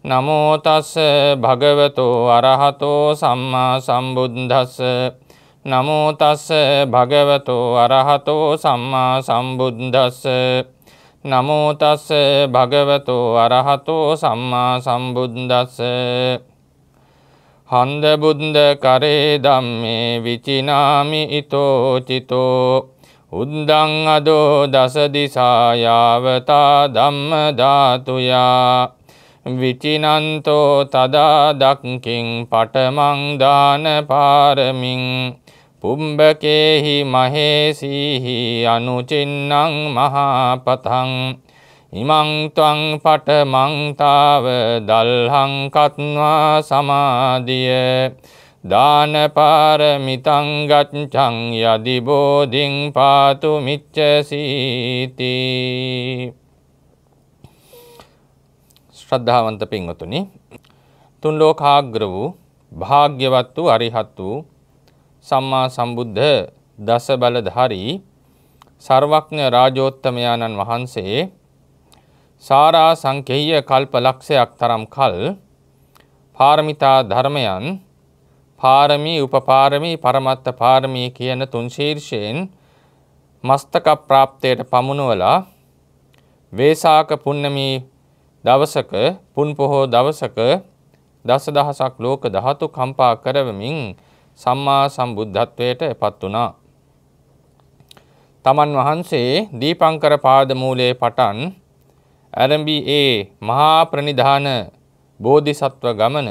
නමෝතස්ස භගවතෝ අරහතෝ සම්මා සම්බුද්ධස්ස නමෝතස්ස භගවතෝ අරහතෝ සම්මා සම්බුද්ධස්ස නමෝතස්ස භගවතෝ අරහතෝ සම්මා සම්බුද්දස්ස හන්ද බුද්ද කරේ ධම්මේ විචිනාමි ඊතෝ චිතෝ උද්දං අදෝ දස දිසායාවතා ධම්ම ධාතුයා විචිනන්තෝ තදා දක්කින් පටමං දාන පාරමින් පුම්බකේහි මහේසීහි අනුචින්නං මහපතං ඉමං ත්වං පටමං තාව දල්හං කත්වා සමාදිය දාන පාරමිතං ගච්ඡං යදි බෝධින් පාතු මිච්ඡසීති ශ්‍රද්ධාවන්ත පින්වතුනි තුන් ලෝකාග්‍ර වූ භාග්‍යවත් වූ අරිහත් වූ සම්මා සම්බුද්ධ දස බලධාරී සර්වඥ රාජෝත්තමයාණන් වහන්සේ සාරා සංකේය කල්ප ලක්ෂයක් තරම් කල් පාරමිතා ධර්මයන් පාරමී උපපාරමී පරමත්ත පාරමී කියන තුන් ශීර්ෂයෙන් මස්තක ප්‍රාප්තයට පමුණුවලා වේසාක පුන්නමී දවසක පුන් පොහෝ දවසක දස දහසක් ලෝක දහතු කම්පා කරවමින් සම්මා සම්බුද්ධත්වයට එපත් වුණා. තමන් වහන්සේ දීපංකර පාදමූලයේ පටන් ඇරඹී ඒ මහා ප්‍රනිධාන බෝධිසත්ව ගමන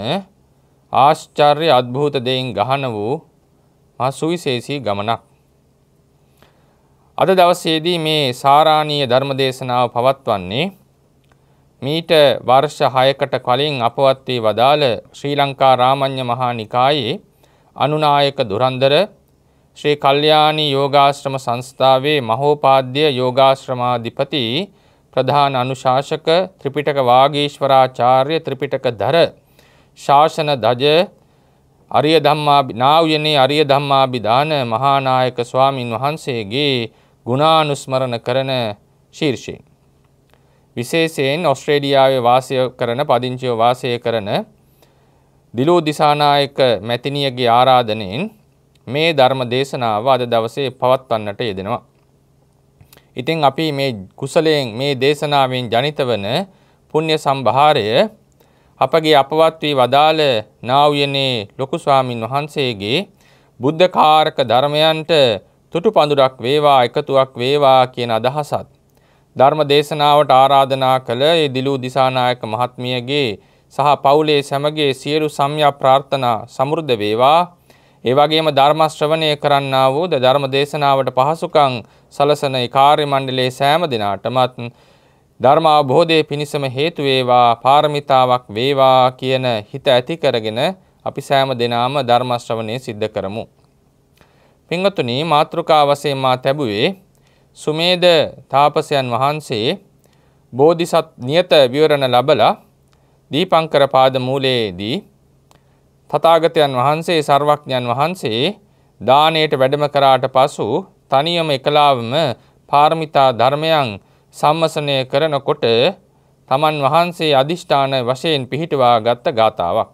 ආශ්චර්ය අද්භූත දෙයින් ගහන වූ මසුවිශේෂී ගමනක්. අද දවසේදී මේ සාරාණීය ධර්මදේශනාව පවත්වන්නේ මීට වර්ෂ 6කට කලින් අපවත් වී වදාළ ශ්‍රී ලංකා රාමඤ්ඤ මහා නිකායේ අනුනායක දුරන්දර ශ්‍රී කල්යාණී යෝගාශ්‍රම සංස්ථාවේ මහෝපාද්‍ය යෝගාශ්‍රමාධිපති ප්‍රධාන අනුශාසක ත්‍රිපිටක වාගීශ්වරාචාර්ය ත්‍රිපිටක දර ශාසන දජ අරිය ධම්මා නාව්‍යනේ අරිය ධම්මාබිදාන මහානායක ස්වාමින් වහන්සේගේ ගුණානුස්මරණ කරන ශීර්ෂයෙන් විශේෂයෙන් ඔස්ට්‍රේලියාවේ වාසය කරන පදිංචිව වාසය කරන දිලූ දිසානායක මැතිනියගේ ආරාධනයෙන් මේ ධර්ම දේශනාව අද දවසේ පවත්වන්නට යෙදෙනවා. ඉතින් අපි මේ කුසලයෙන් මේ දේශනාවෙන් ජනිත වන පුණ්‍ය සම්භාරය අපගේ අපවත් වී වදාළ නාව්‍යනේ ලොකු ස්වාමින් වහන්සේගේ බුද්ධකාරක ධර්මයන්ට තුටු පඳුරක් වේවා එකතුවක් වේවා කියන අදහසත් ධර්ම දේශනාවට ආරාධනා කළ ඒ දිලූ දිසානායක මහත්මියගේ සහ පවුලේ සැමගේ සියලු සම්‍යා ප්‍රාර්ථනා සමෘද්ධ වේවා. ඒ වගේම ධර්ම ශ්‍රවණය කරන්නා වූ ද ධර්ම දේශනාවට පහසුකම් සලසන ඒ කාර්ය මණ්ඩලයේ සෑම දිනාටමත් ධර්ම අවබෝධයේ පිණසම හේතු වේවා පාරමිතාවක් වේවා කියන හිත ඇති කරගෙන අපි සෑම දිනාම ධර්ම ශ්‍රවණය සිද්ධ කරමු. පින්වත්නි මාත්‍රිකා වශයෙන් මා තැබුවේ සුමේද තාපසයන් වහන්සේ බෝධිසත් නියත විවරණ ලබලා දීපංකර පාද මූලයේදී තථාගතයන් වහන්සේ සර්වඥයන් වහන්සේ දාණයට වැඩම කරාට පසු තනියම එකලාවම පාරමිතා ධර්මයන් සම්මසනය කරනකොට තමන් වහන්සේ අදිෂ්ඨාන වශයෙන් පිහිටවා ගත්ත ගාතාවක්.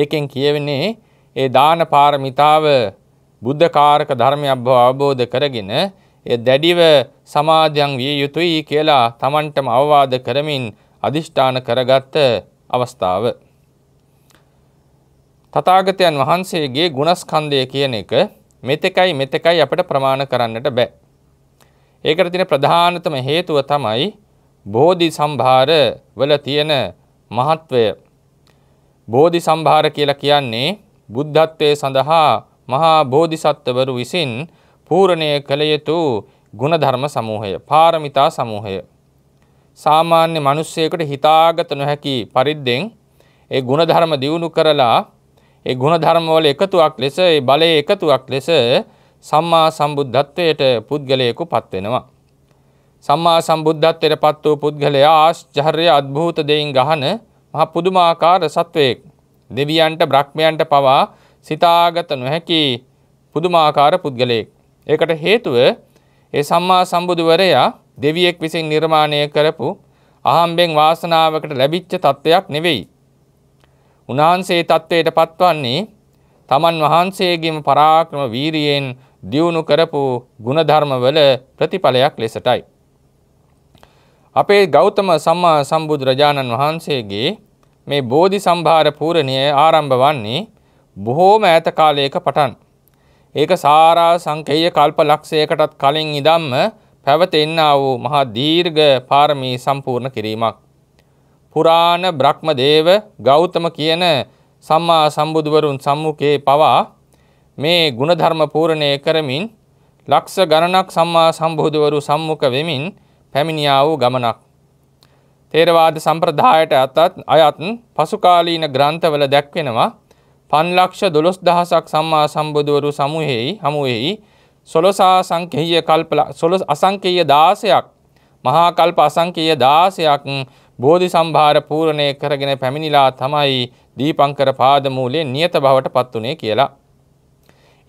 ඒකෙන් කියවෙන්නේ ඒ දාන පාරමිතාව බුද්ධකාරක ධර්මයක් බව අවබෝධ කරගෙන එය දැඩිව සමාධයන් විය යුතුයි කියලා තමන්ටම අවවාද කරමින් අධිෂ්ඨාන කරගත්ත අවස්ථාව. තථාගතයන් වහන්සේගේ ගුණස්කන්ධය කියන එක මෙතෙකයි මෙතෙකයි අපට ප්‍රමාණ කරන්නට බෑ. ඒකට තියෙන ප්‍රධානතම හේතුව තමයි බෝධි සම්භාර වල තියෙන මහත්වය. බෝධි සම්භාර කියලා කියන්නේ බුද්ධත්වයේ සඳහා මහා බෝධිසත්වවරු විසින් පූරණය කළ යුතු ගුණධර්ම සමූහය පාරමිතා සමූහය. සාමාන්‍ය මනුස්සයකට හිතාගත නොහැකි පරිද්දෙන් ඒ ගුණධර්ම දියුණු කරලා ඒ ගුණධර්මවල එකතුවක් ලෙස ඒ බලය එකතුවක් ලෙස සම්මා සම්බුද්ධත්වයට පුද්ගලයෙකු පත්වෙනවා. සම්මා සම්බුද්ධත්වයට පත් වූ පුද්ගලයා ආශ්චර්ය අද්භූත දෙයින් ගහන මහ පුදුමාකාර සත්වයෙක්. දෙවියන්ට බ්‍රහ්මයන්ට පවා සිතාගත නොහැකි පුදුමාකාර පුද්ගලයෙක්. ඒකට හේතුව ඒ සම්මා සම්බුදුවරයා දෙවියෙක් විසින් නිර්මාණය කරපු අහම්බෙන් වාසනාවකට ලැබිච්ච තත්ත්වයක් නෙවෙයි. උන්වහන්සේ තත්ත්වයට පත්වන්නේ තමන් වහන්සේගේම පරාක්‍රම වීරියෙන් දියුණු කරපු ಗುಣධර්මවල ප්‍රතිඵලයක් ලෙසටයි. අපේ ගෞතම සම්මා සම්බුදුරජාණන් වහන්සේගේ මේ බෝධි සම්භාර පූර්ණිය ආරම්භ වන්නේ බොහෝම ඈත කාලයක පටන්. ඒක සාරා සංකේය කල්ප ලක්ෂයකටත් කලින් ඉදම්ම පැවතෙන්න වූ මහා දීර්ඝ පාරමී සම්පූර්ණ කිරීමක්. පුරාණ බ්‍රහ්මදේව ගෞතම කියන සම්මා සම්බුදුවරුන් සම්මුඛයේ පවා මේ ಗುಣධර්ම පූර්ණේ කරමින් ලක්ෂ ගණනක් සම්මා සම්බුදුවරු සම්මුඛ වෙමින් පැමිණියා වූ ගමනක්. තේරවාද සම්ප්‍රදායට අතත් අයත් පසුකාලීන ග්‍රන්ථවල දැක්වෙනවා පන්ලක්ෂ දොළොස් දහසක් සම්මා සම්බුදුවරු සමුහෙහි හමුවෙහි සොලොසා සංකහිය කල්පල සොලොස් අසංකීය දාසයක් මහා කල්ප අසංකීය දාසයක් බෝධි සම්භාර පූර්ණය කරගෙන පැමිණිලා තමයි දීපංකර පාදමූලේ නියත බවට පත් වුනේ කියලා.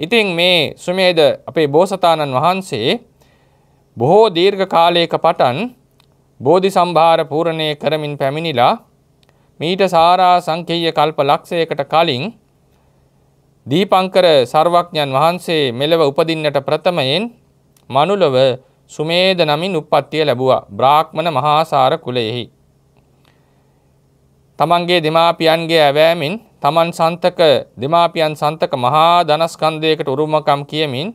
ඉතින් මේ සුමේද අපේ බෝසතාණන් වහන්සේ බොහෝ දීර්ඝ කාලයක පටන් බෝධි සම්භාර පූර්ණය කරමින් පැමිණිලා මීට සාරා සංකීය කල්ප ලක්ෂයකට කලින් දීපංකර සර්වඥන් වහන්සේ මෙලව උපදින්නට ප්‍රථමයෙන් මනුලව සුමේද නමින් උප්පත්තිය ලැබුවා බ්‍රාහ්මණ මහාසාර කුලයෙහි. තමන්ගේ දෙමාපියන්ගේ ඇවෑමින් තමන් සන්තක දෙමාපියන් සන්තක මහා ධනස්කන්ධයකට උරුමකම් කියමින්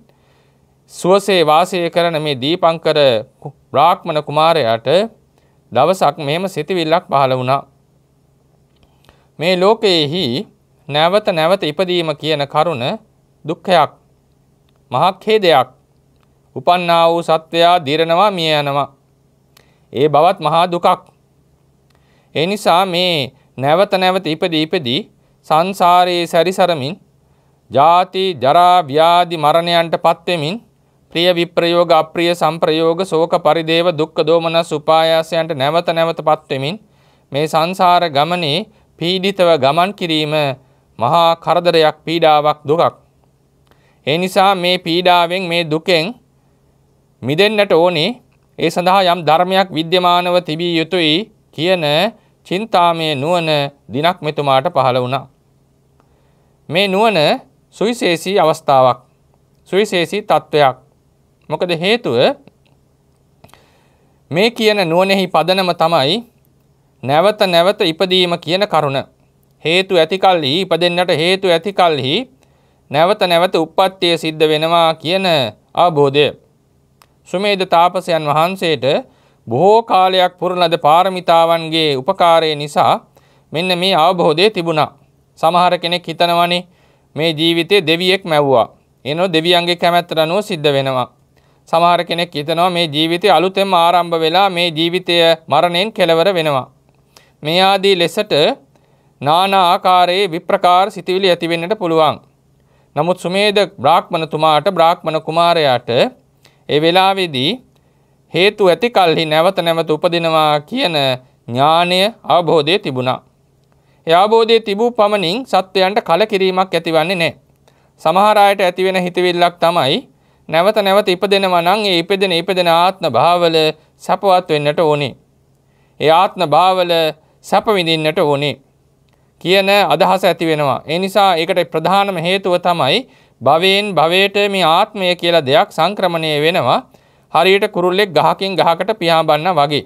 සුවසේ වාසය කරන මේ දීපංකර බ්‍රාහ්මණ කුමාරයාට දවසක් මෙහෙම සිතවිල්ලක් පහළ වුණා. මේ ලෝකයේහි නැවත නැවත ඉපදීම කියන කරුණ දුක්ඛයක් මහක් හේදයක් උපන්නා වූ සත්වයා දිරනවා මිය යනවා ඒ බවත් මහා දුකක් ඒ නිසා මේ නැවත නැවත ඉපදී ඉපදී සංසාරයේ සැරිසරමින් ජාති ජරා ව්‍යාධි මරණයන්ට පත් වෙමින් ප්‍රිය විප්‍රයෝග අප්‍රිය සම්ප්‍රයෝග ශෝක පරිදේව දුක්ඛ දෝමනස් උපායාසයන්ට නැවත නැවත පත් වෙමින් මේ සංසාර ගමනේ පීඩිතව ගමන් කිරීම මහා කරදරයක් පීඩාවක් දුකක්. ඒ නිසා මේ පීඩාවෙන් මේ දුකෙන් මිදෙන්නට ඕනේ ඒ සඳහා යම් ධර්මයක් විද්‍යමානව තිබිය යුතුයි කියන චින්තාමය නුවණ දිනක් මෙතුමාට පහළ වුණා. මේ නුවණ සුවිශේෂී අවස්ථාවක් සුවිශේෂී තත්ත්වයක්. මොකද හේතුව මේ කියන නුවණෙහි පදනම තමයි නැවත නැවත ඉපදීම කියන කරුණ. හේතු ඇතිකල්හි ඉපදෙන්නට හේතු ඇතිකල්හි නැවත නැවත උප්පත්තිය සිද්ධ වෙනවා කියන අවබෝධය. සුමේද තාපසයන් වහන්සේට බොහෝ කාලයක් පුරලද පාරමිතාවන්ගේ උපකාරය නිසා මෙන්න මේ අවබෝධය තිබුණා. සමහර කෙනෙක් හිතනවනේ මේ ජීවිතේ දෙවියෙක් මැව්වා. එනෝ දෙවියන්ගේ කැමැත්තට අනුව සිද්ධ වෙනවා. සමහර කෙනෙක් හිතනවා මේ ජීවිතේ අලුතෙන්ම ආරම්භ වෙලා මේ ජීවිතය මරණයෙන් කෙලවර වෙනවා. මේ ආදී ලෙසට නානා ආකාරයේ විප්‍රකාර සිතිවිලි ඇතිවෙන්නට පුළුවන්. නමුත් සුමේද බ්‍රාහ්මණතුමාට බ්‍රාහ්මණ කුමාරයාට ඒ වෙලාවේදී හේතු ඇති කල්හි නැවත නැවත උපදිනවා කියන ඥානය අවබෝධය තිබුණා. ඒ අවබෝධය තිබූ පමණින් සත්වයන්ට කලකිරීමක් ඇතිවන්නේ නැහැ. සමහර අයට ඇතිවෙන හිතවිල්ලක් තමයි නැවත නැවත ඉපදෙනවා නම් ඒ ඉපදෙන ඉපදෙන ආත්ම භාවල සපවත් වෙන්නට ඕනේ. ඒ ආත්ම භාවල සැප විඳින්නට ඕනේ. කියන අදහස ඇති වෙනවා. ඒ නිසා ඒකට ප්‍රධානම හේතුව තමයි භවයෙන් භවයට මේ ආත්මය කියලා දෙයක් සංක්‍රමණය වෙනවා. හරියට කුරුල්ලෙක් ගහකින් ගහකට පියාඹන්න වගේ.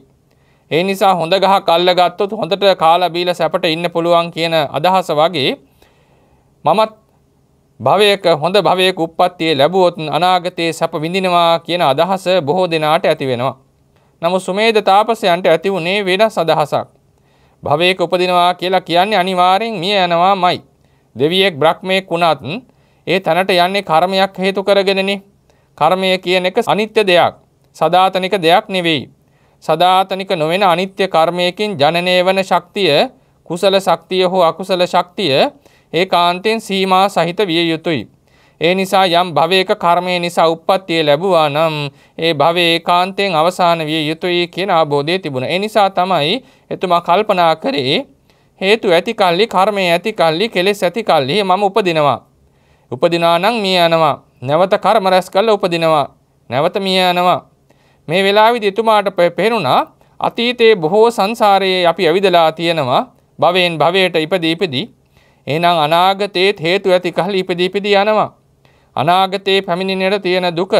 ඒ නිසා හොඳ ගහක් අල්ලගත්තොත් හොඳට කාලා බීලා සැපට ඉන්න පුළුවන් කියන අදහස වගේ මමත් භවයක හොඳ භවයක උප්පත්තිය ලැබුවොත් අනාගතයේ සැප විඳිනවා කියන අදහස බොහෝ දෙනාට ඇති වෙනවා. නමුත් සුමේද තාපසයන්ට ඇති වුණේ වෙනස් අදහසක්. භවයක උපදිනවා කියලා කියන්නේ අනිවාර්යෙන් මිය යනවාමයි. දෙවියෙක් බ්‍රහ්මයෙක් වුණත් ඒ තැනට යන්නේ කර්මයක් හේතු කරගෙනනේ. කර්මය කියන එක අනිත්‍ය දෙයක්. සදාතනික දෙයක් නෙවෙයි. සදාතනික නොවන අනිත්‍ය කර්මයකින් ජනනය වන ශක්තිය කුසල ශක්තිය හෝ අකුසල ශක්තිය ඒ කාන්තෙන් සීමා සහිත විය යුතුයි. ඒ නිසා යම් භවයක කර්මය නිසා උප්පත්තිය ලැබුවා නම් ඒ භවයේ කාන්තෙන් අවසාන විය යුතුයි කියන ආબોධය තිබුණා. ඒ නිසා තමයි එතුමා කල්පනා කරේ හේතු ඇති කල්ලි කර්මය ඇති කල්ලි කෙලෙස් ඇති කල්ලි මම උපදිනවා. උපදිනා නම් මිය යනවා. නැවත කර්ම රැස් කරලා උපදිනවා. නැවත මිය යනවා. මේ වෙලාවේදී එතුමාට පේනුණා අතීතයේ බොහෝ සංසාරයේ අපි ඇවිදලා තියෙනවා භවයෙන් භවයට ඉපදී ඉපදී එහෙනම් අනාගතයේත් හේතු ඇති කල්ලි ඉපදී ඉපදී යනවා අනාගතයේ පැමිණෙන්නට තියෙන දුක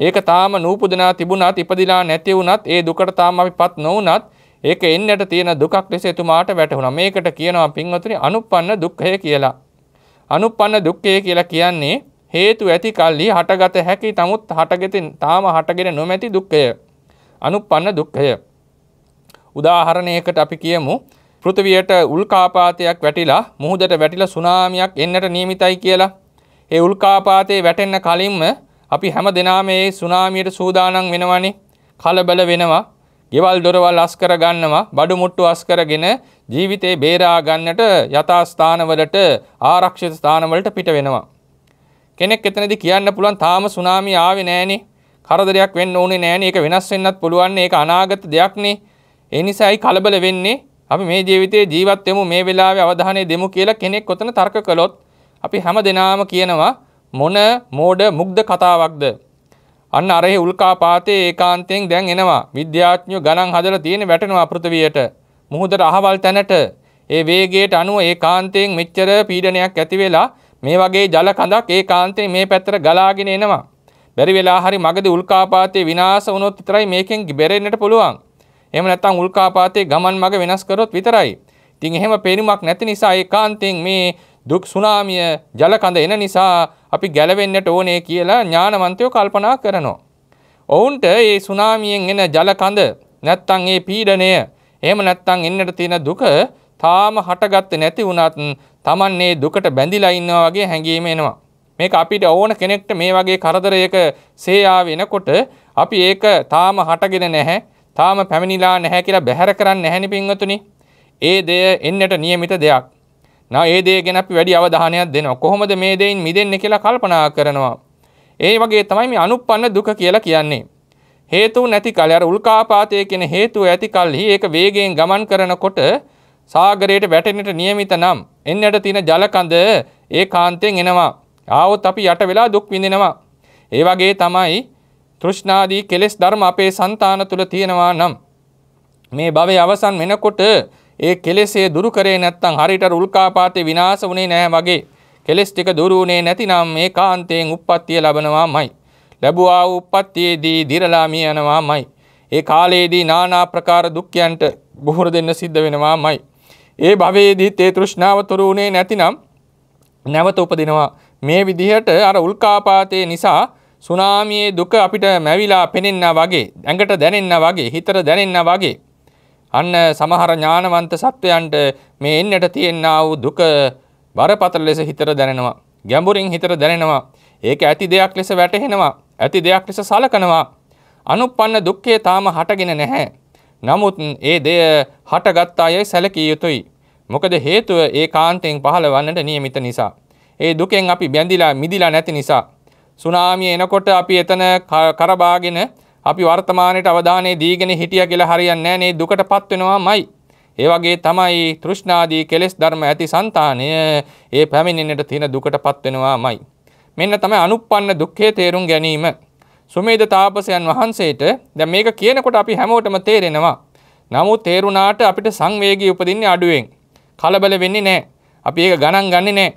ඒක තාම නූපදිනා තිබුණත් ඉපදිලා නැති වුණත් ඒ දුකට තාම අපිපත් නොවුණත් ඒක එන්නට තියෙන දුකක් ලෙස එතුමාට වැටහුණා. මේකට කියනවා පින්වතුනි අනුප්පන්න දුක්ඛය කියලා. අනුප්පන්න දුක්ඛය කියලා කියන්නේ හේතු ඇති කල්හි හටගත හැකි නමුත් හටගෙතින් තාම හටගෙන නොමැති දුක්ඛය. අනුප්පන්න දුක්ඛය. උදාහරණයකට අපි කියමු පෘථිවියට උල්කාපාතයක් වැටිලා මුහුදට වැටිලා සුනාමියක් එන්නට නියමිතයි කියලා. ඒ උල්කාපාතේ වැටෙන්න කලින්ම අපි හැම දෙනාම මේ සුනාමියට සූදානම් වෙනවනේ. කලබල වෙනවා. ගෙවල් දොරවල් අස්කර ගන්නවා. බඩු මුට්ටු අස්කරගෙන ජීවිතේ බේරා ගන්නට යථා ස්ථානවලට ආරක්ෂිත ස්ථානවලට පිට වෙනවා. කෙනෙක් එතනදී කියන්න පුළුවන් තාම සුනාමිය ආවේ නෑනේ. කරදරයක් වෙන්න ඕනේ නෑනේ. ඒක වෙනස් වෙන්නත් පුළුවන්. ඒක අනාගත දෙයක්නේ. ඒ නිසායි කලබල වෙන්නේ. අපි මේ ජීවිතේ ජීවත් වෙමු මේ වෙලාවේ අවධානය දෙමු කියලා කෙනෙක් ඔතන තර්ක කළොත් අපි හැම දෙනාම කියනවා මොන මෝඩ මුග්ධ කතාවක්ද අන්න අරෙහි උල්කාපාතේ ඒකාන්තයෙන් දැන් එනවා විද්‍යාඥයෝ ගණන් හදලා තියෙන වැටෙනවා පෘථිවියට මුහුදට අහවල් තැනට ඒ වේගයට අනුව ඒකාන්තයෙන් මෙච්චර පීඩනයක් ඇති වෙලා මේ වගේ ජල කඳක් ඒකාන්තයෙන් මේ පැත්තට ගලාගෙන එනවා බැරි වෙලා හරි මගදී උල්කාපාතේ විනාශ වුණොත් විතරයි මේකෙන් බැරෙන්නට පුළුවන් එහෙම නැත්නම් උල්කාපාතේ ගමන් මග වෙනස් කරොත් විතරයි ඉතින් එහෙම පෙනුමක් නැති නිසා ඒකාන්තයෙන් මේ දුක් සුනාමිය ජලකඳ එන නිසා අපි ගැලවෙන්නට ඕනේ කියලා ඥානවන්තයෝ කල්පනා කරනවා. ඔවුන්ට ඒ සුනාමියෙන් එන ජලකඳ නැත්තං ඒ පීඩනය එහෙම නැත්තං එන්නට තියෙන දුක තාම හටගත්තේ නැති වුණත් Taman මේ දුකට බැඳිලා ඉන්නවා වගේ හැඟීම එනවා. මේක අපිට ඕන කෙනෙක්ට මේ වගේ කරදරයක සේයා වෙනකොට අපි ඒක තාම හටගෙන නැහැ. තාම පැමිණිලා නැහැ කියලා බැහැර කරන්න නැහෙනි පින්වතුනි. ඒ දෙය එන්නට નિયમિત දෙයක්. නා ඒ දේ ගැන අපි වැඩි අවධානයක් දෙනවා. කොහොමද මේ දෙයින් මිදෙන්නේ කියලා කල්පනා කරනවා. ඒ වගේ තමයි මේ අනුප්පන්න දුක කියලා කියන්නේ. හේතු නැති කල අර උල්කාපාතය කියන හේතුව ඇති කල්හි ඒක වේගයෙන් ගමන් කරනකොට සාගරයට වැටෙන්නට නියමිත නම් එන්නට තියෙන ජලකඳ ඒ කාන්තෙන් එනවා. ආවොත් අපි යට වෙලා දුක් විඳිනවා. ඒ වගේ තමයි තෘෂ්ණාදී කෙලෙස් ධර්ම අපේ సంతාන තුල තියෙනවා නම් මේ භවයේ අවසන් වෙනකොට ඒ කෙලෙසේ දුරු කරේ නැත්නම් හරියට උල්කාපාතේ විනාශ වුණේ නැහැ වගේ කෙලෙස් ටික දුරු වුණේ නැතිනම් මේ කාන්තයෙන් උප්පත්තිය ලැබනවාමයි. ලැබුවා වූ උප්පත්තියේදී දිරලා මිය යනවාමයි. ඒ කාලයේදී নানা ප්‍රකාර දුක්ඛයන්ට බොහොර දෙන්න සිද්ධ වෙනවාමයි. ඒ භවයේදී තේ තෘෂ්ණාව තුරු වුණේ නැතිනම් නැවත උපදිනවා. මේ විදිහට අර උල්කාපාතය නිසා සුනාමියේ දුක අපිට මැවිලා පෙනෙන්න වගේ ඇඟට දැනෙන්න වගේ හිතට දැනෙන්න වගේ අන්න සමහර ඥානවන්ත සත්වයන්ට මේ එන්නට තියෙනා වූ දුක බරපතල ලෙස හිතට දැනෙනවා. ගැඹුරින් හිතට දැනෙනවා. ඒක ඇති දෙයක් ලෙස වැටහෙනවා. ඇති දෙයක් ලෙස සලකනවා. අනුප්පන්න දුක්ඛේ තාම හටගෙන නැහැ. නමුත් ඒ දෙය හටගත් අය සැලකිය යුතුයි. මොකද හේතුව ඒ කාන්තෙන් පහළවන්නට නියමිත නිසා. ඒ දුකෙන් අපි බැඳිලා මිදිලා නැති නිසා. සුනාමිය එනකොට අපි එතන කරබාගෙන අපි වර්තමානයට අවධානය දීගෙන හිටිය කියලා හරියන්නේ නැහැ දුකට පත්වෙනවාමයි. ඒ වගේ තමයි තෘෂ්ණාදී කෙලෙස් ධර්ම ඇති సంతානය ඒ පැමිණෙන්නට තියෙන දුකටපත් වෙනවාමයි. මෙන්න තමයි අනුප්පන්න දුක්ඛේ තේරුම් ගැනීම. සුමේද තාපසයන් වහන්සේට දැන් මේක කියනකොට අපි හැමෝටම තේරෙනවා. නමුත් තේරුණාට අපිට සංවේගී උපදින්නේ අඩුවෙන්. කලබල වෙන්නේ නැහැ. අපි ඒක ගණන් ගන්නේ නැහැ.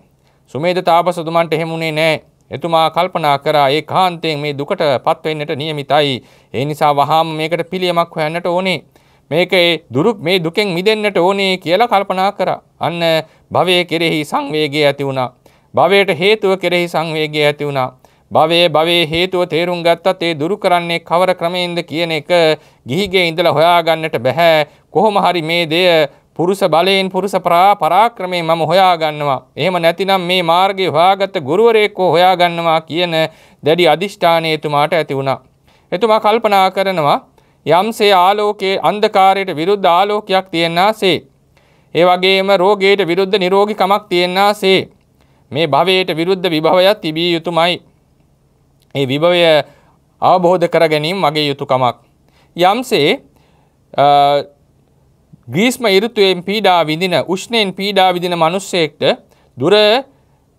සුමේද තාපසතුමන්ට එහෙමුනේ නැහැ. එතුමා කල්පනා කරා ඒ කාන්තයෙන් මේ දුකට පත්වෙන්නට නියමිතයි. ඒ නිසා වහාම මේකට පිළියමක් හොයන්නට ඕනේ. මේක දුරු මේ දුකෙන් මිදෙන්නට ඕනේ කියලා කල්පනා කරා. අන්න භවයේ කෙරෙහි සංවේගය ඇති වුණා. භවයට හේතුව කෙරෙහි සංවේගය ඇති වුණා. භවයේ භවයේ හේතුව තේරුම් ගත්තත් ඒ දුරු කරන්නේ කවර ක්‍රමයෙන්ද කියන එක ගිහිගේ ඉඳලා හොයාගන්නට බෑ. කොහොම හරි මේ දෙය පුරුෂ බලයෙන් පුරුෂ පරාක්‍රමයෙන් මම හොයාගන්නවා. එහෙම නැතිනම් මේ මාර්ගය හොයාගත්ත ගුරුවරයෙක් හොයාගන්නවා කියන දැඩි අදිෂ්ඨානය එතුමාට ඇති වුණා. එතුමා කල්පනා කරනවා යම්සේ ආලෝකයේ අන්ධකාරයට විරුද්ධ ආලෝකයක් තියෙනාසේ. ඒ වගේම රෝගයට විරුද්ධ නිරෝගීකමක් තියෙනාසේ. මේ භවයට විරුද්ධ විභවයක් තිබිය යුතුමයි. ඒ විභවය අවබෝධ කර ගැනීම මගේ යුතුයකමක්. යම්සේ ග්‍රීස්ම ඉරුතුයෙන් පීඩා විඳින උෂ්ණයෙන් පීඩා විඳින මිනිස්සෙක්ට දුර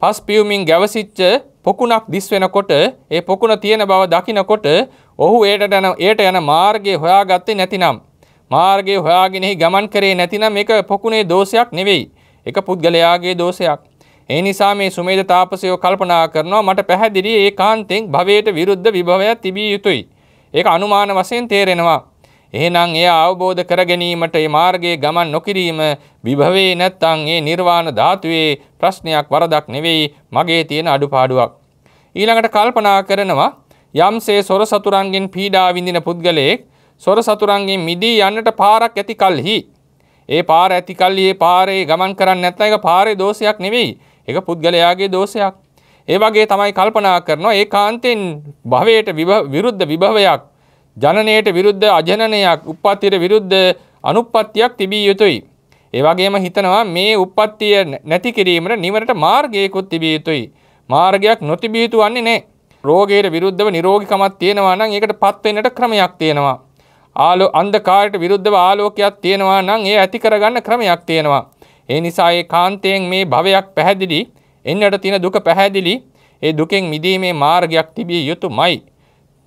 පස් පියුමින් ගැවසිච්ච පොකුණක් දිස් වෙනකොට ඒ පොකුණ තියෙන බව දකිනකොට ඔහු ඒට යන ඒට යන මාර්ගය හොයාගත්තේ නැතිනම් මාර්ගය හොයාගෙන ගමන් කරේ නැතිනම් ඒක පොකුණේ දෝෂයක් නෙවෙයි. ඒක පුද්ගලයාගේ දෝෂයක්. ඒ නිසා මේ සුමේද තාපසයෝ කල්පනා කරනවා මට පැහැදිලි ඒ කාන්තෙන් භවයට විරුද්ධ විභවයක් තිබිය යුතුයි. ඒක අනුමාන වශයෙන් තේරෙනවා. එහෙනම් එය අවබෝධ කර ගැනීමට මේ මාර්ගයේ ගමන් නොකිරීම විභවේ නැත්තම් මේ නිර්වාණ ධාතුවේ ප්‍රශ්නයක් වරදක් නෙවෙයි මගේ තියෙන අඩුපාඩුවක්. ඊළඟට කල්පනා කරනවා යම්සේ සොර සතුරන්ගෙන් පීඩා විඳින පුද්ගලයෙක් සොර සතුරන්ගෙන් මිදී යන්නට පාරක් ඇති කල්හි ඒ පාර ඇති කල්හි ඒ පාරේ ගමන් කරන්නේ නැත්නම් ඒක පාරේ දෝෂයක් නෙවෙයි. ඒක පුද්ගලයාගේ දෝෂයක්. ඒ වගේ තමයි කල්පනා කරනවා ඒකාන්තෙන් භවයට විරුද්ධ විභවයක් ජනනයට විරුද්ධ අජනනයක් උප්පත්තියට විරුද්ධ අනුප්පත්තියක් තිබිය යුතුයි. ඒවගේම හිතනවා මේ උප්පත්තිය නැති කිරීමට නිවනට මාර්ගයකුත් තිබිය යුතුයි. මාර්ගයක් නොතිබිය යුතු වන්නේ නැහැ. රෝගයට විරුද්ධව නිරෝගීකමක් තියෙනවා නම් ඒකට පත් වෙන්නට ක්‍රමයක් තියෙනවා. ආලෝ අන්ධකාරයට විරුද්ධව ආලෝකයක් තියෙනවා නම් ඒ ඇති කරගන්න ක්‍රමයක් තියෙනවා. ඒ නිසා ඒ කාන්තයෙන් මේ භවයක් පැහැදිලි එන්නට තියෙන දුක පැහැදිලි ඒ දුකෙන් මිදීමේ මාර්ගයක් තිබිය යුතුමයි.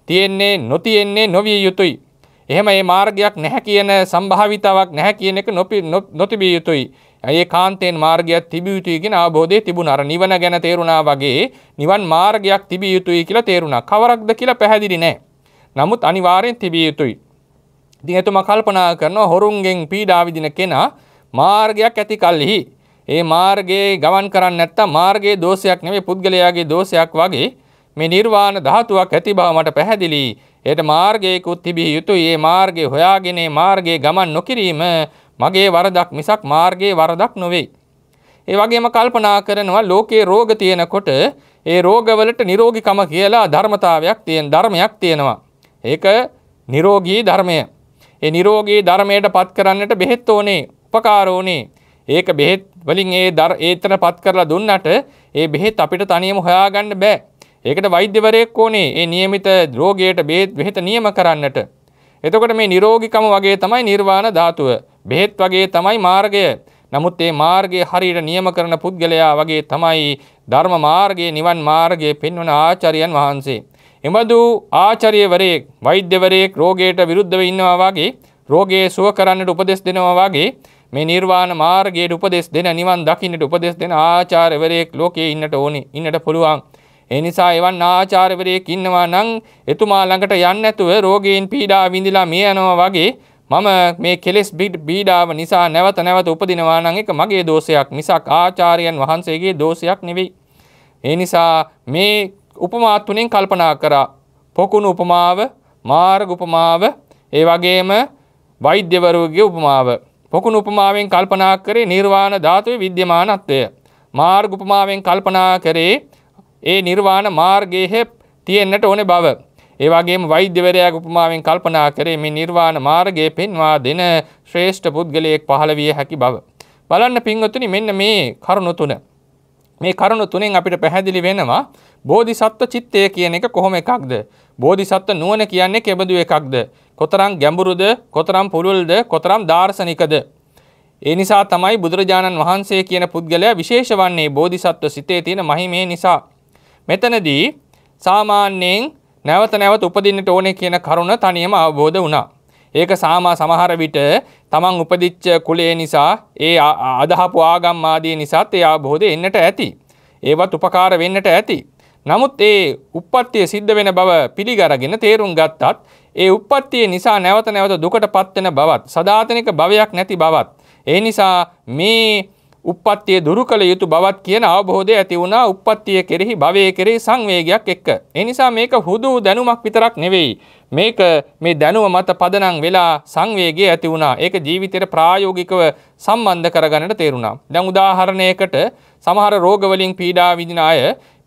තියෙන්නේ නොතියෙන්නේ නොවිය යුතුයි. එහෙම මේ මාර්ගයක් නැහැ කියන සම්භාවිතාවක් නැහැ කියන එක නොතිබිය යුතුයි. ඒ කාන්තෙන් මාර්ගයක් තිබිය යුතුයි කියන අවබෝධය තිබුණා. අර නිවන ගැන තේරුණා වගේ නිවන් මාර්ගයක් තිබිය යුතුයි කියලා තේරුණා. කවරක්ද කියලා පැහැදිලි නැහැ. නමුත් අනිවාර්යෙන් තිබිය යුතුයි. ඉතින් එතුමා කල්පනා කරනවා හොරුන්ගෙන් පීඩා විඳින කෙනා මාර්ගයක් ඇති කල්හි ඒ මාර්ගයේ ගමන් කරන්නේ නැත්තම් මාර්ගයේ දෝෂයක් නෙවෙයි පුද්ගලයාගේ දෝෂයක් වගේ මේ නිර්වාණ ධාතුවක් ඇති බව මට පැහැදිලි. ඒට මාර්ගයකුත් තිබිය යුතුයි. මේ මාර්ගය හොයාගෙන මාර්ගයේ ගමන් නොකිරීම මගේ වරදක් මිසක් මාර්ගයේ වරදක් නොවේ. ඒ වගේම කල්පනා කරනවා ලෝකේ රෝග තියෙනකොට ඒ රෝගවලට නිරෝගිකම කියලා ධර්මතාවයක් තියෙන ධර්මයක් තියෙනවා. ඒක නිරෝගී ධර්මය. ඒ නිරෝගී ධර්මයට පත් කරන්නට බෙහෙත් ඕනේ, උපකාර ඕනේ. ඒක බෙහෙත් වලින් ඒ දර ඒතර පත් කරලා දුන්නට ඒ බෙහෙත් අපිට තනියම හොයාගන්න බෑ. ඒකට වෛද්‍යවරයෙක් ඕනේ ඒ නියමිත රෝගයට බේත් වෙහෙත නියම කරන්නට. එතකොට මේ නිරෝගිකම වගේ තමයි නිර්වාණ ධාතුව. බෙහෙත් වගේ තමයි මාර්ගය. නමුත් මේ මාර්ගය හරියට නියම කරන පුද්ගලයා වගේ තමයි ධර්ම මාර්ගයේ නිවන් මාර්ගයේ පෙන්වන ආචාර්යයන් වහන්සේ. එබඳු ආචාර්යවරයෙක් වෛද්‍යවරයෙක් රෝගයට විරුද්ධව ඉන්නවා වගේ රෝගයේ සුව කරන්නට උපදෙස් දෙනවා වගේ මේ නිර්වාණ මාර්ගයට උපදෙස් දෙන නිවන් දකින්නට උපදෙස් දෙන ආචාර්යවරයෙක් ලෝකයේ ඉන්නට ඕනේ ඉන්නට පුළුවන්. ඒ නිසා එවන් ආචාර්යවරයෙක් ඉන්නවා නම් එතුමා ළඟට යන්න නැතුව රෝගයෙන් පීඩා විඳිලා මිය යනවා වගේ මම මේ කෙලෙස් බීඩාව නිසා නැවත නැවත උපදිනවා නම් ඒක මගේ දෝෂයක් මිසක් ආචාර්යයන් වහන්සේගේ දෝෂයක් නෙවෙයි. ඒ නිසා මේ උපමා තුනෙන් කල්පනා කරා පොකුණු උපමාව, මාර්ග උපමාව, ඒ වගේම වෛද්‍යවරුගේ උපමාව. පොකුණු උපමාවෙන් කල්පනා කරේ නිර්වාණ ධාතුවේ විද්‍යමානත්වය. මාර්ග උපමාවෙන් කල්පනා කරේ ඒ නිර්වාණ මාර්ගයේ තියෙන්නට ඕනේ බව. ඒ වගේම වෛද්‍යවරයාගේ උපමාවෙන් කල්පනා කරේ මේ නිර්වාණ මාර්ගයේ පෙන්වා දෙන ශ්‍රේෂ්ඨ පුද්ගලයෙක් පහළ විය හැකි බව. බලන්න පින්වතුනි මෙන්න මේ කරුණු තුන. මේ කරුණු තුනෙන් අපිට පැහැදිලි වෙනවා බෝධිසත්ව චිත්තය කියන එක කොහොම එකක්ද? බෝධිසත්ව නුවණ කියන්නේ කෙබඳු එකක්ද? කොතරම් ගැඹුරුද? කොතරම් පුළුල්ද? කොතරම් දාර්ශනිකද? ඒ නිසා තමයි බුදුරජාණන් වහන්සේ කියන පුද්ගලයා විශේෂ වන්නේ බෝධිසත්ව සිතේ තියෙන මහිමේ නිසා. මෙතනදී සාමාන්‍යයෙන් නැවත නැවත උපදින්නට ඕනේ කියන කරුණ තනියම අවබෝධ වුණා. ඒක සාමා සමහර විට තමන් උපදිච්ච කුලේ නිසා ඒ අදහපු ආගම් ආදී නිසාත් ඒ අවබෝධය එන්නට ඇති. ඒවත් උපකාර වෙන්නට ඇති. නමුත් ඒ උප්පත්තිය සිද්ධ වෙන බව පිළිගරගෙන තේරුම් ගත්තත් ඒ උප්පත්තිය නිසා නැවත නැවත දුකටපත් වෙන බවත් සදාතනික භවයක් නැති බවත් ඒ නිසා මේ උප්පත්තිය දුරු කළ යුතු බවත් කියන අවබෝධය ඇති වුණා උප්පත්තිය කෙරෙහි භවය කෙරෙහි සංවේගයක් එක්ක. ඒ නිසා මේක හුදු දැනුමක් විතරක් නෙවෙයි. මේක මේ දැනුම මත පදනම් වෙලා සංවේගය ඇති වුණා. ඒක ජීවිතයට ප්‍රායෝගිකව සම්බන්ධ කරගන්නට තේරුණා. දැන් උදාහරණයකට සමහර රෝගවලින් පීඩා විඳින අය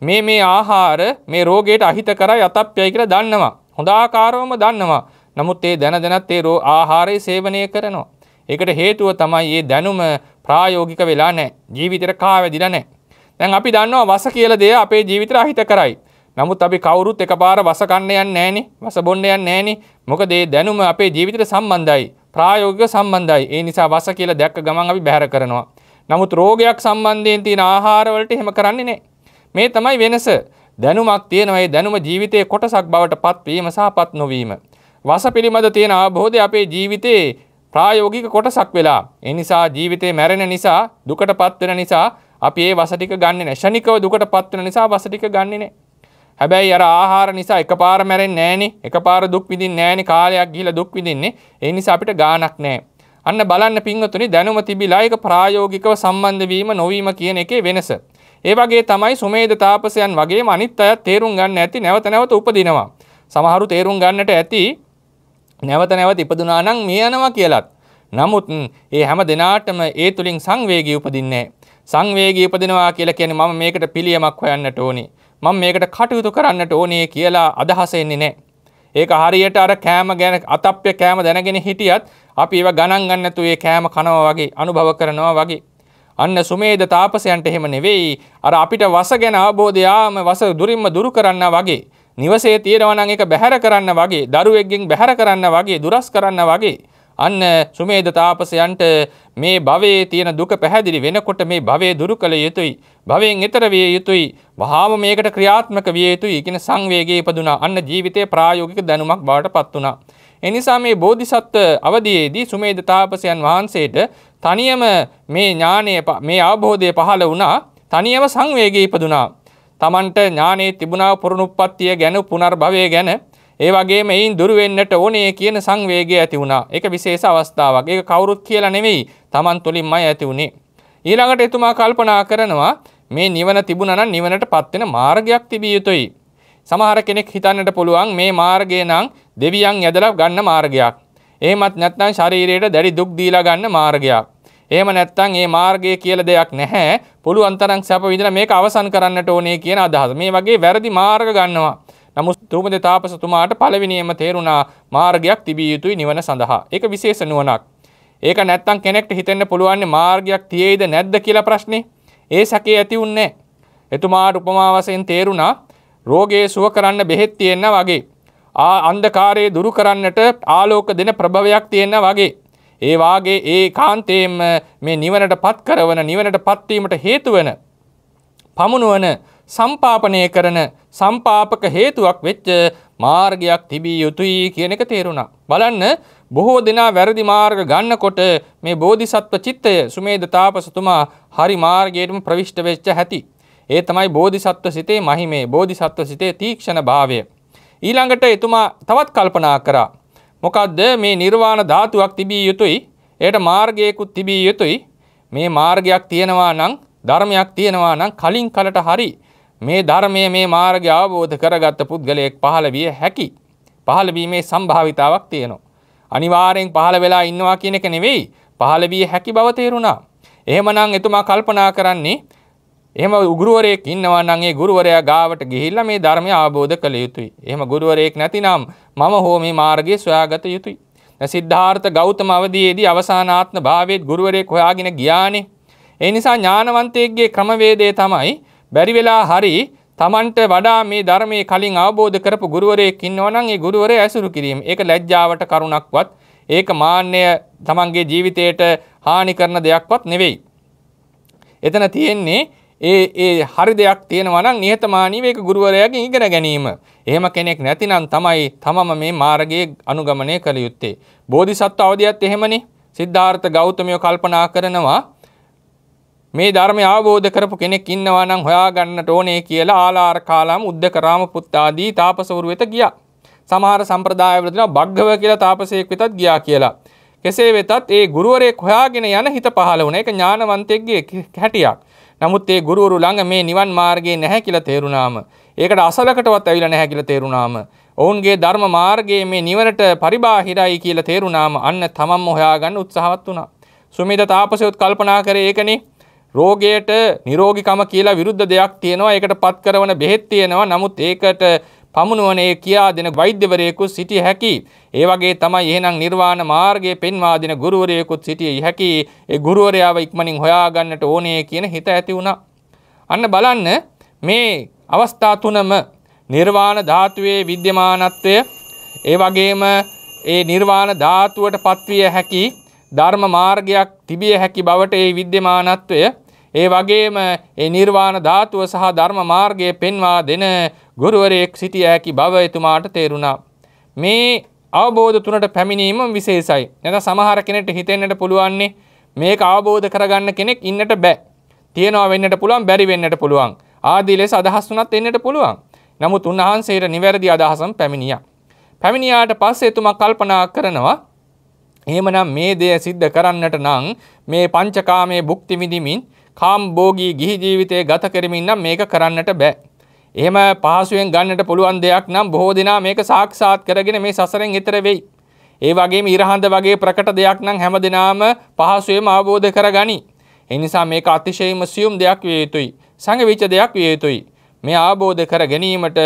මේ මේ ආහාර මේ රෝගයට අහිතකරයි අතප්පයයි කියලා දන්නවා. හොඳ ආකාරවම දන්නවා. නමුත් ඒ දැන දැනත් ඒ ආහාරය සේවනය කරනවා. ඒකට හේතුව තමයි ඒ දැනුම ප්‍රායෝගික වෙලා නැහැ. ජීවිතේට කාවැදිලා නැහැ. දැන් අපි දන්නවා වස කියලා දේ අපේ ජීවිතේට අහිත කරයි. නමුත් අපි කවුරුත් එකපාර වස කන්න යන්නේ නැහනේ. වස බොන්න යන්නේ නැහනේ. මොකද ඒ දැනුම අපේ ජීවිතේට සම්බන්ධයි. ප්‍රායෝගික සම්බන්ධයි. ඒ නිසා වස කියලා දැක්ක ගමන් අපි බැහැර කරනවා. නමුත් රෝගයක් සම්බන්ධයෙන් තියෙන ආහාරවලට එහෙම කරන්නේ නැහැ. මේ තමයි වෙනස. දැනුමක් තියෙනවා. ඒ දැනුම ජීවිතයේ කොටසක් බවට පත්වීම සහ පත් නොවීම. වස පිළිබඳ තියෙන අවබෝධය අපේ ජීවිතයේ ප්‍රායෝගික කොටසක් වෙලා. ඒ නිසා ජීවිතේ මැරෙන නිසා දුකට පත්වෙන නිසා අපි ඒ වස ටික ගන්නෙ නැහැ. ෂණිකව දුකට පත්වෙන නිසා වස ටික ගන්නෙ නැහැ. හැබැයි අර ආහාර නිසා එකපාර මැරෙන්නේ නැහනේ. එකපාර දුක් විඳින්නේ නැහනේ. කාලයක් ගිහිලා දුක් විඳින්නේ. ඒ නිසා අපිට ගාණක් නැහැ. අන්න බලන්න පින්වතුනි දැනුම තිබිලා ඒක ප්‍රායෝගිකව සම්බන්ධ වීම නොවීම කියන එකේ වෙනස. ඒ වගේ තමයි සුමේද තාපසයන් වගේම අනිත් අයත් තේරුම් ගන්න ඇති නැවත නැවත උපදිනවා. සමහරු තේරුම් ගන්නට ඇති නැවත නැවත ඉපදුනා නම් මිය යනවා කියලත්. නමුත් ඒ හැම දිනාටම ඒ තුලින් සංවේගී උපදින්නේ සංවේගී උපදිනවා කියලා කියන්නේ මම මේකට පිළියමක් හොයන්නට ඕනේ. මම මේකට කටයුතු කරන්නට ඕනේ කියලා අදහස එන්නේ නැහැ. ඒක හරියට අර කෑම ගැන අතප්ප්‍ය කෑම දැනගෙන හිටියත් අපි ඒව ගණන් ගන්න නැතුව ඒ කෑම කනවා වගේ අනුභව කරනවා වගේ. අන්න සුමේද තාපසයන්ට එහෙම නෙවෙයි. අර අපිට වස ගැන අවබෝධයාම වස දුරින්ම දුරු කරන්නා වගේ. නිවසේ තියෙනවනං එක බැහැර කරන්න වගේ දරුවෙක්ගෙන් බැහැර කරන්න වගේ දුරස් කරන්න වගේ. අන්න සුමේද තාපසයන්ට මේ භවයේ තියෙන දුක පැහැදිලි වෙනකොට මේ භවයේ දුරු කළ යුතුයි. භවයෙන් එතර විය යුතුයි. වහාම මේකට ක්‍රියාත්මක විය යුතුයි කියන සංවේගයේ ඉපදුනා. අන්න ජීවිතයේ ප්‍රායෝගික දැනුමක් බවට පත් වුණා. එනිසා මේ බෝධිසත්ව අවධියේදී සුමේද තාපසයන් වහන්සේට තනියම මේ ඥානය මේ අවබෝධය පහළ වුණා. තනියම සංවේගයේ ඉපදුනා. තමන්ට ඥානයේ තිබුණා පුරුණුප්පත්තිය ගැන පුනර්භවය ගැන ඒ වගේම එයින් දුර වෙන්නට ඕනේ කියන සංවේගය ඇති වුණා. ඒක විශේෂ අවස්ථාවක්. ඒක කවුරුත් කියලා නෙමෙයි තමන් තුලින්මයි ඇති වුනේ. ඊළඟට එතුමා කල්පනා කරනවා මේ නිවන තිබුණා නම් නිවනටපත් වෙන මාර්ගයක් තිබිය යුතුයි. සමහර කෙනෙක් හිතන්නට පුළුවන් මේ මාර්ගය නම් දෙවියන් ඇදලා ගන්න මාර්ගයක්. එහෙමත් නැත්නම් ශරීරයට දැඩි දුක් දීලා ගන්න මාර්ගයක්. එහෙම නැත්නම් මේ මාර්ගය කියලා දෙයක් නැහැ. පුළුවන් තරම් සැප විඳලා මේක අවසන් කරන්නට ඕනේ කියන අදහස. මේ වගේ වැරදි මාර්ග ගන්නවා. නමුත් ධූමද තාපසතුමාට පළවෙනියම තේරුණා මාර්ගයක් තිබිය යුතුයි නිවන සඳහා. ඒක විශේෂ නුවණක්. ඒක නැත්තම් කෙනෙක්ට හිතෙන්න පුළුවන් මාර්ගයක් තියේද නැද්ද කියලා ප්‍රශ්නේ. ඒ සැකේ ඇති උන්නේ එතුමාට උපමා වශයෙන් තේරුණා රෝගයේ සුව කරන්න බෙහෙත් තියෙනවා වගේ. ආ අන්ධකාරයේ දුරු කරන්නට ආලෝක දෙන ප්‍රභවයක් තියෙනවා වගේ. ඒවාගේ ඒ කාන්තේම මේ නිවනට පත් කරවන නිවනට පත්වීමට හේතුවන පමුණුවන සම්පාපනය කරන සම්පාපක හේතුවක් වෙච්ච මාර්ගයක් තිබිය යුතුයි කියන එක තේරුණා. බලන්න බොහෝ දෙනා වැරදි මාර්ග ගන්නකොට මේ බෝධිසත්ව චිත්තය සුමේද තාපසතුමා හරි මාර්ගයටම ප්‍රවිෂ්ට වෙච්ච හැටි. ඒ තමයි බෝධිසත්ව සිතේ මහිමේ බෝධිසත්ව සිතේ තීක්ෂණ භාවය. ඊළඟට එතුමා තවත් කල්පනා කරා මොකක්ද මේ නිර්වාණ ධාතුවක් තිබිය යුතුයි ඒට මාර්ගයකුත් තිබිය යුතුයි මේ මාර්ගයක් තියෙනවා නම් ධර්මයක් තියෙනවා නම් කලින් කලට හරි මේ ධර්මය මේ මාර්ගය අවබෝධ කරගත්ත පුද්ගලයෙක් පහළ විය හැකි පහළ වීමේ සම්භාවිතාවක් තියෙනවා අනිවාර්යෙන් පහළ වෙලා ඉන්නවා කියන එක නෙවෙයි පහළ විය හැකි බව තේරුණා එහෙමනම් එතුමා කල්පනා කරන්නේ එහෙම ගුරුවරයෙක් ඉන්නවා නම් ඒ ගුරුවරයා ගාවට ගිහිල්ලා මේ ධර්මය අවබෝධ කළ යුතුයි. එහෙම ගුරුවරයෙක් නැතිනම් මම හෝ මේ මාර්ගය සොයාගත යුතුයි. සිද්ධාර්ථ ගෞතම අවදීයේදී අවසානාත්ම භාවයේත් ගුරුවරයෙක් හොයාගෙන ගියානේ. ඒ නිසා ඥානවන්තයෙක්ගේ ක්‍රමවේදය තමයි බැරි වෙලා හරි තමන්ට වඩා මේ ධර්මයේ කලින් අවබෝධ කරපු ගුරුවරයෙක් ඉන්නවා නම් ඒ ගුරුවරයා ඇසුරු කිරීම. ඒක ලැජ්ජාවට කරුණක්වත් ඒක මාන්නය තමන්ගේ ජීවිතයට හානි කරන දෙයක්වත් නෙවෙයි. එතන තියෙන්නේ ඒ ඒ හරි දෙයක් තියෙනවා නම් නිහතමානීව ඒක ගුරුවරයාගෙන් ඉගෙන ගැනීම. එහෙම කෙනෙක් නැතිනම් තමයි තමම මේ මාර්ගයේ අනුගමනය කළ යුත්තේ. බෝධිසත්ව අවධියත් එහෙමනේ. සිද්ධාර්ථ ගෞතමය කල්පනා කරනවා මේ ධර්මය අවබෝධ කරපු කෙනෙක් ඉන්නවා නම් හොයාගන්නට ඕනේ කියලා ආලාර කාලාම උද්දකරාම පුත්තාදී තාපසවරු වෙත ගියා. සමහර සම්ප්‍රදායවල දෙනවා බග්ගව කියලා තාපසයෙක් වෙතත් ගියා කියලා. කෙසේ වෙතත් ඒ ගුරුවරයෙක් හොයාගෙන යන හිත පහළ වුණා. ඒක ඥානවන්තයෙක්ගේ හැටියක්. නමුත් ඒ ගුරුවරු ළඟ මේ නිවන් මාර්ගයේ නැහැ කියලා තේරුණාම ඒකට අසලකටවත් ඇවිල්ලා නැහැ කියලා තේරුණාම ඔවුන්ගේ ධර්ම මාර්ගයේ මේ නිවනට පරිබාහිරයි කියලා තේරුණාම අන්න තමන්ම හොයාගන්න උත්සාහවත් වුණා. සුමේද තාපසයොත් කල්පනා කරේ ඒකනේ රෝගයට නිරෝගිකම කියලා විරුද්ධ දෙයක් තියෙනවා ඒකට පත් කරන බෙහෙත් තියෙනවා නමුත් ඒකට පමුණුවනේ කියා දෙන වෛද්‍යවරයෙකුත් සිටිය හැකි. ඒ වගේ තමයි එහෙනම් නිර්වාණ මාර්ගය පෙන්වා දෙන ගුරුවරයෙකුත් සිටිය හැකි. ඒ ගුරුවරයාව ඉක්මනින් හොයාගන්නට ඕනේ කියන හිත ඇති වුණා. අන්න බලන්න මේ අවස්ථා තුනම නිර්වාණ ධාතුවේ විද්‍යමානත්වය ඒ වගේම ඒ නිර්වාණ ධාතුවට පත්විය හැකි ධර්ම මාර්ගයක් තිබිය හැකි බවට ඒ විද්‍යමානත්වය ඒ වගේම ඒ නිර්වාණ ධාතුව සහ ධර්ම මාර්ගය පෙන්වා දෙන ගුරුවරයෙක් සිටිය හැකි බව එතුමාට තේරුණා. මේ අවබෝධ තුනට පැමිණීම විශේෂයි. නැත්නම් සමහර කෙනෙක්ට හිතෙන්නට පුළුවන්නේ මේක අවබෝධ කරගන්න කෙනෙක් ඉන්නට බෑ. තියනවා වෙන්නට පුළුවන්, බැරි වෙන්නට පුළුවන්. ආදී ලෙස අදහස් තුනක් එන්නට පුළුවන්. නමුත් උන්වහන්සේට නිවැරදි අදහසම පැමිණියා. පැමිණියාට පස්සේ එතුමා කල්පනා කරනවා එහෙමනම් මේ දේ සිද්ධ කරන්නට නම් මේ පංචකාමයේ භුක්ති විඳිමින් කාම්බෝගී ගිහි ජීවිතය ගත කරමින් නම් මේක කරන්නට බෑ. එහෙම පහසුවෙන් ගන්නට පුළුවන් දෙයක් නම් බොහෝ දෙනා මේක සාක්ෂාත් කරගෙන මේ සසරෙන් එතර වෙයි. ඒ වගේම ඉරහඳ වගේ ප්‍රකට දෙයක් නම් හැම දෙනාම පහසුවෙම අවබෝධ කරගනි. එනිසා මේක අතිශයම සියුම් දෙයක් විය යුතුයි. සංගවිච්ච දෙයක් විය යුතුයි. මේ ආબોධ කර ගැනීමට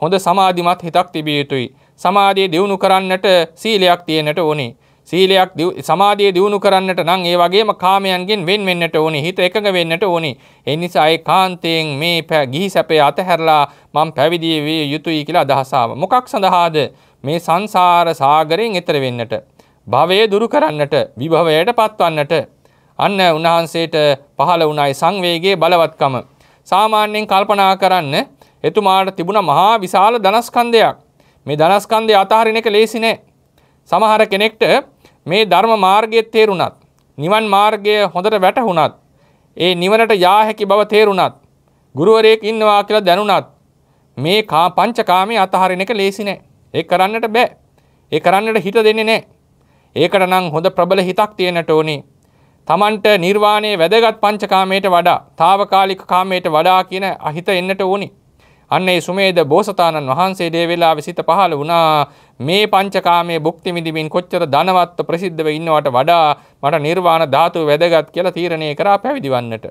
හොඳ සමාධිමත් හිතක් තිබිය යුතුයි. සමාධිය දියුණු කරන්නට සීලයක් තියෙන්නට ඕනේ. සීලයක් සමාධිය දියුණු කරන්නට නම් ඒ වගේම කාමයන්ගෙන් වෙන් වෙන්නට ඕනි හිත එකඟ වෙන්නට ඕනි ඒ නිසා ඒ කාන්තයෙන් මේ ගිහි සැපේ අතහැරලා මම පැවිදි විය යුතුයි කියලා අදහස මොකක් සඳහාද මේ සංසාර සාගරයෙන් එතර වෙන්නට භවය දුරු කරන්නට විභවයට පත්වන්නට අන්න උන්වහන්සේට පහළ වුණයි සංවේගයේ බලවත්කම සාමාන්‍යයෙන් කල්පනා කරන්න එතුමාට තිබුණ මහා විශාල ධනස්කන්ධයක් මේ ධනස්කන්ධය අතහරින එක ලේසි නෑ සමහර කෙනෙක්ට මේ ධර්ම මාර්ගයේ තේරුණත් නිවන් මාර්ගය හොඳට වැටහුණත් ඒ නිවනට යා හැකි බව තේරුණත් ගුරුවරයෙක් ඉන්නවා කියලා දැනුණත් මේ කා පංචකාමයේ අතහරින එක ලේසි නෑ. ඒක කරන්නට බෑ. ඒ කරන්නට හිත දෙන්නේ නෑ. ඒකට නම් හොඳ ප්‍රබල හිතක් තියෙන්නට ඕනේ. තමන්ට නිර්වාණයේ වැදගත් පංචකාමයට වඩා తాවකාලික කාමයට වඩා කියන අහිත එන්නට ඕනේ. අන්න ඒ සුමේද බෝසතාණන් වහන්සේ දේ වෙලාවේ සිත පහළ වුණා මේ පංචකාමයේ භුක්ති විඳින්මින් කොච්චර ධනවත් ප්‍රසිද්ධව ඉන්නවට වඩා මට නිර්වාණ ධාතුව වැදගත් කියලා තීරණය කරා පැවිදිවන්නට.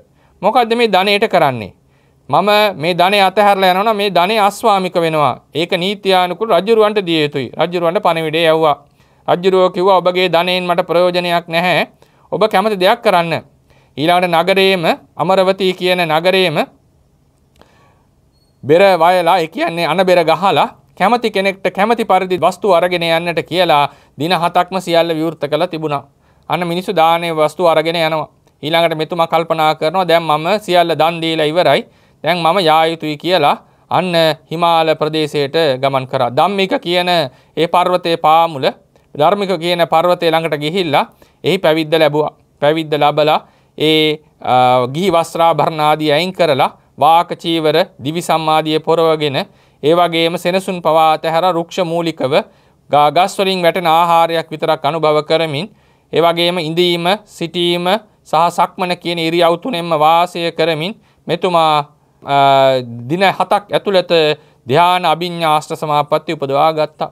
මොකද්ද මේ ධනෙට කරන්නේ? මම මේ ධනෙ අතහැරලා යනවා මේ ධනෙ අස්වාමික වෙනවා. ඒක නීත්‍යානුකූල රජුරවන්ට දිය යුතුයි. රජුරවන්ට පණිවිඩය යවුවා. රජ්ජුරුව කිව්වා ඔබගේ ධනයෙන් මට ප්‍රයෝජනයක් නැහැ. ඔබ කැමති දෙයක් කරන්න. ඊළඟට නගරයේම අමරවතී කියන නගරයේම බෙර වයලා ඒ කියන්නේ අන බෙර ගහලා කැමති කෙනෙක්ට කැමති පරිදි වස්තු අරගෙන යන්නට කියලා දින හතක්ම සියල්ල විවෘත කළා තිබුණා. අන්න මිනිස්සු දානේ වස්තු අරගෙන යනවා. ඊළඟට මෙතුමා කල්පනා කරනවා දැන් මම සියල්ල දන් දීලා ඉවරයි. දැන් මම යා යුතුයි කියලා අන්න හිමාල ප්‍රදේශයට ගමන් කරා. ධම්මික කියන ඒ පර්වතයේ පාමුල ධර්මික කියන පර්වතය ළඟට ගිහිල්ලා එහි පැවිද්ද ලැබුවා. පැවිද්ද ලබලා ඒ ගිහි වස්ත්‍රාභරණ ආදී අයින් කරලා වාකචීවර දිවි සම්මාදිය පොරවගෙන ඒ වගේම සෙනසුන් පවා අතහැර රුක්ෂ මූලිකව ගස් වලින් වැටෙන ආහාරයක් විතරක් අනුභව කරමින් ඒ වගේම ඉඳීම සිටීම සහ සක්මන කියන ඉරියව් තුනෙන්ම වාසය කරමින් මෙතුමා දින 7ක් ඇතුළත ධ්‍යාන අභිඥා ආස්ත සමාපatti උපදවා ගත්තා.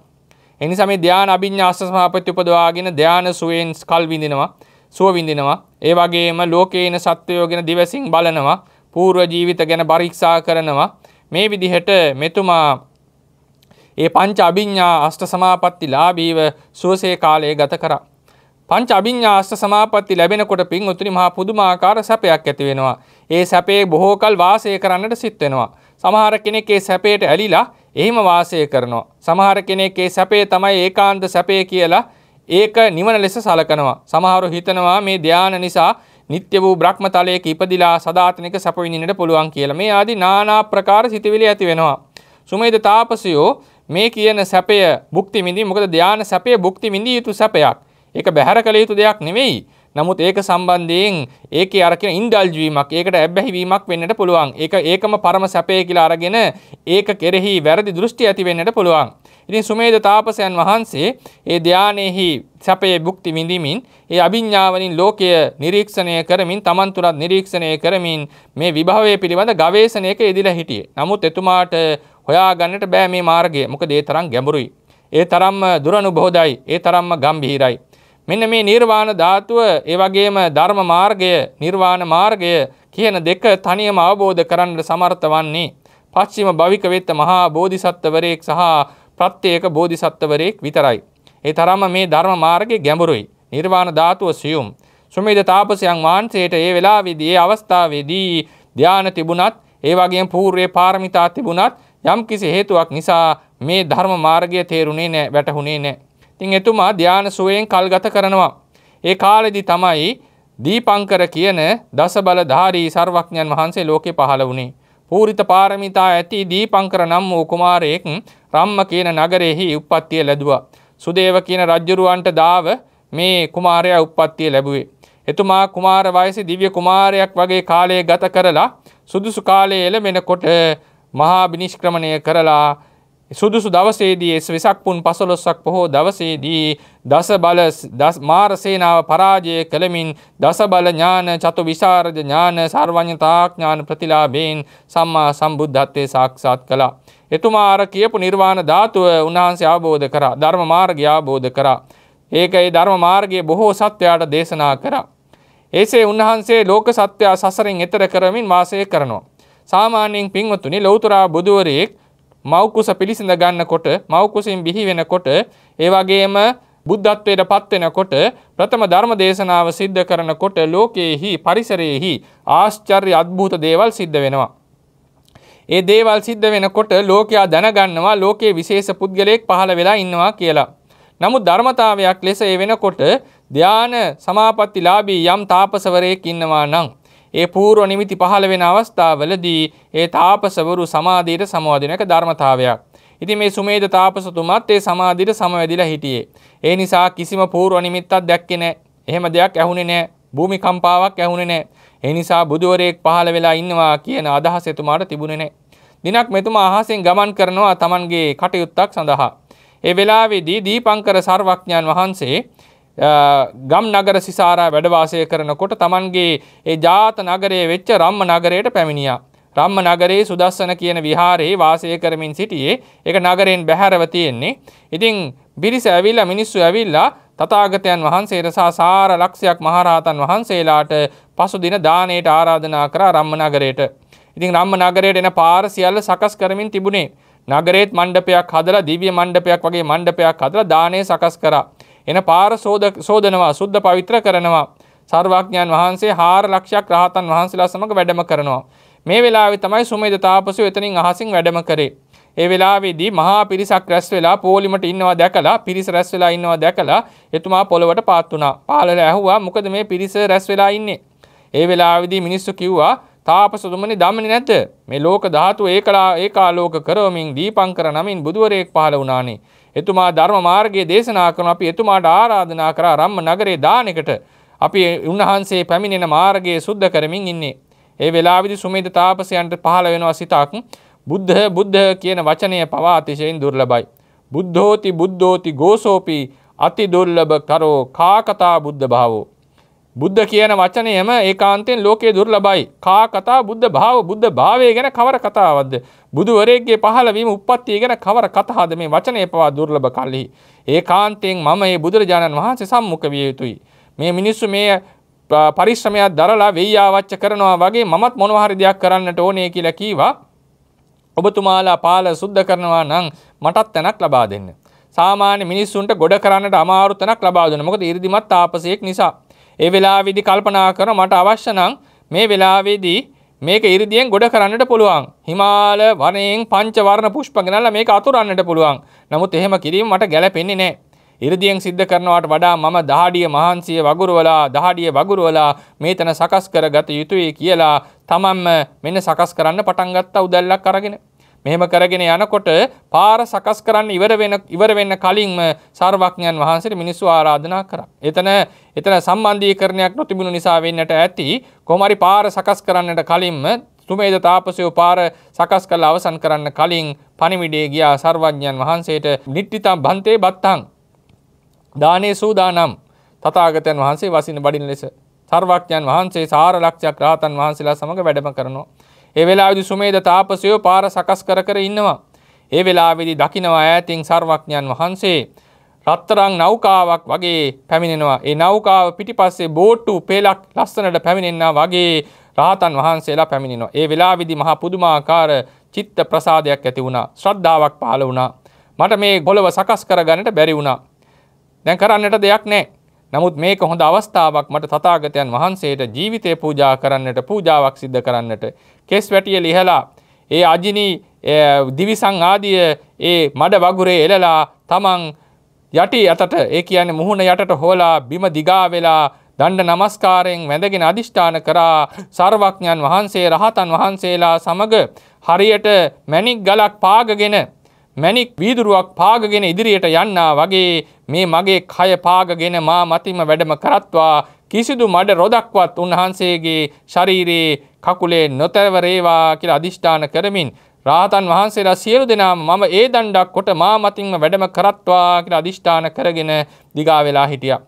එනිසා මේ ධ්‍යාන අභිඥා ආස්ත සමාපatti උපදවාගෙන ධ්‍යාන සුවෙන් කල් විඳිනවා, සුව විඳිනවා. ඒ වගේම ලෝකේන සත්වයෝගෙන දිවසින් බලනවා. පූර්ව ජීවිත ගැන පරීක්ෂා කරනවා මේ විදිහට මෙතුමා ඒ පංච අභිඤ්ඤා අෂ්ට සමාපatti ලාභීව සුවසේ කාලය ගත කරා. පංච අභිඤ්ඤා අෂ්ට සමාපatti ලැබෙනකොට පින්වතුනි මහා පුදුමාකාර සැපයක් ඇති වෙනවා. ඒ සැපේ බොහෝ කල වාසය කරන්නට සිත් වෙනවා. සමහර කෙනෙක් ඒ සැපයට ඇලිලා එහෙම වාසය කරනවා. සමහර කෙනෙක් ඒ සැපේ තමයි ඒකාන්ත සැපේ කියලා ඒක නිවන ලෙස සලකනවා. සමහරු හිතනවා මේ ධානය නිසා නිත්‍ය වූ බ්‍රහ්මතලයක ඉපදිලා සදාතනික සැප විඳින්නට පුළුවන් කියලා. මේ ආදී নানা ප්‍රකාර සිතවිලි ඇති වෙනවා. සුමේද තාපසයෝ මේ කියන සැපය භුක්ති විඳි මොකද ධාන සැපය භුක්ති විඳිය යුතු සැපයක්. ඒක බැහැර කළ යුතු දෙයක් නෙමෙයි. නමුත් ඒක සම්බන්ධයෙන් ඒකේ අර කියන ඉන්ඩල්ජ් වීමක් ඒකට ඇබ්බැහි වීමක් වෙන්නට පුළුවන්. ඒක ඒකම පරම සැපය කියලා අරගෙන ඒක කෙරෙහි වැරදි දෘෂ්ටි ඇති වෙන්නට පුළුවන්. ඉතින් සුමේද තාපසයන් වහන්සේ ඒ ධානයේහි සැපේ භුක්ති විඳිමින් ඒ අභිඥාවලින් ලෝකය නිරීක්ෂණය කරමින් තමන් තුරත් නිරීක්ෂණය කරමින් මේ විභවය පිළිබඳ ගවේෂණයක යෙදිලා හිටියේ. නමුත් එතුමාට හොයාගන්නට බෑ මේ මාර්ගය. මොකද ඒ තරම් ගැඹුරුයි. ඒ තරම්ම දුරනුබෝධයි. ඒ තරම්ම ගැඹීරයි. මෙන්න මේ නිර්වාණ ධාතුව ඒ වගේම ධර්ම මාර්ගය, නිර්වාණ මාර්ගය කියන දෙක තනියම අවබෝධ කරන්න සමර්ථ වන්නේ පශ්චිම භවික වෙත්ත මහා බෝධිසත්වවරයෙක් සහ ප්‍රත්‍යයක බෝධිසත්වවරයෙක් විතරයි. ඒ තරම්ම මේ ධර්ම මාර්ගයේ ගැඹුරුයි. නිර්වාණ ධාතුව සියුම්. සුමේද තාපසයන් වහන්සේට ඒ වෙලාවේදී ඒ අවස්ථාවේදී ධානය තිබුණත් ඒ වගේම పూర్වේ පාරමිතා තිබුණත් යම්කිසි හේතුවක් නිසා මේ ධර්ම මාර්ගය තේරුණේ නැහැ, වැටහුණේ නැහැ. ඉතින් එතුමා ධානය සුවයෙන් කල්ගත කරනවා. ඒ කාලෙදි තමයි දීපංකර කියන දසබලධාරී සර්වඥන් වහන්සේ ලෝකේ පහළ වුණේ. පූරිත පාරමිතා ඇති දීපංකර නම් වූ කුමාරයෙක් රම්ම කියන නගරෙහි උප්පත්තිය ලැබුවා. සුදේව කියන රජ්ජුරුවන්ට දාව මේ කුමාරයා උප්පත්තිය ලැබුවේ. එතුමා කුමාර වයසේ දිව්‍ය කුමාරයක් වගේ කාලය ගත කරලා සුදුසු කාලයේ එළමෙනකොට මහා බිනිෂ්ක්‍රමණය කරලා සුදුසු දවසේදී එස් වෙසක් පුන් පසළොස්සක් පොහෝ දවසේදී දස බල මාර සේනාව පරාජය කළමින් දස බල ඥාන චතු විසරද ඥාන සර්වඥතා ඥාන ප්‍රතිලාභයෙන් සම්මා සම්බුද්ධත්වේ සාක්ෂාත් කළා. එතුමා අර කියපු නිර්වාණ ධාතුව උන්වහන්සේ අවබෝධ කරා. ධර්ම මාර්ගය අවබෝධ කරා. ඒක ඒ ධර්ම මාර්ගයේ බොහෝ සත්වයාට දේශනා කරා. එසේ උන්වහන්සේ ලෝක සත්‍යය සසරෙන් එතර කරමින් වාසය කරනවා. සාමාන්‍යයෙන් පින්වතුනි ලෞතර බුදුවරයෙක් මෞකුස පිළිසිඳ ගන්නකොට මෞකුසින් බිහි වෙනකොට ඒ වගේම බුද්ධත්වයට පත්වෙනකොට ප්‍රථම ධර්ම දේශනාව සිද්ධ කරනකොට ලෝකයේහි පරිසරයේහි ආශ්චර්ය අද්භූත දේවල් සිද්ධ වෙනවා. ඒ දේවල් සිද්ධ වෙනකොට ලෝකයා දැනගන්නවා ලෝකයේ විශේෂ පුද්ගලයෙක් පහළ වෙලා ඉන්නවා කියලා. නමුත් ධර්මතාවයක් ලෙස ඒ වෙනකොට ධාන සමාපත්තිලාභී යම් තාපසවරයෙක් ඉන්නවා නම් ඒ පූර්ව නිමිති පහළ වෙන අවස්ථාවලදී ඒ තාපසවරු සමාධීර සමවදිනක ධර්මතාවයක්. ඉතින් මේ සුමේද තාපසතුමත් ඒ සමාධීර සමවැදිලා හිටියේ. ඒ නිසා කිසිම පූර්ව නිමිත්තක් දැක්කේ නැහැ. එහෙම දෙයක් ඇහුනේ නැහැ. භූමිකම්පාවක් ඇහුනේ නැහැ. ඒ නිසා බුදුවරයෙක් පහළ වෙලා ඉන්නවා කියන අදහස එතුමාට තිබුණේ නැහැ. දිනක් මෙතුමා අහසින් ගමන් කරනවා Tamanගේ කටයුත්තක් සඳහා. ඒ වෙලාවේදී දීපංකර සර්වඥන් වහන්සේ ගම් නගර සිසාරා වැඩවාසය කරනකොට තමන්ගේ ඒ ජාත නගරයේ වෙච්ච රම්ම නගරයට පැමිණියා. රම්ම නගරයේ සුදස්සන කියන විහාරයේ වාසය කරමින් සිටියේ ඒක නගරයෙන් බැහැරව තියෙන්නේ. ඉතින් බිරිස ඇවිල්ලා මිනිස්සු ඇවිල්ලා තථාගතයන් වහන්සේට සහ සාර ලක්ෂයක් මහරහතන් වහන්සේලාට පසුදින දාණයට ආරාධනා කරා රම්ම නගරයට. ඉතින් රම්ම නගරයට එන පාර සියල්ල සකස් කරමින් තිබුණේ. නගරේත් මණ්ඩපයක් හදලා දිව්‍ය මණ්ඩපයක් වගේ මණ්ඩපයක් හදලා දාණය සකස් කරා. එන පාර සෝදනවා සුද්ධ පවිත්‍ර කරනවා. සර්වාඥයන් වහන්සේ හාර ලක්ෂයක් රහතන් වහන්සේලා සමඟ වැඩම කරනවා. මේ වෙලාවේ තමයි සුමේද තාපසය එතනින් අහසින් වැඩම කරේ. ඒ වෙලාවේදී මහා පිරිසක් රැස් වෙලා පොලිමට ඉන්නවා දැකලා පිරිස රැස් වෙලා ඉන්නවා දැකලා එතුමා පොළවට පාත් වුණා. පාලල ඇහුවා මොකද මේ පිරිස රැස් වෙලා ඉන්නේ? ඒ වෙලාවේදී මිනිස්සු කිව්වා තාපසතුමනි දමන්නේ නැත. මේ ලෝක ධාතු ඒකලා ඒකාලෝක කරවමින් දීපංකර නමින් බුදුවරයෙක් පහළ වුණානේ. එතුමා ධර්ම මාර්ගයේ දේශනා කරන අපි එතුමාට ආරාධනා කරා රම්ම නගරේ දානෙකට අපි උන්වහන්සේ පැමිණෙන මාර්ගයේ සුද්ධ කරමින් ඉන්නේ. ඒ වෙලාවිදි සුමේද තාපසයන්ට පහළ වෙනවා සිතක් බුද්ධ බුද්ධ කියන වචනය පවා අතිශයෙන් දුර්ලබයි. බුද්ධෝති බුද්ධෝති ගෝසෝපි අති දුර්ලභ කරෝ කාකතා බුද්ධ භාවෝ. බුද්ධ කියන වචනයම ඒකාන්තයෙන් ලෝකයේ දුර්ලභයි. කාකතා බුද්ධ භාව බුද්ධ භාවය ගැන කවර කතාවක්ද? බුදුවරේගේ පහළවීම උප්පත්තිය ගැන කවර කතාද මේ වචනය පවා දුර්ලභ කල්හි. ඒ කාන්තයෙන් මම ඒ බුදුරජාණන් වහන්සේ සම්මුඛ විය යුතුයි. මේ මිනිස්සු මේ පරිශ්‍රමයක් දරලා වෙයියාවච්ච කරනවා වගේ මමත් මොනවහරි දෙයක් කරන්නට ඕනේ කියලා කීවා. ඔබතුමාලා පාල සුද්ධ කරනවා නම් මටත් තැනක් ලබා දෙන්න. සාමාන්‍ය මිනිස්සුන්ට ගොඩ කරන්නට අමාරු තැනක් ලබා දෙන්න. මොකද 이르දිමත් තාපසයෙක් නිසා. ඒ වෙලාවේදී කල්පනා කරන මට අවශ්‍ය නම් මේ වෙලාවේදී මේක ඉරිදියෙන් ගොඩ කරන්නට පුළුවන්. හිමාල වනයෙන් පංචවර්ණ පුෂ්ප ගෙනල්ලා මේක අතුරන්නට පුළුවන්. නමුත් එහෙම කිරීම මට ගැළපෙන්නේ නැහැ. ඉරිදියෙන් සිද්ධ කරනවාට වඩා මම දහඩිය මහන්සිය වගුරුවලා දහඩිය වගුරුවලා මේතන සකස් කරගත යුතුයි කියලා තමන්ම මෙන්න සකස් කරන්න පටන් ගත්තා උදැල්ලක් අරගෙන. මෙහෙම කරගෙන යනකොට පාර සකස් කරන්න ඉවර වෙන ඉවර වෙන්න කලින්ම සර්වඥයන් වහන්සේට මිනිස්සු ආරාධනා කරා. එතන එතන සම්බන්ධීකරණයක් නොතිබුණු නිසා වෙන්නට ඇති. කොහොම පාර සකස් කරන්නට කලින්ම තුමේද තාපසයෝ පාර සකස් කළ අවසන් කරන්න කලින් පණිවිඩේ ගියා සර්වඥයන් වහන්සේට නිට්ටිතම් බන්තේ බත්තං දානේ සූදානම් තථාගතයන් වහන්සේ වසින බඩින් ලෙස සර්වඥයන් වහන්සේ සාර ලක්ෂයක් රාතන් වහන්සේලා සමග වැඩම කරනවා. ඒ වෙලාවිදි සුමේද තාපසයෝ පාර සකස් කර කර ඉන්නවා. ඒ වෙලාවිදි දකිනවා ඈතින් සර්වඥන් වහන්සේ. රත්තරං නෞකාවක් වගේ පැමිණෙනවා. ඒ නෞකාව පිටිපස්සේ බෝට්ටු පෙලක් ලස්සනට පැමිණෙන්නා වගේ රාතන් වහන්සේලා පැමිණෙනවා. ඒ වෙලාවිදි මහා පුදුමාකාර චිත්ත ප්‍රසාදයක් ඇති වුණා. ශ්‍රද්ධාවක් පහළ වුණා. මට මේ ගොලව සකස් කරගන්නට බැරි වුණා. දැන් කරන්නට දෙයක් නැහැ. නමුත් මේක හොඳ අවස්ථාවක් මට තථාගතයන් වහන්සේට ජීවිතය පූජා කරන්නට පූජාවක් සිද්ධ කරන්නට කෙස් වැටිය ලිහලා ඒ අජිනී දිවිසං ආදිය ඒ මඩ වගුරේ එළලා තමන් යටි අතට ඒ කියන්නේ මුහුණ යටට හොලා බිම දිගා වෙලා දණ්ඩ නමස්කාරයෙන් වැඳගෙන අදිෂ්ඨාන කරා සර්වඥන් වහන්සේ රහතන් වහන්සේලා සමග හරියට මැණික් ගලක් පාගගෙන මැණික් වීදුරුවක් පාගගෙන ඉදිරියට යන්නා වගේ මේ මගේ කය පාගගෙන මා මතින්ම වැඩම කරත්වා කිසිදු මඩ රොදක්වත් උන්වහන්සේගේ ශරීරයේ කකුලේ නොතැවරේවා කියලා අදිෂ්ඨාන කරමින් රාහතන් වහන්සේලා සියලු දෙනාම මම ඒ දණ්ඩක් කොට මා මතින්ම වැඩම කරත්වා කියලා අදිෂ්ඨාන කරගෙන දිගා වෙලා හිටියා.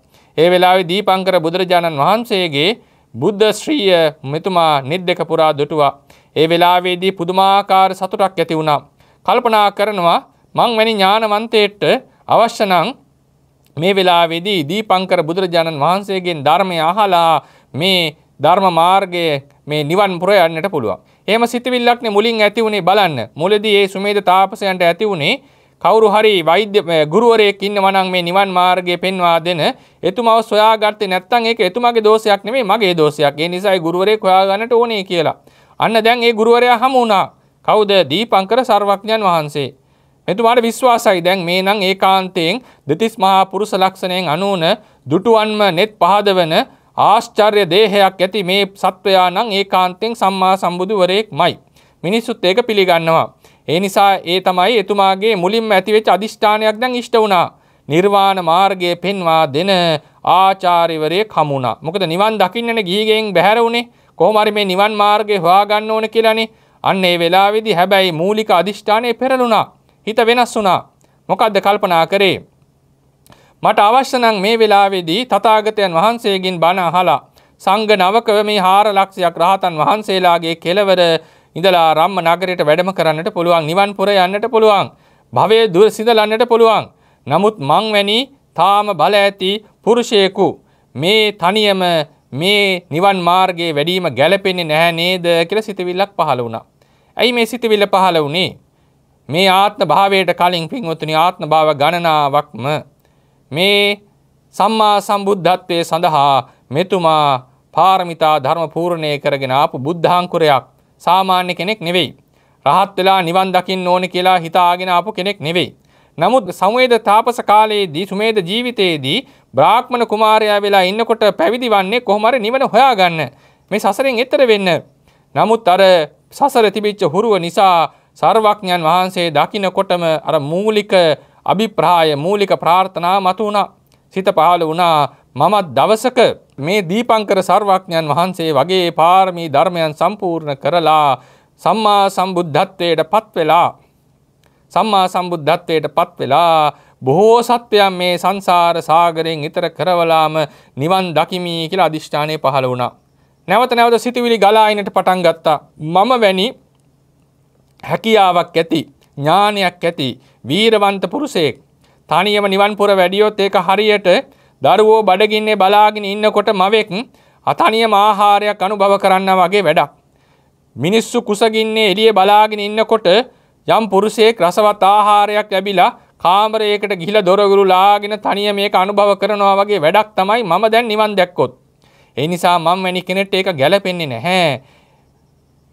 ඒ වෙලාවේ දීපංකර බුදුරජාණන් වහන්සේගේ බුද්ධ ශ්‍රීය මෙතුමා නිද්දක පුරා දුටුවා. ඒ වෙලාවේදී පුදුමාකාර සතුටක් ඇති වුණා. කල්පනා කරනවා මං වැනි ඥානවන්තයෙක්ට අවශ්‍ය නම් මේ වෙලාවේදී දීපංකර බුදුරජාණන් වහන්සේගෙන් ධර්මය අහලා මේ ධර්ම මාර්ගයේ මේ නිවන් පුර යන්නට පුළුවන්. එහෙම සිතවිල්ලක්නේ මුලින් ඇති වුණේ බලන්න. මුලදී ඒ සුමේද තාපසයන්ට ඇති වුණේ කවුරු හරි වෛද්‍ය ගුරුවරයෙක් ඉන්නවා නම් මේ නිවන් මාර්ගය පෙන්වා දෙන එතුමාව සොයාගත්තේ නැත්නම් ඒක එතුමාගේ දෝෂයක් නෙමෙයි මගේ දෝෂයක්. ඒ නිසායි ගුරුවරයෙක් හොයාගන්නට ඕනේ කියලා. අන්න දැන් ඒ ගුරුවරයා හමු වුණා. කවුද දීපංකර සර්වඥන් වහන්සේ. මෙතුමාට විශ්වාසයි දැන් මේ නම් ඒ කාන්තයෙන් දෙතිස් මහා පුරුෂ ලක්ෂණයෙන් අනුවන දුටුවන්ම නෙත් පහදවන ආශ්චර්ය දේහයක් ඇති මේ සත්වයා නම් ඒ කාන්තයෙන් සම්මා සම්බුදුවරයෙක් මයි. මිනිස්සුත් ඒක පිළිගන්නවා. ඒ නිසා ඒ තමයි එතුමාගේ මුලින්ම ඇතිවෙච් අධිෂ්ඨානයක් දැන් ඉෂ්ට වුණා. නිර්වාණ මාර්ගය පෙන්වා දෙන ආචාරිවරය කමුණා. මොකද නිවන් දකින්නට ගීගෙන් බැහැර වුණේ කොහොමරි මේ නිවන් මාර්ගය හොයාගන්න ඕන කියලානේ අන්න ඒ වෙලාවේදී හැබැයි මූලික අදිෂ්ඨානය පෙරළුණා. හිත වෙනස් වුණා. මොකද්ද කල්පනා කරේ? මට අවශ්‍ය නම් මේ වෙලාවේදී තථාගතයන් වහන්සේගෙන් බණ අහලා සංඝ නවකව මේ 4 ලක්ෂයක් රහතන් වහන්සේලාගේ කෙළවර ඉඳලා රම්ම නගරයට වැඩම කරන්නට පුළුවන් නිවන් පුර යන්නට පුළුවන් භවයේ දුර සිඳලන්නට පුළුවන් නමුත් මං වැනි තාම බල ඇති පුරුෂයෙකු මේ තනියම මේ නිවන් මාර්ගයේ වැඩිම ගැළපෙන්නේ නැහැ නේද කියලා සිතවිල්ලක් පහළ වුණා ඇයි මේ සිතවිල්ල පහළ වුණේ මේ ආත්ම භාවයට කලින් පින්වතුනි ආත්ම භාව ගණනාවක්ම මේ සම්මා සම්බුද්ධත්වයේ සඳහා මෙතුමා පාරමිතා ධර්ම පූර්ණය කරගෙන ආපු බුද්ධාංකුරයක් සාමාන්‍ය කෙනෙක් නෙවෙයි. රහත් වෙලා නිවන් දකින්න ඕන කියලා හිතාගෙන ආපු කෙනෙක් නෙවෙයි. නමුත් සමවේද තාපස කාලයේදී සුමේද ජීවිතයේදී බ්‍රාහ්මණ කුමාරයා වෙලා ඉන්නකොට පැවිදි වන්නේ කොහොම හරි නිවන හොයාගන්න. මේ සසරෙන් එතර වෙන්න. නමුත් අර සසර තිබිච්ච හුරුව නිසා සර්වඥන් වහන්සේ දකින්නකොටම අර මූලික අභිප්‍රාය මූලික ප්‍රාර්ථනා මතු වුණා. සිත පහළ වුණා මමත් දවසක මේ දීපංකර සර්වඥන් වහන්සේ වගේ පාරමී ධර්මයන් සම්පූර්ණ කරලා සම්මා සම්බුද්ධත්වයට පත් වෙලා සම්මා සම්බුද්ධත්වයට පත් වෙලා බොහෝ සත්වයන් මේ සංසාර සාගරයෙන් ඈතර කරවලාම නිවන් දකිමි කියලා අදිෂ්ඨානය පහළ වුණා. නැවත නැවත සිතිවිලි ගලායිනට පටන් ගත්තා මම වැනි හැකියාවක් ඇති ඥානයක් ඇති වීරවන්ත පුරුසයෙක් තනියම නිවන් පුර වැඩියොත් ඒක හරියට දරුවෝ බඩගින්නේ බලාගෙන ඉන්නකොට මවෙක් අතනියම ආහාරයක් අනුභව කරන්න වගේ වැඩක් මිනිස්සු කුසගින්නේ එළිය බලාගෙන ඉන්නකොට යම් පුරුෂයෙක් රසවත් ආහාරයක් ලැබිලා කාමරයකට ගිහිලා දොරගුරු ලාගෙන තනිය මේක අනුභව කරනවා වගේ වැඩක් තමයි මම දැන් නිවන් දැක්කොත් ඒ නිසා මම වැනි කෙනෙක්ට ඒක ගැළපෙන්නේ නැහැ.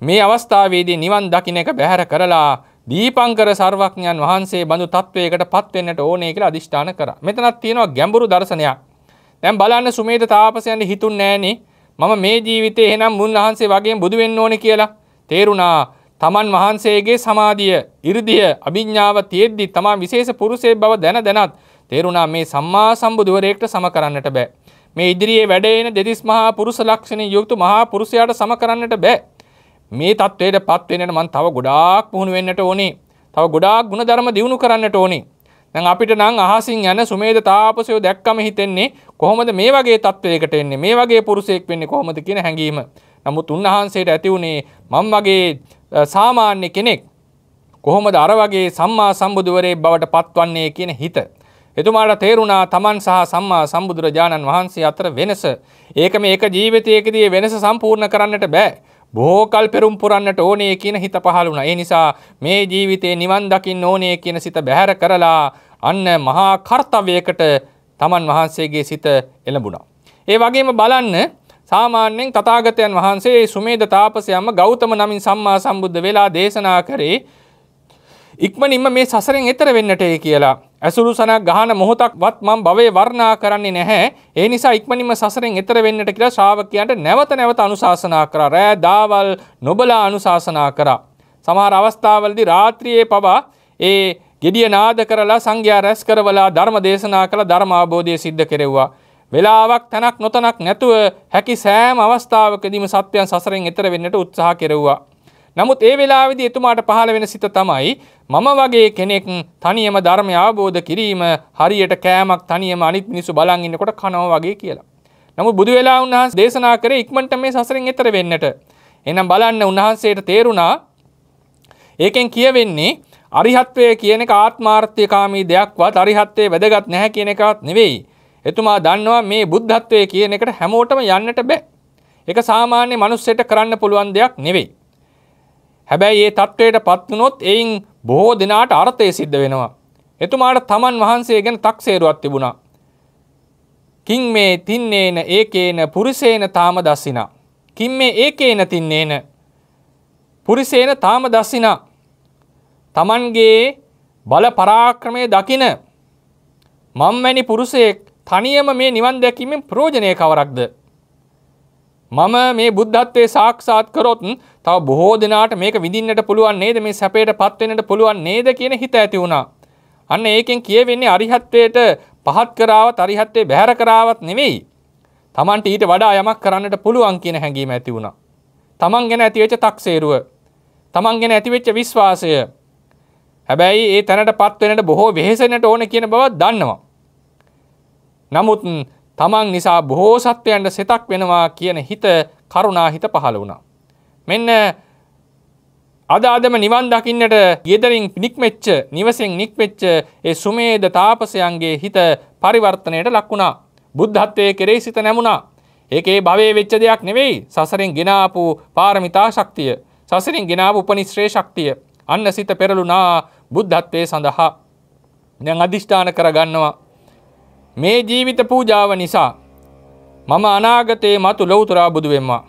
මේ අවස්ථාවේදී නිවන් දකින්න එක බැහැර කරලා දීපංකර සර්වඥයන් වහන්සේ බඳු තත්වයකට පත් වෙන්නට ඕනේ කියලා අදිෂ්ඨාන කරා. මෙතනක් තියෙනවා ගැඹුරු දර්ශනයක්. දැන් බලන්න සුමේද තාපසයන්ට හිතුන්නේ නැහනේ. මම මේ ජීවිතේ එහෙනම් මුන් වහන්සේ වගේම බුදු වෙන්න ඕනේ කියලා. තේරුණා. තමන් වහන්සේගේ සමාධිය, 이르දිය, අභිඥාව තියෙද්දි තමන් විශේෂ පුරුෂයෙක් බව දැන දැනත් තේරුණා මේ සම්මා සම්බුදුවරයෙක්ට සම කරන්නට බෑ. මේ ඉදිරියේ වැඩේන දෙදිස් මහා පුරුෂ ලක්ෂණ යුක්තු මහා පුරුෂයාට සම කරන්නට බෑ. මේ தത്വයට පත් වෙන්නට මං තව ගොඩාක් පුහුණු වෙන්නට ඕනේ. තව ගොඩාක් ಗುಣධර්ම දියුණු කරන්නට ඕනේ. දැන් අපිට නම් අහසින් යන සුමේද තාපසයෝ දැක්කම හිතෙන්නේ කොහොමද මේ වගේ தത്വයකට එන්නේ? මේ වගේ පුරුෂයෙක් වෙන්නේ කොහොමද කියන හැඟීම. නමුත් උන්වහන්සේට ඇති වුණේ මම වගේ සාමාන්‍ය කෙනෙක් කොහොමද අර වගේ සම්මා සම්බුදුවරේ බවට පත්වන්නේ කියන හිත. එතුමාට තේරුණා තමන් සහ සම්මා සම්බුදුරජාණන් වහන්සේ අතර වෙනස. ඒක මේක ජීවිතයකදී වෙනස සම්පූර්ණ කරන්නට බෑ. බෝකල් පෙරුම් පුරන්නට ඕනේ කියන හිත පහළුණ. ඒ නිසා මේ ජීවිතේ නිවන් දකින්න ඕනේ කියන සිත බැහැර කරලා අන්න මහා කර්තව්‍යයකට තමන් වහන්සේගේ සිත එළඹුණා. ඒ වගේම බලන්න සාමාන්‍යයෙන් තථාගතයන් වහන්සේ සුමේද තාපසයාම ගෞතම නමින් සම්මා සම්බුද්ධ වෙලා දේශනා කරේ ඉක්මනින්ම මේ සසරෙන් එතර වෙන්නටයි කියලා. ඇසුරුසනක් ගහන මොහොතක්වත් මම භවයේ වර්ණා කරන්නේ නැහැ. ඒ නිසා ඉක්මනින්ම සසරෙන් එතර වෙන්නට කියලා ශ්‍රාවකයන්ට නැවත නැවත අනුශාසනා කරා. රෑ දාවල් නොබලා අනුශාසනා කරා. සමහර අවස්ථාවලදී රාත්‍රියේ පවා ඒ gediya නාද කරලා සංඝයා රැස් කරවලා ධර්ම දේශනා කළ ධර්ම ආબોධය සිද්ධ කෙරෙව්වා. වෙලාවක් තනක් නොතනක් නැතුව හැකි සෑම අවස්ථාවකදීම සත්‍යයන් සසරෙන් එතර වෙන්නට උත්සාහ කෙරෙව්වා. නමුත් ඒ වෙලාවිදි එතුමාට පහළ වෙන සිත තමයි මම වගේ කෙනෙක් තනියම ධර්මය අවබෝධ කිරීම හරියට කෑමක් තනියම අනිත් මිනිසු බලන් ඉන්නකොට කනවා වගේ කියලා. නමුත් බුදු වෙලා උන්වහන්සේ දේශනා කරේ ඉක්මනට මේ සසරෙන් එතර වෙන්නට. එහෙනම් බලන්න උන්වහන්සේට තේරුණා ඒකෙන් කියවෙන්නේ අරිහත්වය කියන එක ආත්මාර්ථකාමී දෙයක්වත් අරිහත්වයේ වැදගත් නැහැ කියන එකවත් නෙවෙයි. එතුමා දන්නවා මේ බුද්ධත්වයේ කියන එකට හැමෝටම යන්නට බෑ. ඒක සාමාන්‍ය මිනිස්සෙට කරන්න පුළුවන් දෙයක් නෙවෙයි. හැබැයි ඒ තත්ත්වයට පත්වනොත් එයින් බොහෝ දෙනාට අර්ථය සිද්ධ වෙනවා. එතුමාට තමන් වහන්සේ ගැන තක්සේරුවක් තිබුණා. කින් මේ තින්නේන ඒකේන පුරිසේන තාම දස්සිනා. කින් මේ ඒකේන තින්නේන පුරිසේන තාම දස්සිනා. තමන්ගේ බල පරාක්‍රමය දකින මම්වැනි පුරුසයෙක් තනියම මේ නිවන් දැකීමෙන් ප්‍රෝජනය කවරක්ද මම මේ බුද්ධත්වයේ සාක්ෂාත් කරොත් තව බොහෝ දෙනාට මේක විඳින්නට පුළුවන් නේද මේ සැපයට පත් වෙන්නට පුළුවන් නේද කියන හිත ඇති වුණා. අන්න ඒකෙන් කියවෙන්නේ අරිහත්ත්වයට පහත් කරාවත් අරිහත්ත්වේ බැහැර කරාවත් නෙවෙයි. Tamanට ඊට වඩා යමක් කරන්නට පුළුවන් කියන හැඟීම ඇති වුණා. Taman ගැන ඇතිවෙච්ච තක්සේරුව, Taman ගැන ඇතිවෙච්ච විශ්වාසය. හැබැයි ඒ තැනට පත් වෙන්නට බොහෝ වෙහෙසෙන්නට ඕන කියන බව දන්නවා. නමුත් තමන් නිසා බොහෝ සත්වයන්ට සෙතක් වෙනවා කියන හිත කරුණා හිත පහළ වුණා. මෙන්න අද අදම නිවන් දකින්නට ගෙදරින් නික්මෙච්ච නිවසෙන් නික්මෙච්ච ඒ සුමේද තාපසයන්ගේ හිත පරිවර්තනයට ලක්වුණා. බුද්ධත්වයේ කෙරෙහි සිත නැමුණා. ඒකේ භවයේ වෙච්ච දෙයක් නෙවෙයි. සසරෙන් ගෙනාපු පාරමිතා ශක්තිය, සසරෙන් ගෙනාපු උපනිශ්‍රේ ශක්තිය. අන්න සිත පෙරළුණා බුද්ධත්වයේ සඳහා. දැන් අදිෂ්ඨාන කරගන්නවා. මේ ජීවිත පූජාව නිසා මම අනාගතයේ මතු ලොවතුරා බුදුවෙන්වා.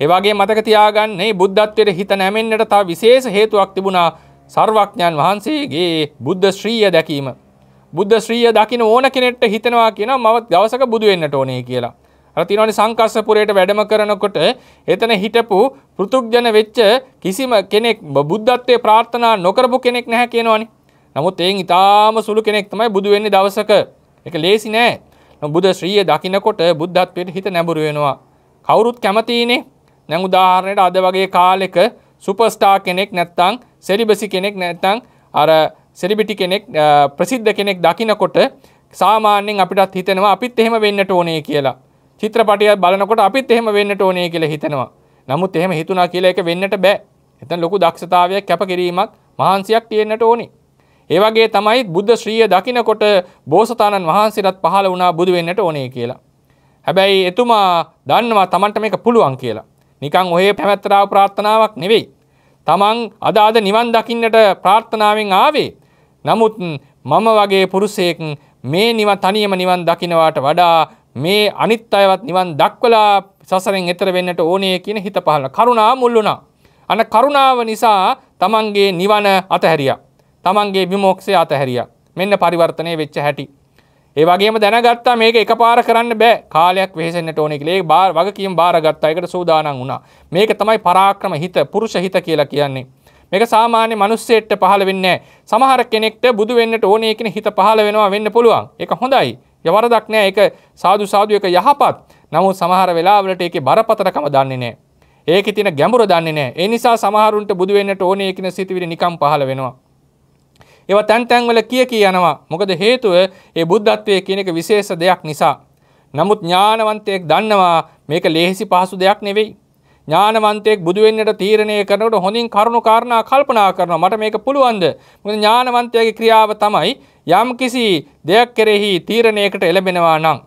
ඒවගේ මතක තියාගන්නේ බුද්ධත්වයට හිත නැමෙන්න්නට තා විශේෂ හේතුවක් තිබුණා සර්වඥන් වහන්සේගේ බුද්ධ ශ්‍රීය දැකීම. බුද්ධ ශ්‍රීය දකින ඕන කෙනෙට හිතනවා කියෙන මවත් දවසක බුදුවෙන්න්නට ඕනේ කියලා. රතිනනි සංකර්සපුරයට වැඩම කරනකොට එතන හිටපු පෘතුක්ජන වෙච්ච කිසිම කෙනෙක් බුද්ධත්වය ප්‍රාර්ථනා නොකරපු කෙනෙක් නැහැ කියනවානි. නමුත් එයින් ඉතාම සුළු කෙනෙක් තමයි බුදුවෙන්නේ දවසක එක ලේසි නෑ බුද ශ්‍රීය දකිනකොට බුද්ධත්වයට හිත නැඹුරු වෙනවා. කවුරුත් කැමතිනේ නැං උදාහරණයට අද වගේ කාලෙක සුපස්ටා කෙනෙක් නැත්තං සෙරිබසි කෙනෙක් නැත්තං අර සෙරිබිටි කෙනෙක් ප්‍රසිද්ධ කෙනෙක් දකිනකොට සාමාන්‍යෙන් අපිටත් හිතනවා අපිත් එහෙම වෙන්නට ඕනේ කියලා. චිත්‍රපටිය බලනකොට අපිත් එහෙම වෙන්නට ඕනේ කියලා හිතනවා. නමුත් එහෙම හිතුනා කියලා එක වෙන්නට බෑ. එතන ලොකු දක්ෂතාවයක් කැපකිරීමක් මහන්සියක් තියෙන්නට ඕනේ. ඒ වගේ තමයි බුද්ධ ශ්‍රීය දකිනකොට බෝසතාණන් වහන්සේටත් පහළ වුණා බුදු වෙන්නට ඕනේ කියලා. හැබැයි එතුමා දන්නවා Tamanට මේක පුළුවන් කියලා. නිකන් ඔහේ පැවැත්තරාව ප්‍රාර්ථනාවක් නෙවෙයි. Taman අද අද නිවන් දකින්නට ප්‍රාර්ථනාවෙන් ආවේ. නමුත් මම වගේ පුරුෂයෙක් මේ නිවන් තනියම නිවන් දකින්නවාට වඩා මේ අනිත් අයවත් නිවන් දක්වලා සසරෙන් එතර වෙන්නට ඕනේ කියන හිත පහළ කරුණා මුල් වුණා. අන කරුණාව නිසා Tamanගේ නිවන අතහැරියා. තමන්ගේ විමෝක්ෂය අතහැරිය මෙන්න පරිවර්තනය වෙච්ච හැටි. ඒවගේම දැනගත්තා මේක එක පාර කරන්න බෑ කාලයක් වෙහෙසෙන්න්නට ඕනෙකලේ බා වගකීම් බාරගත්තා එකට සූදානන් වුණා මේක තමයි පරාක්‍රම හිත පුරුෂ හිත කියලා කියන්නේ. මේක සාමාන්‍ය මනුස්සෙට්ට පහළ වෙන්න සමහර කෙනෙක්ට බුදු වෙන්නට ඕනයකෙන හිත පහළ වෙනවා වෙන්න පුළුවන් එක හොඳයි යවරදක් නෑ එක සාදු සාදු එක යහපත් නමුත් සමහර වෙලාවලට ඒකේ බරපතලකම දන්නේ නෑ. ඒකේ තියෙන ගැඹුර දන්නේ නෑ. ඒ නිසා සමහරුන්ට බුදු වෙන්නට ඕනේ කියන සිතුවිලි නිකම් පහළ වෙනවා. ඒවා තැන් තැන්වල කිය කිය යනවා. මොකද හේතුව ඒ බුද්ධත්වයේ කියන එක විශේෂ දෙයක් නිසා. නමුත් ඥානවන්තයෙක් දන්නවා මේක ලේසි පහසු දෙයක් නෙවෙයි. ඥානවන්තයෙක් බුදු වෙන්නට තීරණය කරනකොට හොඳින් කරුණු කාරණා කල්පනා කරනවා මට මේක පුළුවන්ද මොකද ඥානවන්තයාගේ ක්‍රියාව තමයි යම් කිසි දෙයක් කෙරෙහි තීරණයකට එළඹෙනවා නම්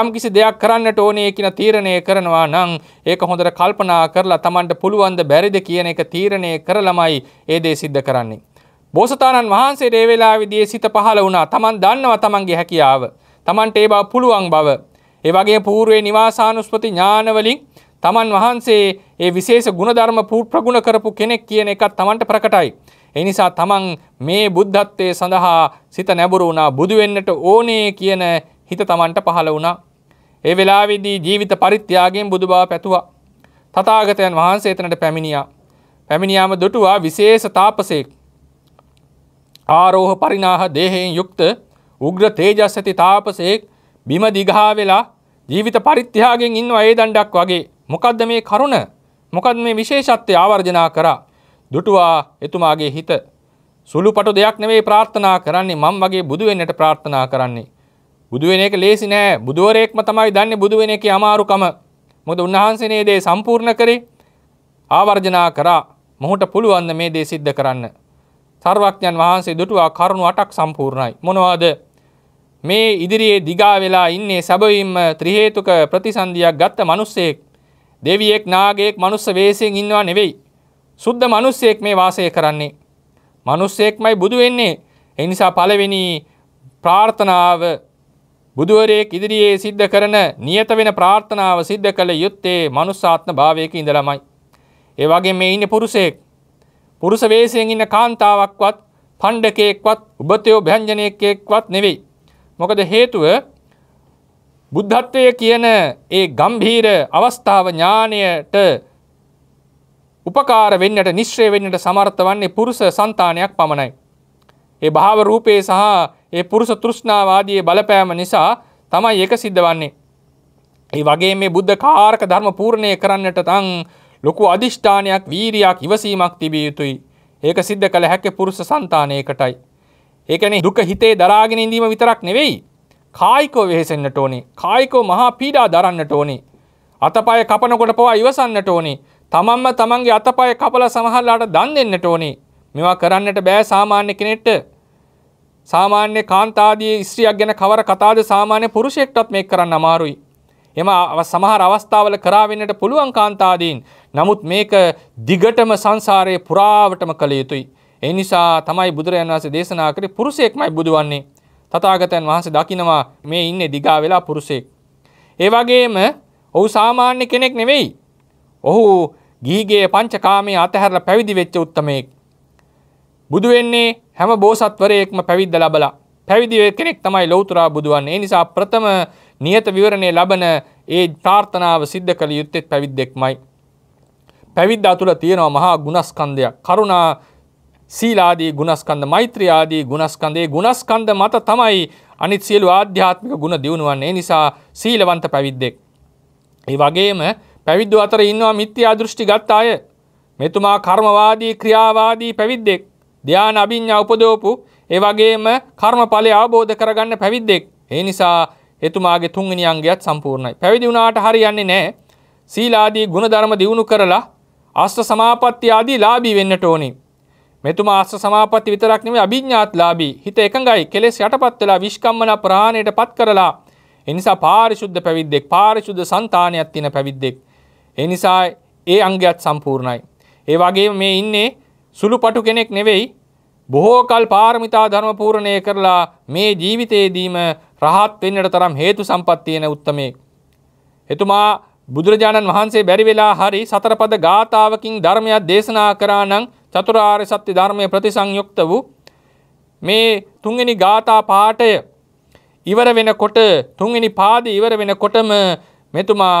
යම් කිසි දෙයක් කරන්නට ඕනේ කියන තීරණය කරනවා නම් ඒක හොඳට කල්පනා කරලා Tamanට පුළුවන්ද බැරිද කියන එක තීරණය කරලමයි ඒ දේ සිද්ධ කරන්නේ බෝසතාණන් වහන්සේට ඒ වෙලාවේදී සිත පහළ වුණා. Taman දන්නවා Tamanගේ හැකියාව. Tamanට ඒ බව පුළුවන් බව. ඒ වගේ పూర్වේ නිවාසානුස්පති ඥාන වලින් Taman වහන්සේ ඒ විශේෂ ගුණධර්ම ප්‍රගුණ කරපු කෙනෙක් කියන එකත් Tamanට ප්‍රකටයි. ඒ නිසා Taman මේ බුද්ධත්වයේ සඳහා සිත නැඹුරු වුණා බුදු වෙන්නට ඕනේ කියන හිත Tamanට පහළ වුණා. ඒ වෙලාවේදී ජීවිත පරිත්‍යාගයෙන් බුදු බව පැතුවා. තථාගතයන් වහන්සේ එතනට පැමිණියා. පැමිණියාම දුටුවා විශේෂ තාපසෙක්. ආරෝහ පරිනාහ දේහයෙන් යුක්ත උග්‍ර තේජස් ඇති තාපසයෙක් බිම දිගහා වෙලා ජීවිත පරිත්‍යාගෙන් ඉන්න ඒ දණ්ඩක් වගේ මොකද්ද මේ කරුණ මොකද මේ විශේෂත්වය ආවර්ජනා කරා දුටුවා එතුමාගේ හිත සුළු පටු දෙයක් නෙවෙයි ප්‍රාර්ථනා කරන්නේ මම වගේ බුදු වෙන්නට ප්‍රාර්ථනා කරන්නේ බුදු වෙන එක ලේසි නෑ බුදුවරයෙක්ම තමයි දන්නේ බුදු වෙන එකේ අමාරුකම මොකද උන්වහන්සේ මේ දේ සම්පූර්ණ කරේ ආවර්ජනා කරා මොහුට පුළුවන් මේ දේ සිද්ධ කරන්න සර්වඥන් වහන්සේ දුටුවා කරුණු අටක් සම්පූර්ණයි. මොනවාද? මේ ඉදිරියේ දිගා වෙලා ඉන්නේ සැබවින්ම ත්‍රි හේතුක ප්‍රතිසන්දියක් ගත්ත මිනිස්සෙක්. දෙවියෙක්, නාගයෙක්, මනුස්ස වෙස්යෙන් ඉන්නවා නෙවෙයි. සුද්ධ මිනිස්සෙක් මේ වාසය කරන්නේ. මිනිස්සෙක්මයි බුදු වෙන්නේ. ඒ නිසා පළවෙනි ප්‍රාර්ථනාව බුදුවරයෙක් ඉදිරියේ සිද්ධ කරන නියත වෙන ප්‍රාර්ථනාව සිද්ධ කළ යුත්තේ මනුස්සාත්ම භාවයක ඉඳලාමයි. ඒ වගේ මේ ඉන්නේ පුරුෂයෙක් පුරුෂ වේශයෙන් ඉන්න කාන්තාවක්වත් පණ්ඩකයෙක්වත් උබතයෝ භ්‍යංජනයෙක්වත් නෙවෙයි. මොකද හේතුව බුද්ධත්වය කියන ඒ ගම්භීර අවස්ථාව ඥානයට උපකාර වෙන්නට නිශ්‍රය වෙන්නට සමර්ථ වන්නේ පුරුෂ సంతානයක් පමණයි. ඒ භාව රූපේ සහ ඒ පුරුෂ තෘෂ්ණාව ආදී බලපෑම නිසා තමයි ඒක සිද්ධ වන්නේ. ඒ වගේ මේ බුද්ධ කාරක ධර්ම පූර්ණේ කරන්නට තන් ලොකු අධිෂ්ඨානයක් වීරයක් ඉවසීමක් තිබිය යුතුයි. ඒක සිද්ධ කළ හැක්කෙ පුරුෂ సంతානයකටයි. ඒ කියන්නේ දුක හිතේ දරාගෙන ඉඳීම විතරක් නෙවෙයි. කායිකව වෙහෙසෙන්නට ඕනේ. කායිකව මහා පීඩා දරන්නට ඕනේ. අතපය කපනකොට පවා ඉවසන්නට ඕනේ. තමන්ම තමන්ගේ අතපය කපලා සමහරලාට දන් දෙන්නට ඕනේ. මේවා කරන්නට බෑ සාමාන්‍ය කෙනෙක්ට. සාමාන්‍ය කාන්තාදී ස්ත්‍රියක් ගැන කවර කතාද සාමාන්‍ය පුරුෂයෙක්ටත් මේක කරන්න අමාරුයි. එම සමහර අවස්ථාවල කරාවෙන්නට පුළුවන් කාන්තාදීන්. නමුත් මේක දිගටම සංසාරයේ පුරාවටම කළ යුතුයි. ඒ නිසා තමයි බුදුරජාන් වහන්සේ දේශනා කරේ පුරුෂයෙක්මයි බුදු වන්නේ. තථාගතයන් වහන්සේ දකිනවා මේ ඉන්නේ දිගා වෙලා පුරුෂයෙක්. ඒ වගේම ඔහු සාමාන්‍ය කෙනෙක් නෙවෙයි. ඔහු ගීගේ පංචකාමයේ අතහැරලා පැවිදි වෙච්ච උත්තමයෙක්. බුදු වෙන්නේ හැම බෝසත්වරයෙක්ම පැවිද්ද ලබලා. පැවිදි කෙනෙක් තමයි ලෞතර බුදුවන්නේ. ඒ නිසා ප්‍රථම නියත විවරණය ලබන ඒ ප්‍රාර්ථනාව සිද්ධ කළ යුත්තෙත් පැවිද්දෙක්මයි. පැවිද්ද අතුළ තියෙනවා මහා ගුණස්කන්දයක් කරුණා සීලාදී ගුණස්කන්ද මෛත්‍රියආදී ගුණස්කන්දේ ගුණස්කන්ද මත තමයි අනිත් සියලු ආධ්‍යාත්මික ගුණ දියුණුවන්නේ නිසා සීලවන්ත පැවිද්දෙක්. ඒ වගේම පැවිද්දු අතර ඉන්නවා මිත්‍යා දෘෂ්ටි ගත් අය. මෙතුමා කර්මවාදී ක්‍රියාවාදී පැවිද්දෙක්. ධ්‍යාන අභිඥා උපදෝපු ඒ වගේම කර්මඵලය අවබෝධ කරගන්න පැවිද්දෙක්. ඒ නිසා එතුමාගේ තුන්වෙනි අංගයත් සම්පූර්ණයි. පැවිදි වුණාට හරියන්නේ නැහැ. සීලාදී ගුණධර්ම දියුණු කරලා අෂ්ට සමාපatti ආදී ලාභී වෙන්නට ඕනේ. මෙතුමා අස්ස සමාපatti විතරක් නෙමෙයි අභිඥාත්ලාභී හිත එකඟයි කෙලෙස් යටපත් වෙලා විශ්කම්මන ප්‍රහාණයටපත් කරලා ඒ නිසා පාරිශුද්ධ පැවිද්දෙක් පාරිශුද්ධ సంతානයක් තියෙන පැවිද්දෙක් ඒ නිසා ඒ අංගයත් සම්පූර්ණයි ඒ වගේම මේ ඉන්නේ සුළුපටු කෙනෙක් නෙවෙයි බොහෝ කල් පාරමිතා ධර්ම පූර්ණණය කරලා මේ ජීවිතයේදීම රහත් වෙන්නට තරම් හේතු සම්පත් තියෙන උත්තමේ. එතුමා බුදුරජාණන් වහන්සේ බැරි වෙලා හරි සතරපද ගාථාවකින් ධර්මයක් දේශනා කරා නම් චතුරාර්ය සත්‍ය ධර්මයේ ප්‍රතිසංයුක්ත වූ මේ තුන්වෙනි ගාථා පාඨය ඉවර වෙනකොට තුන්වෙනි පාදේ ඉවර වෙනකොටම මෙතුමා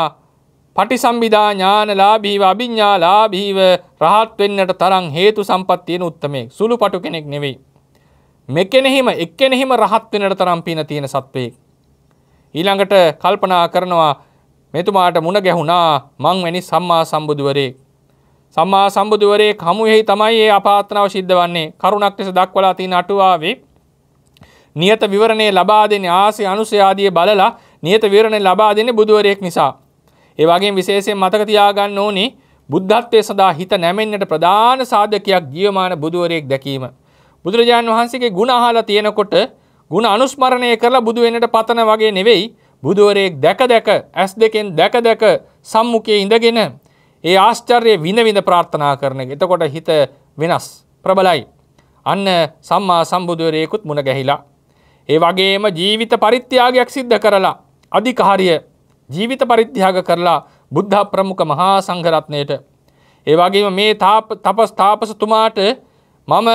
පටිසම්භිදා ඥානලාභීව අභිඥාලාභීව රහත් වෙන්නට තරම් හේතු සම්පත් තියෙන උත්තමයෙක් සුළු පටු කෙනෙක් නෙවෙයි මෙකෙනෙහිම එක්කෙනෙහිම රහත් වෙනට තරම් පින තියෙන සත්වෙක්. ඊළඟට කල්පනා කරනවා මෙතුමාට මුණ ගැහුණා මං වැනි සම්මා සම්බුදුවරේ. සම්මා සම්බුදුවරේ හමුයෙහි තමයි ඒ අපාත්‍රාව සිද්ධ වන්නේ. කරුණක් ලෙස දක්වලා තියෙන අටුවාවේ නියත විවරණේ ලබා දෙන්නේ ආසී අනුසය ආදී බලලා නියත විවරණේ ලබා දෙන්නේ බුදුවරයෙක් නිසා. ඒ වගේම විශේෂයෙන් මතක තියාගන්න ඕනේ බුද්ධත්වයේ සදා හිත නැමෙන්නට ප්‍රධාන සාධකයක් ජීවමාන බුදුවරයෙක් දැකීම. බුදුරජාණන් වහන්සේගේ ගුණ අහලා තියෙනකොට ගුණ අනුස්මරණය කරලා බුදු වෙන්නට පතන වගේ නෙවෙයි බුදුවරයෙක් දැක දැක ඇස් දෙකෙන් දැක දැක සම්මුඛයේ ඉඳගෙන ඒ ආශ්චර්ය විඳ විඳ ප්‍රාර්ථනා කරන එක. එතකොට හිත වෙනස් ප්‍රබලයි. අන්න සම්මා සම්බුදුවරයෙකුත් මුණ ගැහිලා. ඒ වගේම ජීවිත පරිත්‍යාගයක් සිද්ධ කරලා අධිකාරිය ජීවිත පරිත්‍යාග කරලා බුද්ධ ප්‍රමුඛ මහා සංඝරත්නයට ඒ වගේම මේ තාප තපස් තාපසතුමාට මම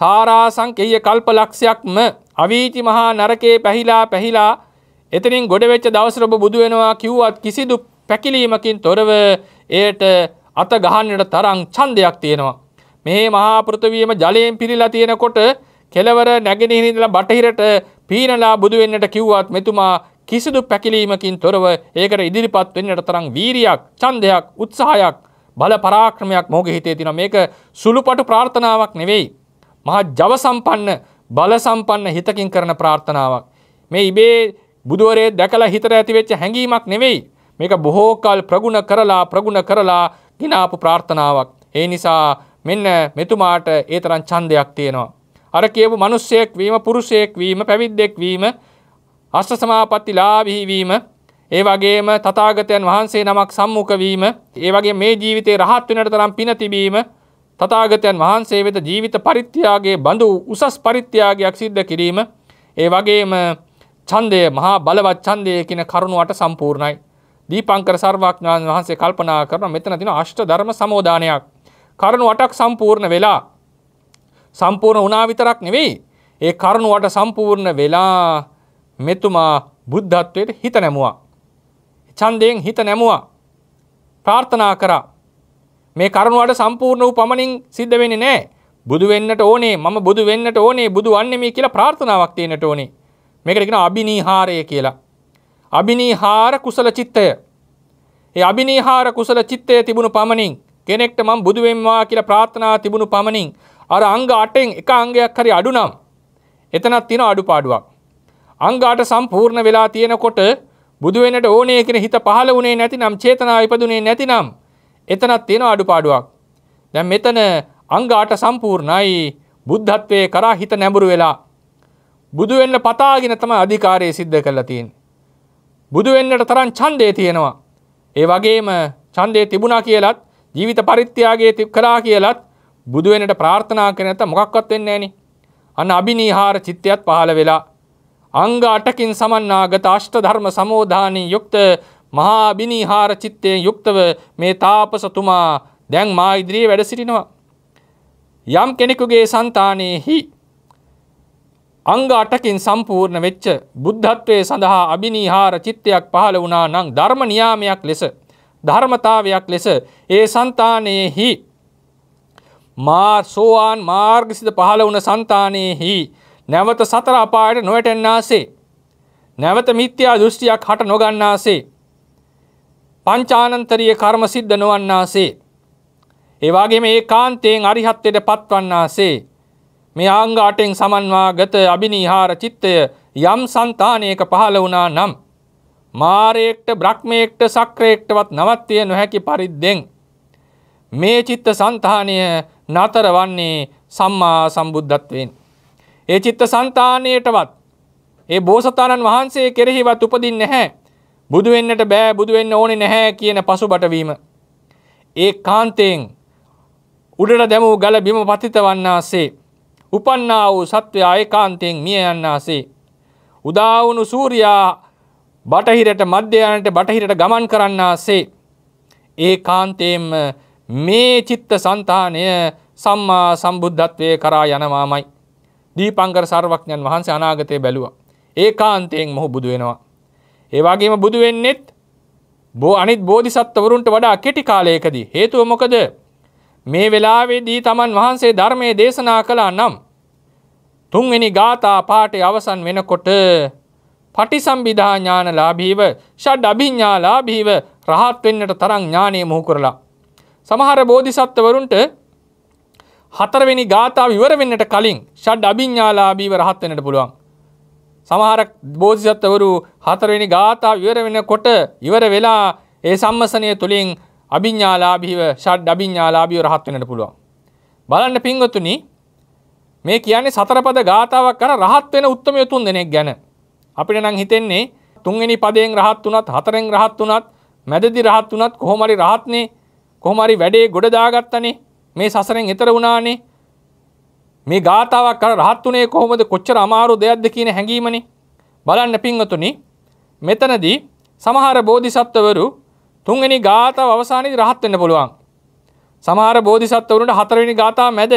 සාරාසංකේය කල්පලක්ෂයක්ම අවීචි මහා නරකේ පැහිලා පැහිලා එතනින් ගොඩ වෙච්ච දවසට ඔබ බුදු වෙනවා කිව්වත් කිසිදු පැකිලීමකින් තොරව එයට අත ගහන්නට තරම් ඡන්දයක් තියෙනවා. මේ මහා පෘථිවියම ජලයෙන් පිරීලා තියෙනකොට කෙලවර නැගෙනහිර ඉඳලා බටහිරට පීනලා බුදු වෙන්නට කිව්වත් මෙතුමා කිසිදු පැකිලීමකින් තොරව ඒකට ඉදිරිපත් වෙන්නට තරම් වීරියක්, ඡන්දයක්, උත්සාහයක්, බල පරාක්‍රමයක් මොහුගේ හිතේ තියෙනවා. මේක සුළුපටු ප්‍රාර්ථනාවක් නෙවෙයි. මහා ජව සම්පන්න බල සම්පන්න හිතකින් කරන ප්‍රාර්ථනාවක්. මේ ඉබේ බුදුවරේ දැකලා හිතට ඇතිවෙච්ච හැඟීමක් නෙවෙයි. මේක බොහෝ කල් ප්‍රගුණ කරලා ප්‍රගුණ කරලා ගినాපු ප්‍රාර්ථනාවක්. ඒ නිසා මෙන්න මෙතුමාට ඒ තරම් ඡන්දයක් තියෙනවා. අර කියපු මිනිස්සෙක් වීම පුරුෂයෙක් වීම පැවිද්දෙක් වීම අෂ්ට සමාපatti ලාභී වීම ඒ වගේම තථාගතයන් වහන්සේ නමක් සම්මුඛ වීම ඒ වගේ මේ ජීවිතේ රහත් වෙනට තරම් පින තිබීම තතාගතයන් වහන්සේ වෙත ජීවිත පරිත්‍යයාගේ බඳු උසස් පරිත්‍යයාගයක් සිද්ධ කිරීම ඒ වගේම චන්දය මහා බලවත් චන්දය කියන කරුණුවට සම්පූර්ණයි. දීපංකර සර්වාඥාන් වහන්සේ කල්පනා කරන මෙතන තින අෂ්ට ධර්ම සමෝධානයක් කරුණු වටක් සම්පූර්ණ වෙලා සම්පූර්ණ වනා විතරක් නෙවෙයි ඒ කරුණු වට සම්පූර්ණ වෙලා මෙතුමා බුද්ධත්වයට හිත නැමුවා. චන්දයෙන් හිත නැමුවා ප්‍රාර්ථනා කරා මේ කරුණාවට සම්පූර්ණ වූ පමණින් සිද්ධ වෙන්නේ නැහැ. බුදු වෙන්නට ඕනේ, මම බුදු වෙන්නට ඕනේ, බුදු වන්නේ මේ කියලා ප්‍රාර්ථනාවක් තියෙන්නට ඕනේ. මේකට කියනවා අබිනීහාරය කියලා. අබිනීහාර කුසල චිත්තය. ඒ අබිනීහාර කුසල චිත්තය තිබුණු පමණින් කෙනෙක්ට මම බුදු වෙන්නවා කියලා ප්‍රාර්ථනා තිබුණු පමණින් අර අංග 8න් එක අංගයක් හරි අඩු නම් එතනක් තියෙන අඩුපාඩුවක්. අංග 8 සම්පූර්ණ වෙලා තියෙනකොට බුදු වෙන්නට ඕනේ කියන හිත පහළ වුණේ නැතිනම් චේතනාව ඉපදුනේ නැතිනම් එතනත් තියෙන අඩුපාඩුවක්. දැන් මෙතන අංගාට සම්පූර්ණයි බුද්ධත්වයේ කරා හිත නැඹුරු වෙලා බුදු වෙන්න පතාගෙන තමයි අධිකාරය සිද්ධ කරලා තියෙන්නේ. බුදු වෙන්නට තරම් ඡන්දේ තියෙනවා. ඒ වගේම ඡන්දේ තිබුණා කියලත් ජීවිත පරිත්‍යාගයේ තිබකලා කියලත් බුදු වෙන්නට ප්‍රාර්ථනා කරන නැත්නම් මොකක්වත් වෙන්නේ නැහෙනි. අන්න අබිනීහාර චිත්තයත් පහළ වෙලා අංග 8කින් සමන්නාගත අෂ්ට ධර්ම සමෝධානී යුක්ත මහා බිනිහාර චිත්තයෙන් යුක්තව මේ තාපසතුමා දැන් මා ඉදිරියේ වැඩ සිටිනවා. යම් කෙනෙකුගේ సంతානෙහි අංග 8කින් සම්පූර්ණ වෙච්ච බුද්ධත්වයේ සඳහා අබිනිහාර චිත්තයක් පහළ වුණා නම් ධර්ම නියාමයක් ලෙස ධර්මතාවයක් ලෙස ඒ సంతානෙහි මා සෝවාන් මාර්ගසිත පහළ වුණ సంతානෙහි නැවත සතර අපායට නොවැටෙන්නාසේ නැවත මිත්‍යා දෘෂ්ටියක් හට නොගන්නාසේ පංචානන්තරීය කර්ම සිද්ධ නොවන්නාසේ. ඒවාගේම ඒ කාන්තයෙන් අරිහත්වයට පත්වන්නාසේ. මේ ආංගාටෙන් සමන්වාගත අභිනිහාර චිත්තය යම් සන්තානයක පහළ වුණා නම්. මාරයෙක්ට බ්‍රක්්මයෙක්ට සක්‍රයෙක්ටවත් නවත්වය නොහැකි පරිද්දෙන්. මේ චිත්ත සන්තානය නතර වන්නේ සම්මා සම්බුද්ධත්වයෙන්. ඒ චිත්ත සන්තානයටවත් ඒ බෝසතාණන් වහන්සේ කෙරෙහිවත් උපදින් නැහැ. බුදු වෙන්නට බෑ බුදු වෙන්න ඕනේ නැහැ කියන පසුබටවීම ඒ කාන්තයෙන් උඩට දැමූ ගල බිම පතිත වන්නාසේ උපන්නා වූ සත්වයා ඒකාන්තයෙන් මිය යන්නාසේ උදාවුණු සූර්යා බටහිරට මධ්‍යයනට බටහිරට ගමන් කරන්නාසේ ඒ කාන්තයෙන්ම මේ චිත්ත සන්තානය සම්මා සම්බුද්ධත්වය කරා යනවාමයි දීපංකර සර්වඥන් වහන්සේ අනාගතය බැලුව ඒ කාන්තයෙන් මොහු බුදුවෙනවා ඒවාගේම බුදු වෙන්නෙත් බෝ අනිත් බෝධිසත්වරුන්ට වඩා කෙටි කාලයකදී හේතුව මොකද මේ වෙලාවේදී තමන් වහන්සේ ධර්මයේ දේශනා කළා නම් තුන්වෙනි ගාථා පාඨය අවසන් වෙනකොට පටිසම්භිදා ඥානලාභීව ෂඩ් අභිඥාලාභීව රහත් වෙන්නට තරම් ඥානෙ මොහු කරලා සමහර බෝධිසත්වරුන්ට හතරවෙනි ගාථා විවර වෙන්නට කලින් ෂඩ් අභිඥාලාභීව රහත් වෙන්නට පුළුවන් සමහර බෝධිසත්වවරු හතරවෙනි ගාථා ඉවර වෙනකොට ඉවර වෙලා ඒ සම්මසනය තුළින් අභිඥාලාභීව ෂඩ් අභිඥාලාභීව රහත් වෙන්නට පුළුවන්. බලන්න පින්වතුනි මේ කියන්නේ සතරපද ගාතාවක් කරා රහත් වෙන උත්මය තුන් දෙනෙක් ගැන. අපිට නම් හිතෙන්නේ තුන්වෙනි පදයෙන් රහත් වුණත් හතරෙන් රහත් වුණත් මැදදී රහත් වුණත් කොහොම හරි රහත්නේ කොහොම හරි වැඩේ ගොඩ දාගත්තනේ මේ සසරෙන් ඈතර වුණානේ මේ ගාථාවක් කර රහත්තුනේ කොහොමද කොච්චර අමාරු දෙයක්ද කියන හැඟීමනි බලන්න පින්වතුනි මෙතනදී සමහර බෝධිසත්වවරු තුන්වෙනි ගාථාව අවසානයේදී රහත් වෙන්න පුළුවන් සමහර බෝධිසත්වවරුන්ට හතරවෙනි ගාථාව මැද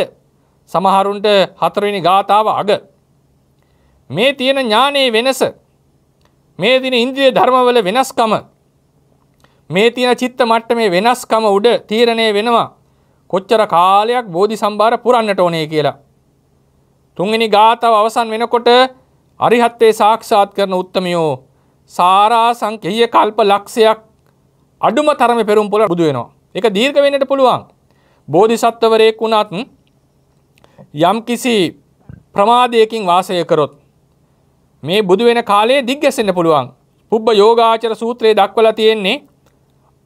සමහරුන්ට හතරවෙනි ගාථාව අග මේ තියෙන ඥානයේ වෙනස මේ දින ඉන්ද්‍රිය ධර්මවල වෙනස්කම මේ තියෙන චිත්ත මට්ටමේ වෙනස්කම උඩ තීරණය වෙනවා කොච්චර කාලයක් බෝධි සම්භාර පුරන්නට ඕනේ කියලා තුන්වෙනි ගාථාව අවසන් වෙනකොට අරිහත්ත්වේ සාක්ෂාත් කරන උත්තමයෝ සාරා සංකේය කල්ප ලක්ෂයක් අඩුම තරමේ පෙරම් පොළ බුදු වෙනවා. ඒක දීර්ඝ වෙන්නට පුළුවන්. බෝධිසත්වවරයෙක් වුණත් යම්කිසි ප්‍රමාදයකින් වාසය කරොත් මේ බුදු වෙන කාලයේ දිග්ගැසෙන්න පුළුවන්. පුබ්බ යෝගාචර සූත්‍රයේ දක්වලා තියෙන්නේ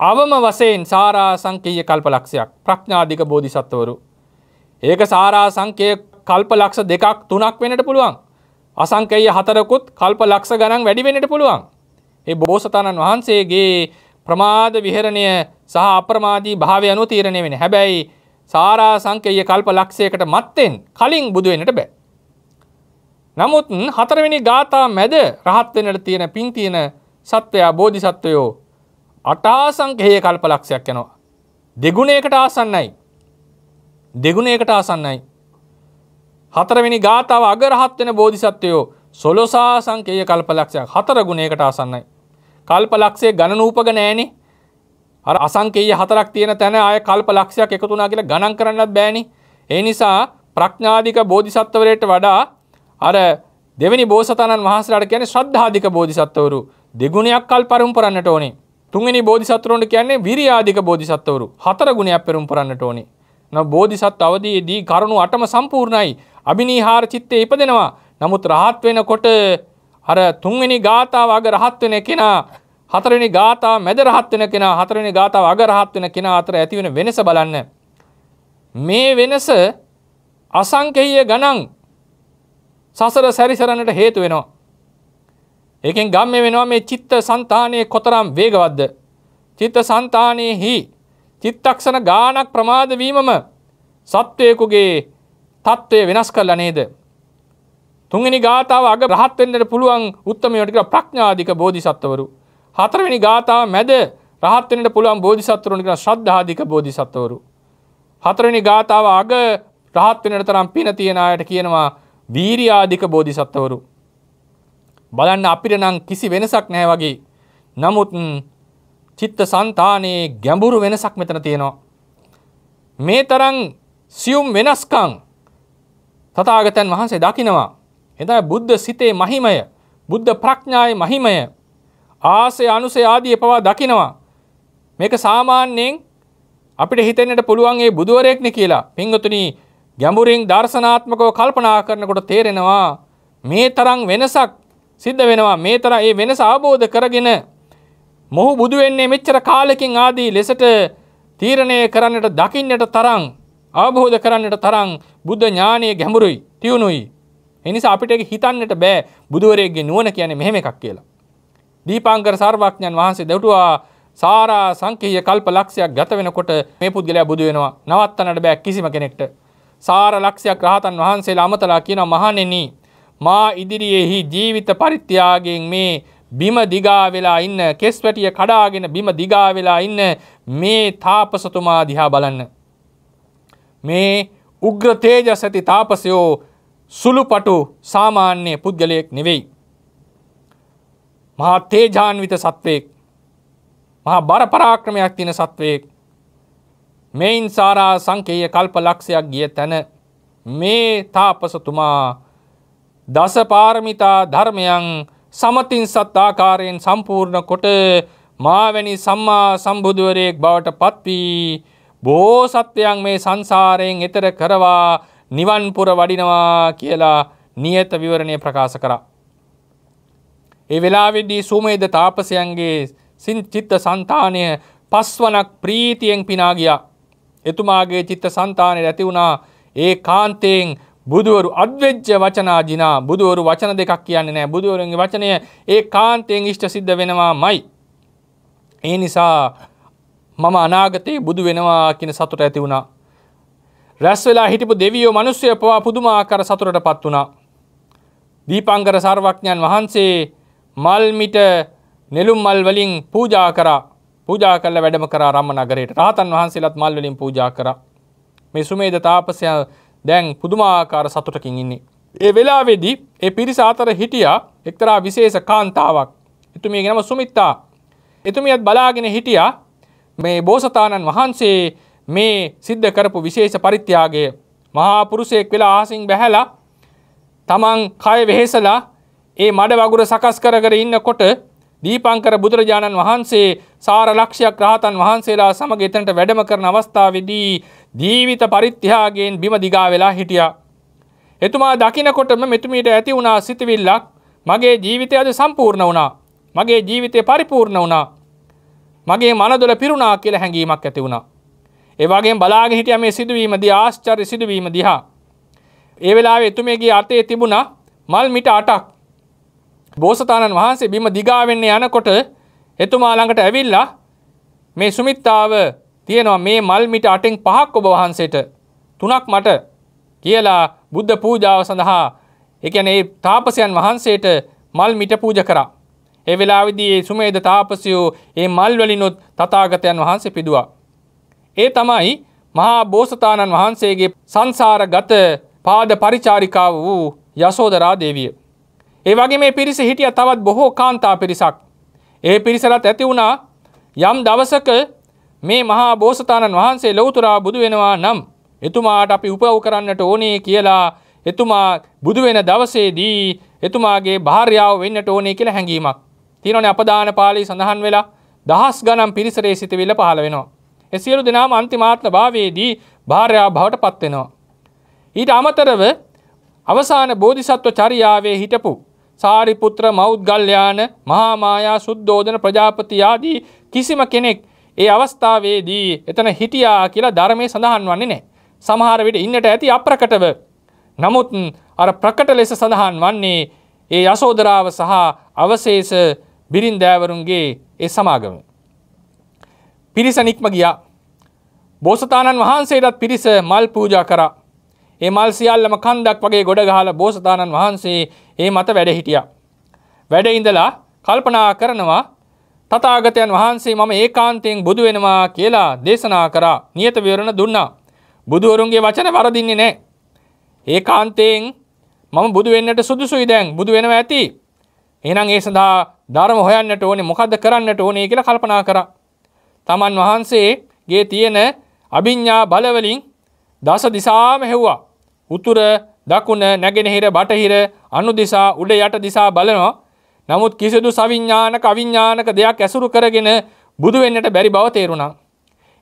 අවම වශයෙන් සාරා සංකේය කල්පලක්ෂයක් ප්‍රඥාධික බෝධිසත්වවරු. ඒක සාරා සංකේය කල්ප ලක්ෂ දෙකක් තුනක් වෙනට පුළුවන්. අසංකය හතරකුත් කල්ප ලක්ෂ ගණන් වැඩි වෙනට පුළුවන්. ඒ බෝසතාණන් වහන්සේගේ ප්‍රමාද විහරණය සහ අප්‍රමාදී භාවය අනුව තීරණය වෙන. හැබැයි සාරා සංකේය කල්ප ලක්ෂයකට මත්තෙන් කලින් බුදු වෙන්නට බෑ. නමුත් හතරවෙනි ගාථා මැද රහත් වෙන්නට තියෙන පින් තියෙන සත්වයා බෝධිසත්වයෝ අටාසංකේය කල්ප ලක්ෂයක් යනවා. දෙගුණයකට ආසන්නයි. දෙගුණයකට ආසන්නයි. හතරවෙනි ගාථාව අගරහත් වෙන බෝධිසත්වයෝ සොලොසා සංකේය කල්පලක්ෂයක් හතර ගුණයකට ආසන්නයි. කල්පලක්ෂයේ ගණන උපග නෑනේ. අර අසංකේය හතරක් තියෙන තැන ආය කල්පලක්ෂයක් එකතු වුණා කියලා ගණන් කරන්නත් බෑනේ. ඒ නිසා ප්‍රඥාධික බෝධිසත්වරයට වඩා අර දෙවනි බෝසතාණන් වහන්සේලාට කියන්නේ ශ්‍රද්ධාධික බෝධිසත්වරු දෙගුණයක් කල් පරම්පරන්නට ඕනේ. තුන්වෙනි බෝධිසත්වරුන්ට කියන්නේ විරියාධික බෝධිසත්වරු හතර ගුණයක් පරම්පරන්නට ඕනේ. නම් බෝධිසත්ව අවදීදී කරුණු අටම සම්පූර්ණයි. අභිනීහාර චිත්තේ ඉපදෙනවා. නමුත් රහත් වෙනකොට අර තුන්වෙනි ගාථාව අග රහත් වෙන කෙනා හතරවෙනි ගාථාව මැද රහත් වෙන කෙනා හතරවෙනි ගාථාව අග රහත් වෙන කෙනා අතර ඇති වෙන වෙනස බලන්න. මේ වෙනස අසංකේය ගණන් සසර සැරිසරන්නට හේතු වෙනවා. ඒකෙන් ගම්ම වෙනවා මේ චිත්ත సంతානයේ කොතරම් වේගවත්ද? චිත්ත సంతානයේහි චිත්තක්ෂණ ගානක් ප්‍රමාද වීමම සත්වයෙකුගේ තත්ත්වය වෙනස් කරලා නේද. තුන්ගනි ගාථාව අග රහත්වෙන්නට පුළුවන් උත්තමයටක ප්‍රඥාධික බෝධිසත්වවරු. හතරවෙනි ගාථාව මැද රහත්වෙනට පුළුවන් බෝධිසත්වරුනික ශ්‍රද්ධාධික බෝධිසත්වවරු. හතරවෙනි ගාථාව අග රහත්වෙනට තරම් පින තියෙන අයට කියනවා වීරියාධික බෝධිසත්වවරු. බලන්න අපිට නම් කිසි වෙනසක් නෑ වගේ. නමුත් චිත්ත සන්තානයේ ගැඹුරු වෙනසක් මෙතන තියෙනවා. මේ තරන් සියුම් වෙනස්කං තථාගතයන් වහන්සේ දකිනවා. එදා බුද්ධ සිතේ මහිමය, බුද්ධ ප්‍රඥාවේ මහිමය, ආසේ අනුසේ ආදී පවා දකිනවා. මේක සාමාන්‍යයෙන් අපිට හිතෙන්නට පුළුවන් ඒ බුදුවරයෙක්නේ කියලා. පින්වතුනි ගැඹුරින් දර්ශනාත්මකව කල්පනා කරනකොට තේරෙනවා මේ තරම් වෙනසක් සිද්ධ වෙනවා. මේ තරම් ඒ වෙනස අවබෝධ කරගෙන මොහු බුදු වෙන්නේ මෙච්චර කාලෙකින් ආදී ලෙසට තීරණය කරන්නට දකින්නට තරම් අවබෝධ කරන්නට තරම් බුද්ධ ඥානය ගැඹුරුයි තියුණුයි. එනිසා අපිට හිතන්නට බෑ බුදුවරේගේ නුවන කියන මෙහෙම එකක් කියලා. දීපංකර සර්වඥන් වහන්සේ දැවටවා සාරා සංකීය කල්ප ලක්ෂයක් ගත වෙනකොට මේ පුද්ගලයා බුදු වෙනවා නවත්තන්නට බෑ කිසිම කෙනෙක්ට. සාර ලක්ෂයක් රහතන් වහන්සේලා අමතලා කියන මහණෙනි මා ඉදිරියේහි ජීවිත පරිත්‍යාගයෙන් මේ බිම දිගා වෙලා ඉන්න කෙස් වැටිය කඩාගෙන බිම දිගා වෙලා ඉන්න මේ තාපසතුමා දිහා බලන්න මේ උග්‍ර තේජස් ඇති තාපසයෝ සුළුපටු සාමාන්‍ය පුද්ගලයෙක් නෙවෙයි. මහා තේජාන්විත සත්වයෙක් මහා බරපරාක්‍රමයක් තියෙන සත්වයෙක් මෙයින් සාරා සංකේය කල්ප ලක්ෂයක් ගිය තැන මේ තාපසතුමා දසපාරමිතා ධර්මයන් සමතින් සත් ආකාරයෙන් සම්පූර්ණ කොට මාවැනි සම්මා සම්බුදුවරයෙක් බවට පත්වී බෝ සත්වයන් මේ සංසාරයෙන් එතර කරවා නිවන්පුර වඩිනවා කියලා නියත විවරණය ප්‍රකාශ කරා. ඒ වෙලාවෙදී සුමේද තාපසයන්ගේ සිංචිත්ත సంతානය පස්වනක් ප්‍රීතියෙන් පිනා ගියා. එතුමාගේ චිත්ත సంతානෙ ඇති වුණා ඒ කාන්තයෙන් බුදුවරු අද්වෙජ්ජ වචනා ජිනා බුදුවරු වචන දෙකක් කියන්නේ නැහැ. බුදුවරුන්ගේ වචනය ඒ කාන්තයෙන් ඉෂ්ට සිද්ධ වෙනවාමයි. ඒ නිසා මම අනාගතයේ බුදු වෙනවා කියන සතුට ඇති වුණා. රැස් වෙලා හිටපු දෙවියෝ මිනිස්සුය පවා පුදුමාකාර සතුටට පත් වුණා. දීපංකර සර්වඥයන් වහන්සේ මල් මිට නෙළුම් මල් වලින් පූජා කරා. පූජා කරලා වැඩම කරා රම නගරයට. රහතන් වහන්සේලාත් මල් වලින් පූජා කරා. මේ සුමේද තාපසයා දැන් පුදුමාකාර සතුටකින් ඉන්නේ. ඒ වෙලාවේදී ඒ පිරිස අතර හිටියා එක්තරා විශේෂ කාන්තාවක්. එතුමිය නම සුමිත්තා. එතුමියත් බලාගෙන හිටියා මේ බෝසතාණන් වහන්සේ මේ සිද්ධ කරපු විශේෂ පරිත්‍යාගය මහා පුරුෂයෙක් වෙලා ආසින් බැහැලා තමන් කය වෙහෙසලා ඒ මඩ වගුර සකස් කර කර ඉන්නකොට දීපංකර බුදුරජාණන් වහන්සේ සාර ලක්ෂයක් රහතන් වහන්සේලා සමග එතනට වැඩම කරන අවස්ථාවේදී ජීවිත පරිත්‍යාගයෙන් බිම දිගා වෙලා හිටියා. එතුමා දකිනකොටම මෙතුමීට ඇති වුණා සිතවිල්ලක් මගේ ජීවිතය අද සම්පූර්ණ වුණා. මගේ ජීවිතය පරිපූර්ණ වුණා. මගේ මනදොල පිරුණා කියල හැඟීමක් ඇති වුණා. ඒවාගේ බලාගහිටිය මේ සිදුවීමද ආශ්චර් සිදුවීම දිහා. ඒ වෙලා එතුමේගේ අතේ තිබුණා මල් මිට අටක්. බෝසතාණන් වහන්සේ බිම දිගාවෙන්නේ යනකොට එතුමාළඟට ඇවිල්ලා මේ සුමිත්තාව තියෙනවා මේ මල් මිට අටෙන් පහක් ඔබ වහන්සේට තුනක් මට කියලා බුද්ධ පූජාව සඳහා එකැන ඒ තාපසයන් වහන්සේට මල් මිට පූජ කරා. ඒ වෙලාවිදී ඒ සුමේද තාපසයෝ ඒ මල්වලිනුත් තතාගතයන් වහන්සේ පිදවා. ඒ තමයි මහා බෝසතාණන් වහන්සේගේ සංසාර ගත පාද පරිචාරිකාව වූ යසෝදරා දේවිය. ඒ වගේ මේ පිරිස හිටිය තවත් බොහෝ කාන්තා පිරිසක්. ඒ පිරිසලත් ඇති වුණා යම් දවසක මේ මහා බෝසතාණන් වහන්සේ ලෞතුරා බුදු වෙනවා නම් එතුමාට අපි උපව් කරන්නට ඕනේ කියලා එතුමා බුදු වෙන දවසේදී එතුමාගේ භාර්යාව වෙන්නට ඕනේ කියලා හැඟීමක්. තියෙනවනේ අපදාන පාළි සඳහන් වෙලා දහස් ගණන් පිරිසරේ සිටවිල්ල පහළ වෙනවා. ඒ සියලු දෙනාම අන්තිමාත්ම භාවයේදී භාර්යාව බවට පත් වෙනවා. ඊට අමතරව අවසාන බෝධිසත්ව චරියාවේ හිටපු සාරිපුත්‍ර මෞද්ගල්යාන මහාමායා සුද්ධෝදන ප්‍රජාපති ආදී කිසිම කෙනෙක් ඒ අවස්ථාවේදී එතන හිටියා කියලා ධර්මයේ සඳහන් වන්නේ නැහැ. සමහර විට ඉන්නට ඇති අප්‍රකටව. නමුත් අර ප්‍රකට ලෙස සඳහන් වන්නේ ඒ යසෝදරාව සහ අවශේෂ බිරින්දෑවරුන්ගේ ඒ සමාගම. පිරිසනික්ම ගියා. බෝසතාණන් වහන්සේටත් පිරිස මල් පූජා කරා. ඒ මල් සියල්ලම කන්දක් වගේ ගොඩ ගහලා බෝසතාණන් වහන්සේ ඒ මත වැඩ හිටියා. වැඩ ඉඳලා කල්පනා කරනවා තථාගතයන් වහන්සේ මම ඒකාන්තයෙන් බුදු වෙනවා කියලා දේශනා කරා. නියත විවරණ දුන්නා. බුදුවරුන්ගේ වචන වරදින්නේ නැහැ. ඒකාන්තයෙන් මම බුදු වෙන්නට සුදුසුයි දැන් බුදු වෙනවා ඇති එහෙනම් ඒ සඳහා ධර්ම හොයන්නට ඕනේ මොකද්ද කරන්නට ඕනේ කියලා කල්පනා කරා. තමන් වහන්සේගේ තියෙන අභිඥා බලවලින් දස දිසාම හෙව්වා. උතුර, දකුණ, නැගෙනහිර, බටහිර, අනු දිසා, උඩ යට දිසා බලනවා. නමුත් කිසිදු සවිඥානක අවිඥානක දෙයක් ඇසුරු කරගෙන බුදු වෙන්නට බැරි බව තේරුණා.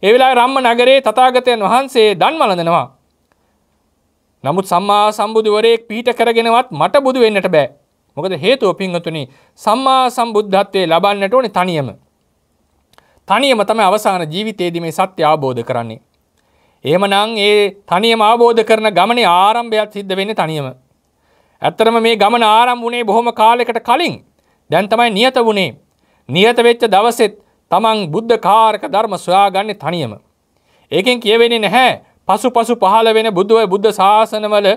ඒ වෙලාවේ රම්ම නගරේ තථාගතයන් වහන්සේ දන් වළඳනවා. නමුත් සම්මා සම්බුදුවරයෙක් පිහිට කරගෙනවත් මට බුදු වෙන්නට බෑ. මොකද හේතුව පින්වතුනි සම්මා සම්බුද්ධත්වයේ ලබන්නට ඕනේ තනියම. තනියම තමයි අවසාන ජීවිතයේදී මේ සත්‍ය අවබෝධ කරන්නේ. එහෙමනම් ඒ තනියම අවබෝධ කරන ගමනේ ආරම්භයත් සිද්ධ වෙන්නේ තනියම. ඇත්තරම මේ ගමන ආරම්භ වුණේ බොහොම කාලයකට කලින්. දැන් තමයි නියත වුණේ. නියත වෙච්ච දවසෙත් තමන් බුද්ධ කාරක ධර්ම සොයාගන්නේ තනියම. ඒකෙන් කියවෙන්නේ නැහැ පසු පසු පහළ වෙන බුදුව බුද්ධ ශාසනවල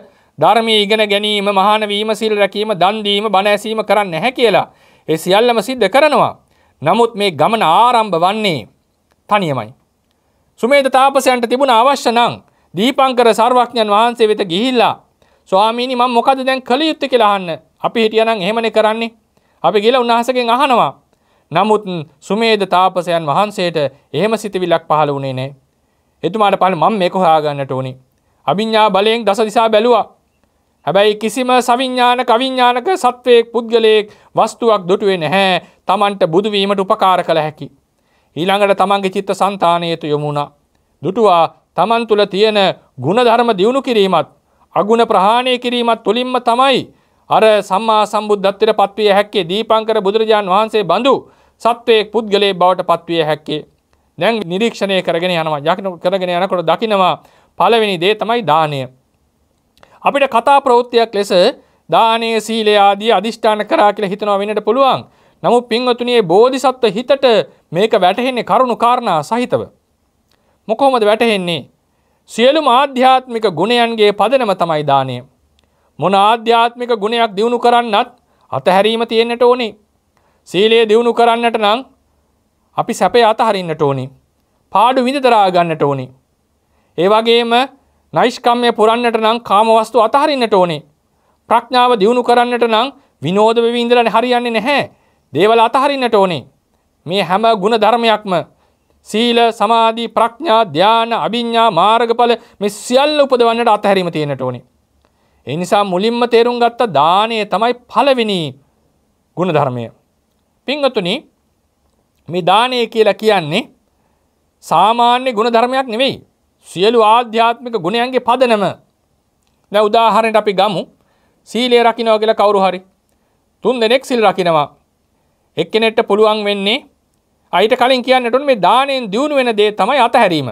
ධර්මය ඉගෙන ගැනීම මහන වීම සිල් රැකීම දන්දීම බණඇසීම කරන්න නැහැ කියලා ඒ සියල්ලම සිද්ධ කරනවා. නමුත් මේ ගමන ආරම්භ වන්නේ තනියමයි. සුමේද තාපසයන්ට තිබුණ අවශ්‍ය නං දීපංකර සර්වඥන් වහන්සේ වෙත ගිහිල්ලා ස්වාමීනි මම මොකද දැන් කළ යුත්තේ කියලා අහන්න. අපි හිටියනම් එහෙමනේ කරන්නේ. අපි ගිහලා උන්වහන්සේගෙන් අහනවා. නමුත් සුමේද තාපසයන් වහන්සේට එහෙම සිතවිලක් පහළ වුණේ නැහැ. එතුමාට පහළ මම මේක හොයාගන්නට ඕනි. අභිඥා බලයෙන් දස දිසා බැලුවා. හැබැයි කිසිම සවිඤ්ඥානක අවිඤ්ඥානක සත්වයෙක් පුද්ගලයෙක් වස්තුවක් දුටුවේ නැහැ තමන්ට බුදුවීමට උපකාර කළ හැකි. ඊළඟට තමන්ගේ චිත්ත සන්තානයතු යොමුණා. දුටුවා තමන් තුළ තියෙන ගුණධර්ම දියුණු කිරීමත් අගුණ ප්‍රහාණය කිරීමත් තුළින්ම තමයි අර සම්මා සම්බුද්ධත්වයට පත්විය හැක්කේ දීපංකර බුදුරජාන් වහන්සේ බඳු සත්වයෙක් පුද්ගලයේ බවට පත්විය හැක්කේ. දැන් නිරීක්ෂණය කරගෙන යනවා යකින කරගෙන යනකොට දකිනවා පළවෙනි දේ තමයි දානය. අපිට කතා ප්‍රවෘත්තියක් ලෙස දානය සීලය ආදී අධිෂ්ඨාන කරා කියලා හිතනවා වෙන්නට පුළුවන්. නමුත් පින්වතුනියේ බෝධිසත්ව හිතට මේක වැටහෙන්නේ කරුණු කාරණා සහිතව. මොකොමද වැටහෙන්නේ? සියලුම ආධ්‍යාත්මික ගුණයන්ගේ පදනම තමයි දානය. මොන ආධ්‍යාත්මික ගුණයක් දියුණු කරන්නත් අතහැරීම තියෙන්නට ඕනේ. සීලය දියුණු කරන්නට නම් අපි සැපේ අතහරින්නට ඕනේ. පාඩු විඳ දරා ගන්නට ඕනේ. ඒ වගේම නයිෂ්කම්ය පුරන්නට නම් කාමවස්තු අතහරින්නට ඕනේ. ප්‍රඥාව දියුණු කරන්නට නම් විනෝද වෙවි ඉඳලා හරියන්නේ නැහැ. දේවල් අතහරින්නට ඕනේ. මේ හැම ගුණ ධර්මයක්ම සීල සමාධී ප්‍රඥා ධ්‍යාන අභිඤ්ඤා මාර්ගඵල මේ සියල්ල උපදවන්නට අතහැරීම තියෙන්නට ඕනේ. ඒ නිසා මුලින්ම තේරුම් ගත්ත දාණය තමයි පළවෙනි ගුණ ධර්මය. පින්වතුනි මේ දාණය කියලා කියන්නේ සාමාන්‍ය ගුණ ධර්මයක් නෙවෙයි. සියලු ආධ්‍යාත්මික ගුණයන්ගේ පදනම දැන් උදාහරණයට අපි ගමු සීලය රකින්නවා කියලා කවුරු හරි තුන් දෙනෙක් සිල් රකින්නවා එක්කෙනෙක්ට පුළුවන් වෙන්නේ අයිට කලින් කියන්නට උන් මේ දාණයෙන් දියුණු වෙන දේ තමයි අතහැරීම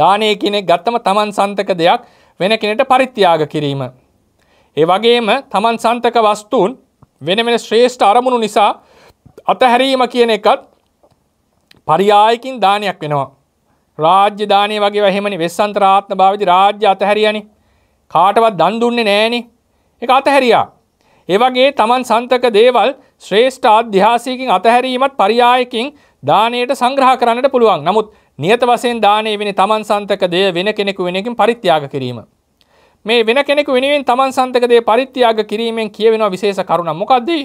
දානය කෙනෙක් ගත්තම තමන් සන්තක දෙයක් වෙන කෙනෙට පරිත්‍යාග කිරීම ඒ වගේම තමන් සන්තක වස්තුන් වෙන වෙන ශ්‍රේෂ්ඨ අරමුණු නිසා අතහැරීම කියන එකත් පරියායකින් දානයක් වෙනවා රාජ්‍යධානය වගේ වහෙමනි වෙස්සන්තරාත්න භාවිති රාජ්‍ය අතහැරියනි කාටවත් දන් දුන්නේ නෑනි එක අතහැරයා. ඒවගේ තමන් සන්තක දේවල් ශ්‍රේෂ්ඨ අධ්‍යාසයකින් අතහැරීමත් පරියායකින් දානයට සංග්‍රහ කරන්නට පුළුවන් නමුත් නියත වසයෙන් දානය වෙනි තමන් සන්තක දේ වෙන කෙනෙකු වෙනකින් පරිත්‍යාග කිරීම. මේ වෙන කෙනෙකු වෙනුවෙන් තමන් සන්තකදේ පරිත්‍යාග කිරීමෙන් කියවෙනවා විශේෂ කරුණ මොකක්දේ.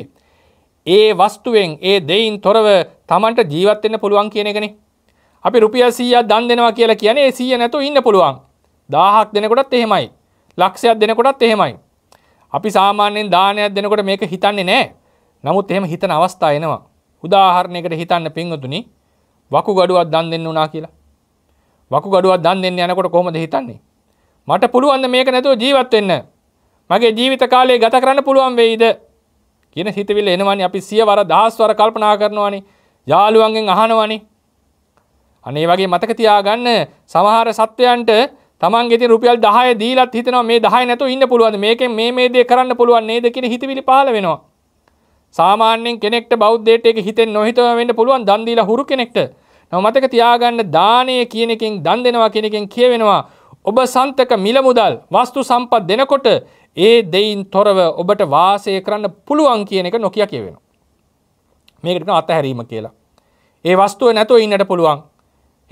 ඒ වස්තුවෙන් ඒ දෙයින් තොරව තමන්ට ජීවත්වෙන්න පුළුවන් කියනෙගෙන අපි රුපියල් 100ක් දන් දෙනවා කියලා කියන්නේ ඒ 100 නැතුව ඉන්න පුළුවන්. 1000ක් දෙනකොටත් එහෙමයි. ලක්ෂයක් දෙනකොටත් එහෙමයි. අපි සාමාන්‍යයෙන් දානයක් දෙනකොට මේක හිතන්නේ නැහැ. නමුත් එහෙම හිතන අවස්ථා එනවා. උදාහරණයකට හිතන්න පින්වතුනි වකු ගඩුවක් දන් දෙන්න වුණා කියලා. වකු ගඩුවක් දන් දෙන්න යනකොට කොහොමද හිතන්නේ? මට පුළුවන් මේක නැතුව ජීවත් වෙන්න. මගේ ජීවිත කාලය ගත කරන්න පුළුවන් වෙයිද කියන හිතවිල්ල එනවනේ අපි සියවර දහස්වර කල්පනා කරනවනේ යාළුවන්ගෙන් අහනවනේ අනේ වගේ මතක තියාගන්න සමහර සත්වයන්ට තමන්ගේ තියෙන රුපියල් 10 දීලත් හිතනවා මේ 10 නැතුව ඉන්න පුළුවන්ද මේකෙන් මේ මේ දේ කරන්න පුළුවන් නේද කියලා හිතවිලි පහළ වෙනවා සාමාන්‍යයෙන් කෙනෙක්ට බෞද්ධයට ඒක හිතෙන් නොහිතව වෙන්න පුළුවන් දන් දීලා හුරු කෙනෙක්ට නම මතක තියාගන්න දානය කියන එකෙන් දන් දෙනවා කියන එකෙන් කියවෙනවා ඔබ සන්තක මිල මුදල් වස්තු සම්පත් දෙනකොට ඒ දෙයින් තොරව ඔබට වාසය කරන්න පුළුවන් කියන එක නොකිය කියවෙනවා මේකට අතහැරීම කියලා ඒ වස්තුව නැතුව ඉන්නට පුළුවන්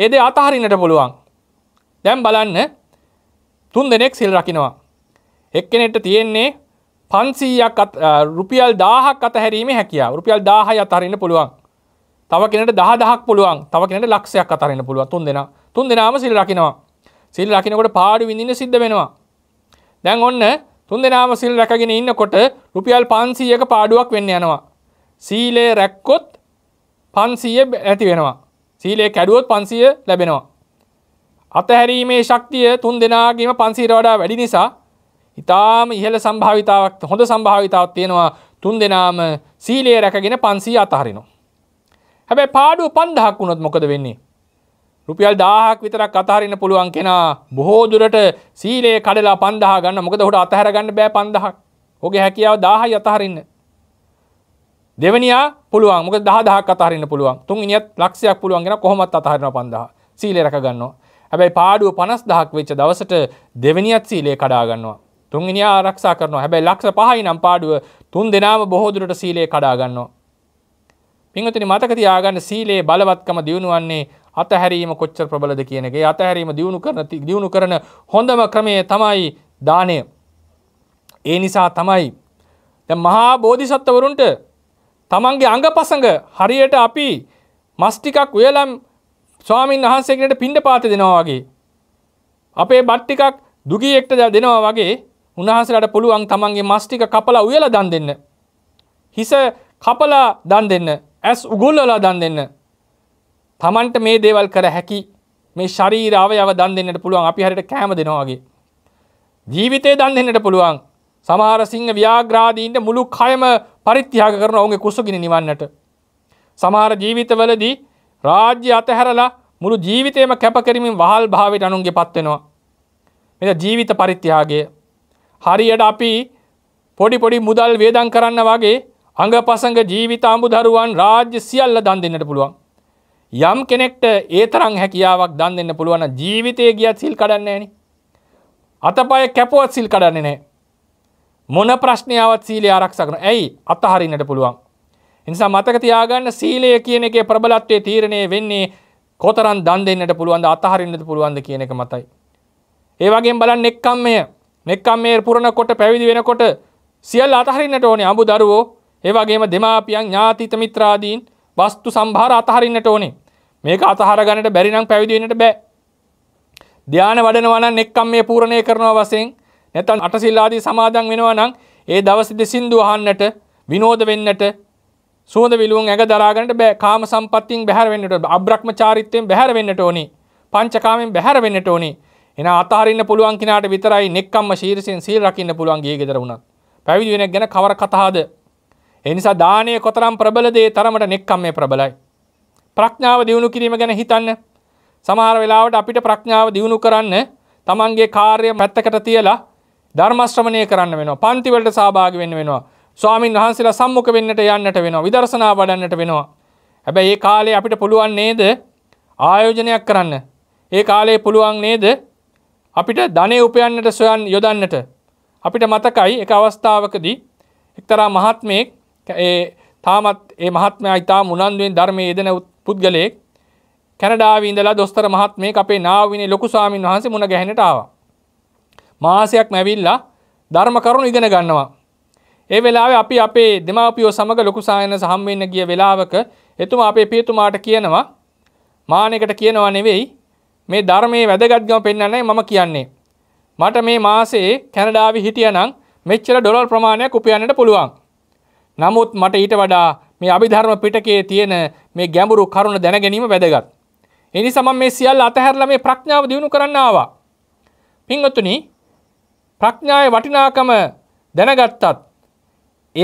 ඒදේ අතහරින්නට පුළුවන් දැම් බලන්න තුන් දෙනෙක් සිල් රකිනවා එක්කෙනෙට තියෙන්නේ පන්සීයක් රුපියල් දාහක් අතහැරීම හැකියා රුපියල් දාහය අතරන්න පුළුවන් තව කෙනට දහ දහක් පුළුවන් තව කෙනට ලක්ෂයක් අතරන්න පුළුව තුන් දෙෙන තුන් දෙනාම සිල් රකිනවා සිල් රකිනකොට පාඩු විඳින්න සිද්ධ වෙනවා දැන් ඔන්න තුන් දෙනාම සිල් රැකගෙන ඉන්නකොට රුපියල් පන්සීයක පාඩුවක් වෙන්න යනවා සීලේ රැක්කොත් පන්සීය ඇති වෙනවා සීලය කැඩුවොත් 500 ලැබෙනවා. අතහැරීමේ ශක්තිය තුන් දෙනාගේම 500ට වඩා වැඩි නිසා ඊටාම ඉහළ සම්භාවිතාවක් හොඳ සම්භාවිතාවක් තියෙනවා තුන් දෙනාම සීලය රැකගෙන 500 අතහරිනවා. හැබැයි පාඩුව 5000ක් වුණොත් මොකද වෙන්නේ? රුපියල් 1000ක් විතරක් අතහරින්න පුළුවන් කෙනා බොහෝ දුරට සීලය කඩලා 5000 ගන්න මොකද ඔහුට අතහැර ගන්න බෑ 5000ක්. ඔහුගේ හැකියාව 1000යි අතහරින්න. දෙවනියා පුළුවන් මොක දහ දහක් අතහරින්න පුළුවන් තුන්වෙනියත් ලක්ෂයක් පුළුවන් ගෙන කොහොමත් අතහරිනවා 5000 සීලය රැක ගන්නවා හැබැයි පාඩුව 50000ක් වෙච්ච දවසට දෙවනියත් සීලය කඩා ගන්නවා තුන්වෙනියා ආරක්ෂා කරනවා හැබැයි ලක්ෂ 5යි නම් පාඩුව තුන් දෙනාම බොහෝ දුරට සීලය කඩා ගන්නවා පින්වතුනි මතක තියාගන්න සීලේ බලවත්කම දියුණු වන්නේ අතහැරීම කොච්චර ප්‍රබලද කියන එක. ඒ අතහැරීම දියුණු කරන දියුණු කරන හොඳම ක්‍රමය තමයි දාණය. ඒ නිසා තමයි දැන් මහා බෝධිසත්වවරුන්ට තමන්ගේ අඟපසඟ හරියට අපි මස් ටිකක් උයලම් ස්වාමින් වහන්සේ කෙනෙක්ට පින්ඳ පාත දෙනවා වගේ අපේ බත් ටිකක් දුගියෙක්ට දෙනවා වගේ උන්වහන්සේලාට පුළුවන් තමන්ගේ මස් ටික කපලා උයලා දන් දෙන්න හිස කපලා දන් දෙන්න ඇස් උගුල්වලා දන් දෙන්න තමන්ට මේ දේවල් කර හැකි මේ ශරීරාව යව දන් දෙන්නට පුළුවන් අපි හරියට කෑම දෙනවා වගේ ජීවිතේ දන් දෙන්නට පුළුවන් සමහර සිංහ ව්‍යාග්‍රාදීන්ට මුළු කයම පරිත්‍යාග කරන ඔවුන්ගේ කුසගිනි නිවන්නට. සමහර ජීවිතවලදී රාජ්‍ය අතහැරලා මුළු ජීවිතයම කැපකිරීමින් වහල් භාවයට අනුන්ගේ පත්වෙනවා. මෙ ජීවිත පරිත්‍යාගය. හරියට අපි පොඩි පොඩි මුදල් වේදන් කරන්න වගේ අඟ පසඟ ජීවිත අම්බුදරුවන් රාජ්‍ය සියල්ල දන් දෙන්නට පුළුවන්. යම් කෙනෙක්ට ඒ තරං හැකියාවක් දන් දෙන්න පුළුවන ජීවිතය ගියත් සිල් කඩන්නේ නෑන. අතපය කැපුවත් සිල් කඩන්නේ නෑ. මොන ප්‍රශ්නයාවත් සීලය ආරක්ෂකන ඇයි අතහරින්නට පුළුවන්. නිසා මතක තියාගන්න සීලය කියන එකේ ප්‍රබලත්වය තීරණය වෙන්නේ කොතරන් දන් දෙන්නට පුළුවන්ද අතහරින්නට පුළුවන්ද කියන එක මතයි. ඒ වගේ බලන්න එක්කම්මය නෙක්කම් මේ පුරණකොට පැවිදි වෙනකොට සියල් අතහරින්නට ඕනේ අඹු දරුවෝ ඒ වගේම දෙමාපියන් ඥාතිත මිත්‍රාදීන් වස්තු සම්භාර අතහරින්නට ඕනේ. මේක අතහර ගන්නට බැරි නම් පැවිදි වෙන්නට බෑ. ධානය වඩනවා නම් නෙක්කම් මේ පූර්ණේ කරනවා වශයෙන් නැත්නම් අටසිල්ලාදී සමාදන් වෙනවා නම් ඒ දවසේදී සින්දු අහන්නට විනෝද වෙන්නට සුවඳ විලුවන් ඇඟ දරාගන්නට බෑ කාම සම්පත්තියෙන් බැහැර වෙන්නට ඕනේ අබ්‍රහ්මචාරීත්වයෙන් බැහැර වෙන්නට ඕනේ පංචකාමෙන් බැහැර වෙන්නට ඕනේ එන අතහරින්න පුළුවන් කිනාට විතරයි නෙක්කම්ම ශීර්ෂයෙන් සීල් රකින්න පුළුවන් ගියේ ගෙදර වුණත් පැවිදි වෙනෙක් ගැන කවර කතාවද ඒ නිසා දානය කොතරම් ප්‍රබලද ඒ තරමට නෙක්කම්මේ ප්‍රබලයි ප්‍රඥාව දියුණු කිරීම ගැන හිතන්න සමහර වෙලාවට අපිට ප්‍රඥාව දියුණු කරන්න තමන්ගේ කාර්ය පැත්තකට තියලා ධර්මශ්‍රමණය කරන්න වෙන පන්තිවලට සභාග වෙන්න වෙනවා ස්වාමින් වහන්සේලා සම්මුඛ වෙන්නට යන්නට වෙනවා විදර්ශනා වඩන්නට වෙනවා හැබැයි ඒ කාලේ අපිට පුළුවන් නේද ආයෝජනයක් කරන්න ඒ කාලේ පුළුවන් නේද අපිට ධනය උපයන්නට සොයන් යොදන්නට අපිට මතකයි එක අවස්ථාවකදී එක්තරා මහත්මයෙක් ඒ තාමත් ඒ මහත්මයා ඉතා මුනන්දුවෙන් ධර්මයේ යෙදෙන පුද්ගලයෙක් කැනඩාවේ ඉඳලා දොස්තර මහත්මයෙක් අපේ නාවිනේ ලොකු ස්වාමින් වහන්සේ මුණ ගැහෙනට ආවා මාසයක් මැවිල්ලා ධර්ම කරුණු ඉගෙන ගන්නවා. ඒ වෙලාවේ අපි අපේ දෙමාපියෝ සමග ලොකු සායන සහම් වෙන්න ගිය වෙලාවක එතුමා අපේ පියතුමාට කියනවා මානෙකට කියනවා නෙවෙයි මේ ධර්මයේ වැදගත්කම පෙන්වන්නේ මම කියන්නේ. මට මේ මාසේ කැනඩාවේ හිටියනම් මෙච්චර ඩොලර් ප්‍රමාණයක් උපයන්නට පුළුවන්. නමුත් මට ඊට වඩා මේ අභිධර්ම පිටකයේ තියෙන මේ ගැඹුරු කරුණ දැන ගැනීම වැදගත්. එනිසා මම මේ සියල්ල අතහැරලා මේ ප්‍රඥාව දිනු කරන්න ආවා. පින්වත්නි ප්‍රඥාය වටිනාකම දැනගත්තත්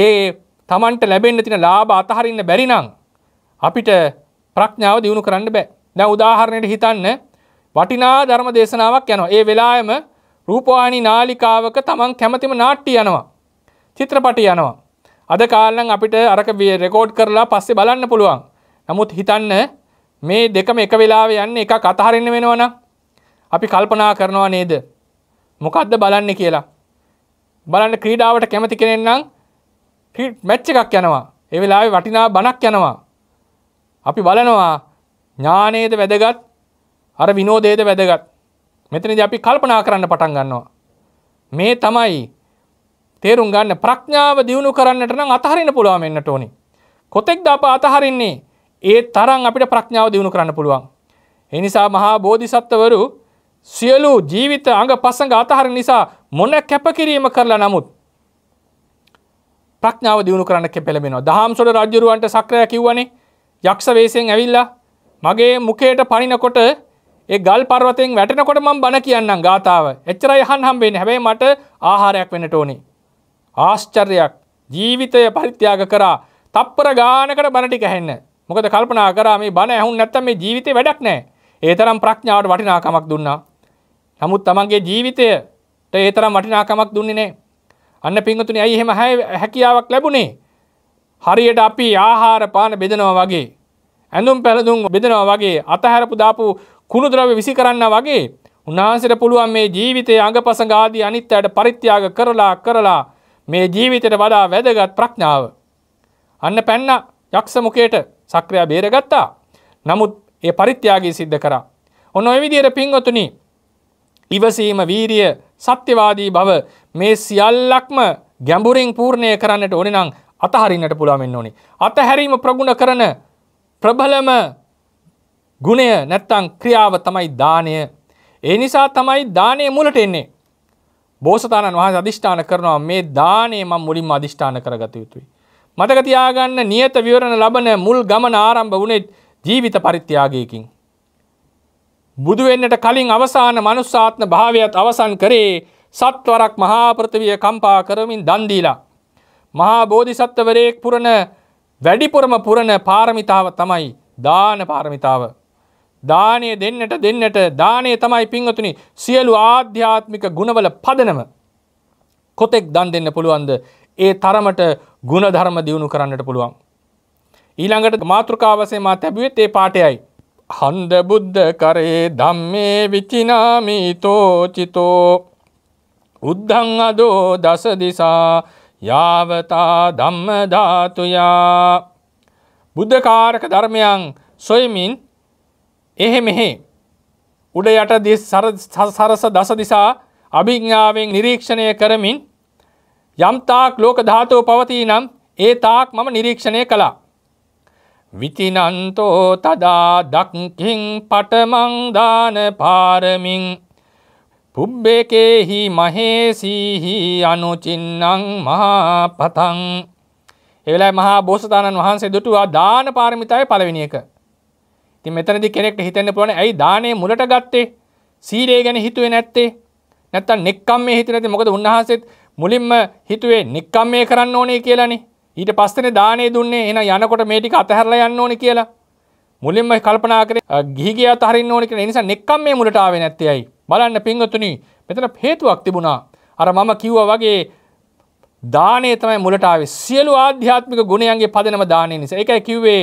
ඒ තමන්ට ලැබෙන්න තින ලාබ අතහරින්න බැරිනං අපිට ප්‍රඥාව දියුණු කරන්න බෑ දැ උදාහරණයට හිතන්න වටිනා ධර්ම දේශනාවක් යනවා ඒ වෙලායම රූපවානි නාලිකාවක තමන් කැමතිම නාට්ටි යනවා චිත්‍රපටි යනවා අද කාලන් අපිට අරක රෙකෝඩ් කරලා පස්සේ බලන්න පුළුවන් නමුත් හිතන්න මේ දෙකම එක වෙලාව යන්න එක අතහරන්න වෙනවන අපි කල්පනා කරනවා නේද මොකක්ද බලන්න කියලා බලන්න ක්‍රීඩාවට කැමති කෙනෙන්නම් මැච්ච එකක් යනවා එවෙලා වටිනා බණක් යනවා අපි බලනවා ඥානේද වැදගත් අර විනෝදේද වැදගත් මෙතනද අපි කල්පනා කරන්න පටන් ගන්නවා. මේ තමයි තේරුම් ගන්න ප්‍රඥාව දියුණු කරන්නට නම් අතහරින්න පුළුවන් වෙන්නට ඕනි. කොතෙක්ද අප අතහරින්නේ? ඒ තරම් අපිට ප්‍රඥාව දියුණු කරන්න පුළුවන්. ඒ නිසා මහා බෝධිසත්වවරු සියලු ජීවිත අඟ පසඟ අතහර නිසා මොන කැපකිරීම කරලා නමුත් ප්‍රඥාව දියුණු කරන්න කැපෙළබෙනවා දහම්සොට රජ්ජුරුවන්ට සක්‍රය කිව්වනේ යක්ෂ වේසයෙන් ඇවිල්ලා මගේ මුකේට පනිනකොට ඒ ගල් පර්වතයෙන් වැටෙනකොට මම බණ කියන්නම් ගාතාව එච්චරයි අහන් හම්බෙන්නේ හැබැයි මට ආහාරයක් වෙන්නට ඕනේ ආශ්චර්යයක් ජීවිතය පරිත්‍යාග කරා තප්පර ගානකට බණ ටික ඇහෙන්න මොකද කල්පනා කරා මේ බණ ඇහුන් නැත්තම් මේ ජීවිතේ වැඩක් නැහැ ඒ තරම් ප්‍රඥාවට වටිනාකමක් දුන්නා නමුත් තමන්ගේ ජීවිතයට ඒ තරම් වටිනාකමක් දුන්නේ නෑ. අන්න පිංගතුනි ඇයි එහෙම හැකියාවක් ලැබුණේ. හරියට අපි ආහාර පාන බෙදනවා වගේ. ඇඳුම් පැළඳුම් බෙදනවා වගේ අතහැරපු දාපු කුණු ද්‍රව්‍ය විසි කරන්න වගේ උන්වහන්සේට පුළුවන් මේ ජීවිතයේ අංගපසංග ආදී අනිත්‍යයට පරිත්‍යාග කරලා කරලා මේ ජීවිතයට වඩා වැදගත් ප්‍රඥාව අන්න පැන්න යක්ෂ මුකේට සක්‍රියා බේරගත්තා. නමුත් ඒ පරිත්‍යාගී සිද්ධ කරා. ඔන්න ඔය විදිහට පින්වතුනි ඉවසීම වීරිය සත්‍යවාදී බව මේ සියල්ලක්ම ගැඹුරින් පූර්ණය කරන්නට ඕනි නම් අතහරින්නට පුළුවන් ඕනි. අතහැරීම ප්‍රගුණ කරන ප්‍රබලම ගුණය නැත්තං ක්‍රියාව තමයි දානය. ඒ නිසා තමයි දානය මුලට එන්නේ. බෝසතාණන් වහන්සේ අදිෂ්ඨාන කරනවා මේ දානය මම මුලින්ම අදිෂ්ඨාන කරගත යුතුයි. මතක තියාගන්න නියත විවරණ ලබන මුල් ගමන ආරම්භ වුණේ ජීවිත පරිත්‍යාගයකින්. බුදුවෙන්නට කලින් අවසාන මනුස්සාත්න භාවයක්ත් අවසන් කරේ සත්වරක් මහාපෘථවිය කම්පා කරමින් දන්දීලා. මහා බෝධිසත්වවරයෙක් පුරණ වැඩිපුරම පුරණ පාරමිතාව තමයි දාන පාරමිතාව. දානය දෙන්නට දෙන්නට දානය තමයි පින්වතුනි සියලු ආධ්‍යාත්මික ගුණවල පදනම. කොතෙක් දන් දෙන්න පුළුවන්ද ඒ තරමට ගුණධර්ම දියුණු කරන්නට පුළුවන්. ඊළඟට මාතෘකාවසේ මා තැබුවේ ඒ පාටයයි. හන්ද බුද්ධ කරේ ධම්මේ විචිනාමීතෝ චිතෝ උද්ධං අදෝ දස දිසා යාවතා ධම්ම ධාතුයා බුද්ධකාරක ධර්මයන් සොයමින් එහෙ මෙහෙ උඩ යට සරස දස දිසා අභිඥාවෙන් නිරීක්ෂණය කරමින් යම්තාක් ලෝක ධාතෝ පවතිී නම් ඒ තාක් මම නිරීක්ෂණය කලා විතිනන්තෝ තදා දක්කින් පටමංදාන පාරමින් පුබ්බකේහි මහේසීහි අනුචින්නං මහා පතන් එවෙලා මහා බෝසතාණන් වහන්සේ දුටුවා දාන පාරමිතාවේ පළවෙනි එක. ඉතින් මෙතනදී කෙනෙක්ට හිතෙන්න පුළුවන් ඇයි දානේ මුලට ගත්තේ? සීලය ගැන හිතුවේ නැත්තේ? නැත්තම් නෙක්කම් මේ හිතුවේ නැත්තේ මොකද උන්වහන්සේත් මුලින්ම හිතුවේ නෙක්කම් මේ කරන්න ඕනේ කියලානේ. ඊට පස්සන දානය දුන්නේ එන යනකොට මේටික අතහැරලා යන්න ඕන කියලා මුලින්ම කල්පනා කර ගිහිගිය අතහරින්න ඕන කියලා නිසා නෙක්කම් මේ මුලට ආවේ නැත්තේයි බලන්න පින්වතුනි මෙතන හේතුවක් තිබුණා අර මම කිව්වා වගේ දානේ තමයි මුලට ආවේ සියලු ආධ්‍යාත්මික ගුණයන්ගේ පදනම දානේ නිසා ඒකයි කිව්වේ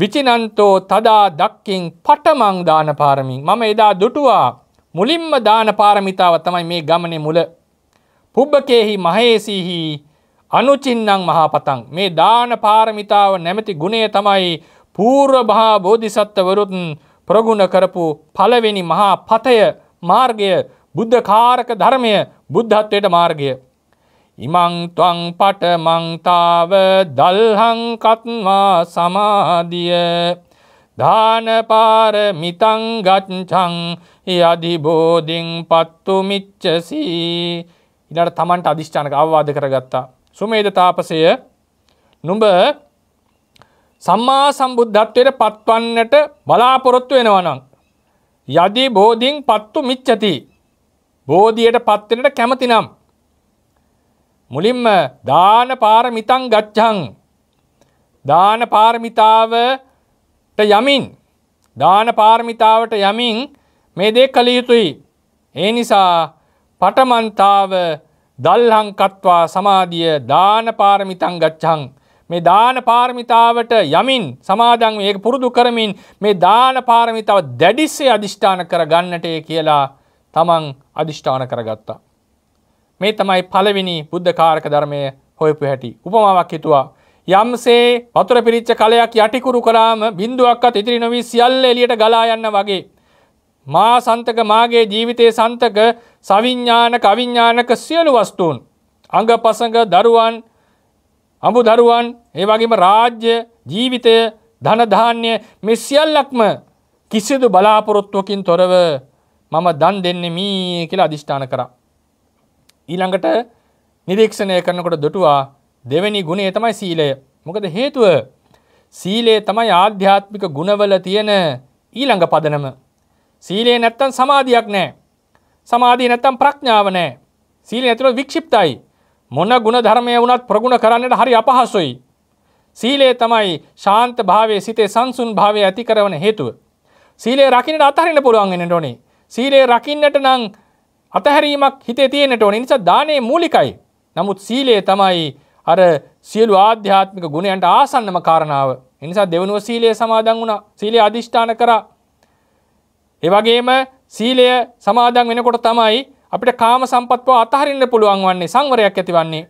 විචිනන්තෝ තදා දක්කින් පටමං දාන පාරමින් මම එදා දුටුවා මුලින්ම දාන පාරමිතාව තමයි මේ ගමනේ මුල පුබ්බකේහි මහේසීහි අනුචින්නං මහපතං මේ දාන පාරමිතාව නැමැති ගුණය තමයි පූර්වභා බෝධිසත්වවරුත් ප්‍රගුණ කරපු පළවෙනි මහා පතය මාර්ගය බුද්ධකාරක ධර්මය බුද්ධත්වයට මාර්ගය. ඉමං ත්වං පට මංතාව දල්හං කත්වා සමාධිය ධානපාර මිතං ගච්චං යදිබෝධින් පත්තු මිච්චසී ඉනට තමන්ට අධිෂ්ඨානක අවවාද කරගත්තා. සුමේද තාපසය නුඹ සම්මා සම්බුද්ධත්වයට පත්වන්නට බලාපොරොත්තු වෙනවනම්. යදි බෝධීන් පත්තු මිච්චති. බෝධියට පත්වෙනට කැමතිනම්. මුලින්ම දාන පාරමිතං ගච්ඡං. දාන පාරමිතාවට යමින් දාන පාරමිතාවට යමින් මේ දේ කළ යුතුයි. ඒ නිසා පටමන්තාව දල්හංකත්වා සමාධිය දානපාරමිතං ගච්ඡං මේ දානපාරමිතාවට යමින් සමාදන් ඒක පුරුදු කරමින් මේ දානපාරමිතාව දැඩිස්සේ අධිෂ්ඨාන කර ගන්නටය කියලා තමන් අධිෂ්ඨාන කරගත්තා. මේ තමයි පළවෙනි බුද්ධකාරක ධර්මය හොයපු හැටි උපමාවක් හිතුවා යම්සේ වතුර පිරිච්ච කලයක් යටිකුරු කරාම බින්දුවක්වත් ඉතිරි නොවී සියල්ල එලියට ගලා යන්න වගේ. මා සන්තක මාගේ ජීවිතයේ සන්තක සවිඤ්ඥානක අවිඤ්ඥානක සියලු වස්තුූන් අඟ පසඟ දරුවන් අඹු දරුවන් ඒ වගේම රාජ්‍ය ජීවිතය ධනධාන්‍ය මෙ සියල්ලක්ම කිසිදු බලාපොරොත්තුවකින් තොරව මම දන් දෙන්න මී කියලා අධිෂ්ඨාන කරා. ඊළඟට නිරීක්ෂණය කරනකොට දුටුවා දෙවැනි ගුණේ තමයි සීලය මොකද හේතුව සීලයේ තමයි ආධ්‍යාත්මික ගුණවල තියෙන ඊළඟ පදනම. සීලයේ නැත්තන් සමාධයක් නෑ සමාධී නැත්තම් ප්‍රඥාව නෑ සීල ඇතුළ වික්ෂිප්තයි මොන ගුණ ධර්මය වුණත් ප්‍රගුණ කරන්නට හරි අපහසුයි. සීලේ තමයි ශාන්ත භාවයේ සිතේ සංසුන් භාවය ඇති කරවන හේතුව. සීලේ රකින්නට අතහරින්න පුළුවන් වෙන්න ඕනේ. සීලේ රකින්නට නම් අතහැරීමක් හිතේ තියෙන්නට ඕනේ. නිසා දානේ මූලිකයි. නමුත් සීලේ තමයි අර සියලු ආධ්‍යාත්මික ගුණයන්ට ආසන්නම කාරණාව. ඒ නිසා දෙවනුව සීලය සමාදන් වුණා. සීලය අදිෂ්ඨාන කරා. ඒ වගේම සීලය සමාදන් වෙනකොට තමයි අපිට කාම සම්පත්ව අතහරින්න පුළුවන් වන්නේ සංවරයක් ඇතිවන්නේ.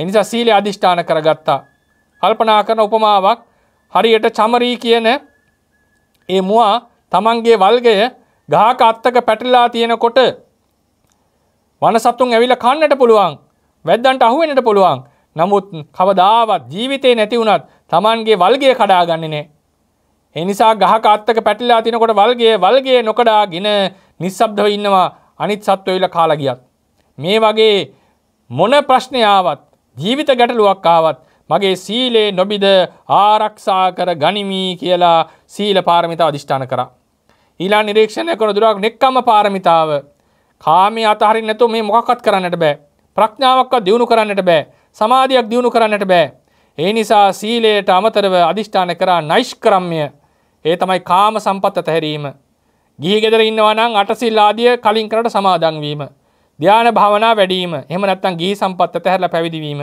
එනිසා සීලය අධිෂ්ඨාන කරගත්තා. කල්පනා කරන උපමාවක් හරියට චමරී කියන ඒ මුවා තමන්ගේ වල්ගය ගහක අත්තක පැටලලා තියෙනකොට වනසතුන් ඇවිල්ලා කන්නට පුළුවන්. වැද්දන්ට අහුවෙන්නට පුළුවන්. නමුත් කවදාවත් ජීවිතේ නැති වුණත් Tamanගේ වල්ගය කඩා ගන්නේ නැහැ. එනිසා ගහක අත්තක පැටිලා තිනකොට වල්ගේ වල්ගේ නොකඩා ගෙන නිස්සබ්දව ඉන්නවා අනිත් සත්වයිල කාලගියත්. මේ වගේ මොන ප්‍රශ්නයාවත් ජීවිත ගැටලුවක් ආවත් මගේ සීලේ නොබිද ආරක්ෂා කර ගනිමී කියලා සීල පාරමිතාව අධිෂ්ඨාන කර. ඊලා නිරේක්ෂණය කර දුරක් නෙක්කම පාරමිතාව කාමේ අතහරි නැතු මේ මොකක්ත් කරන්නට බෑ ප්‍රඥාවක්ක දියුණු කරන්නට බෑ සමාධයක් දියුණු කරන්නට බෑ. ඒ නිසා සීලයට අමතරව අධිෂ්ඨාන කරා නයිෂ් කරම්ය ඒ තමයි කාම සම්පත් අතහැරීම. ගිහි ගෙදර ඉන්නවනම් අටසිල් ආදිය කලින් කරට සමාදන් වීම. ධ්‍යාන භාවනා වැඩීම. එහෙම නැත්නම් ගිහි සම්පත් අතහැරලා පැවිදි වීම.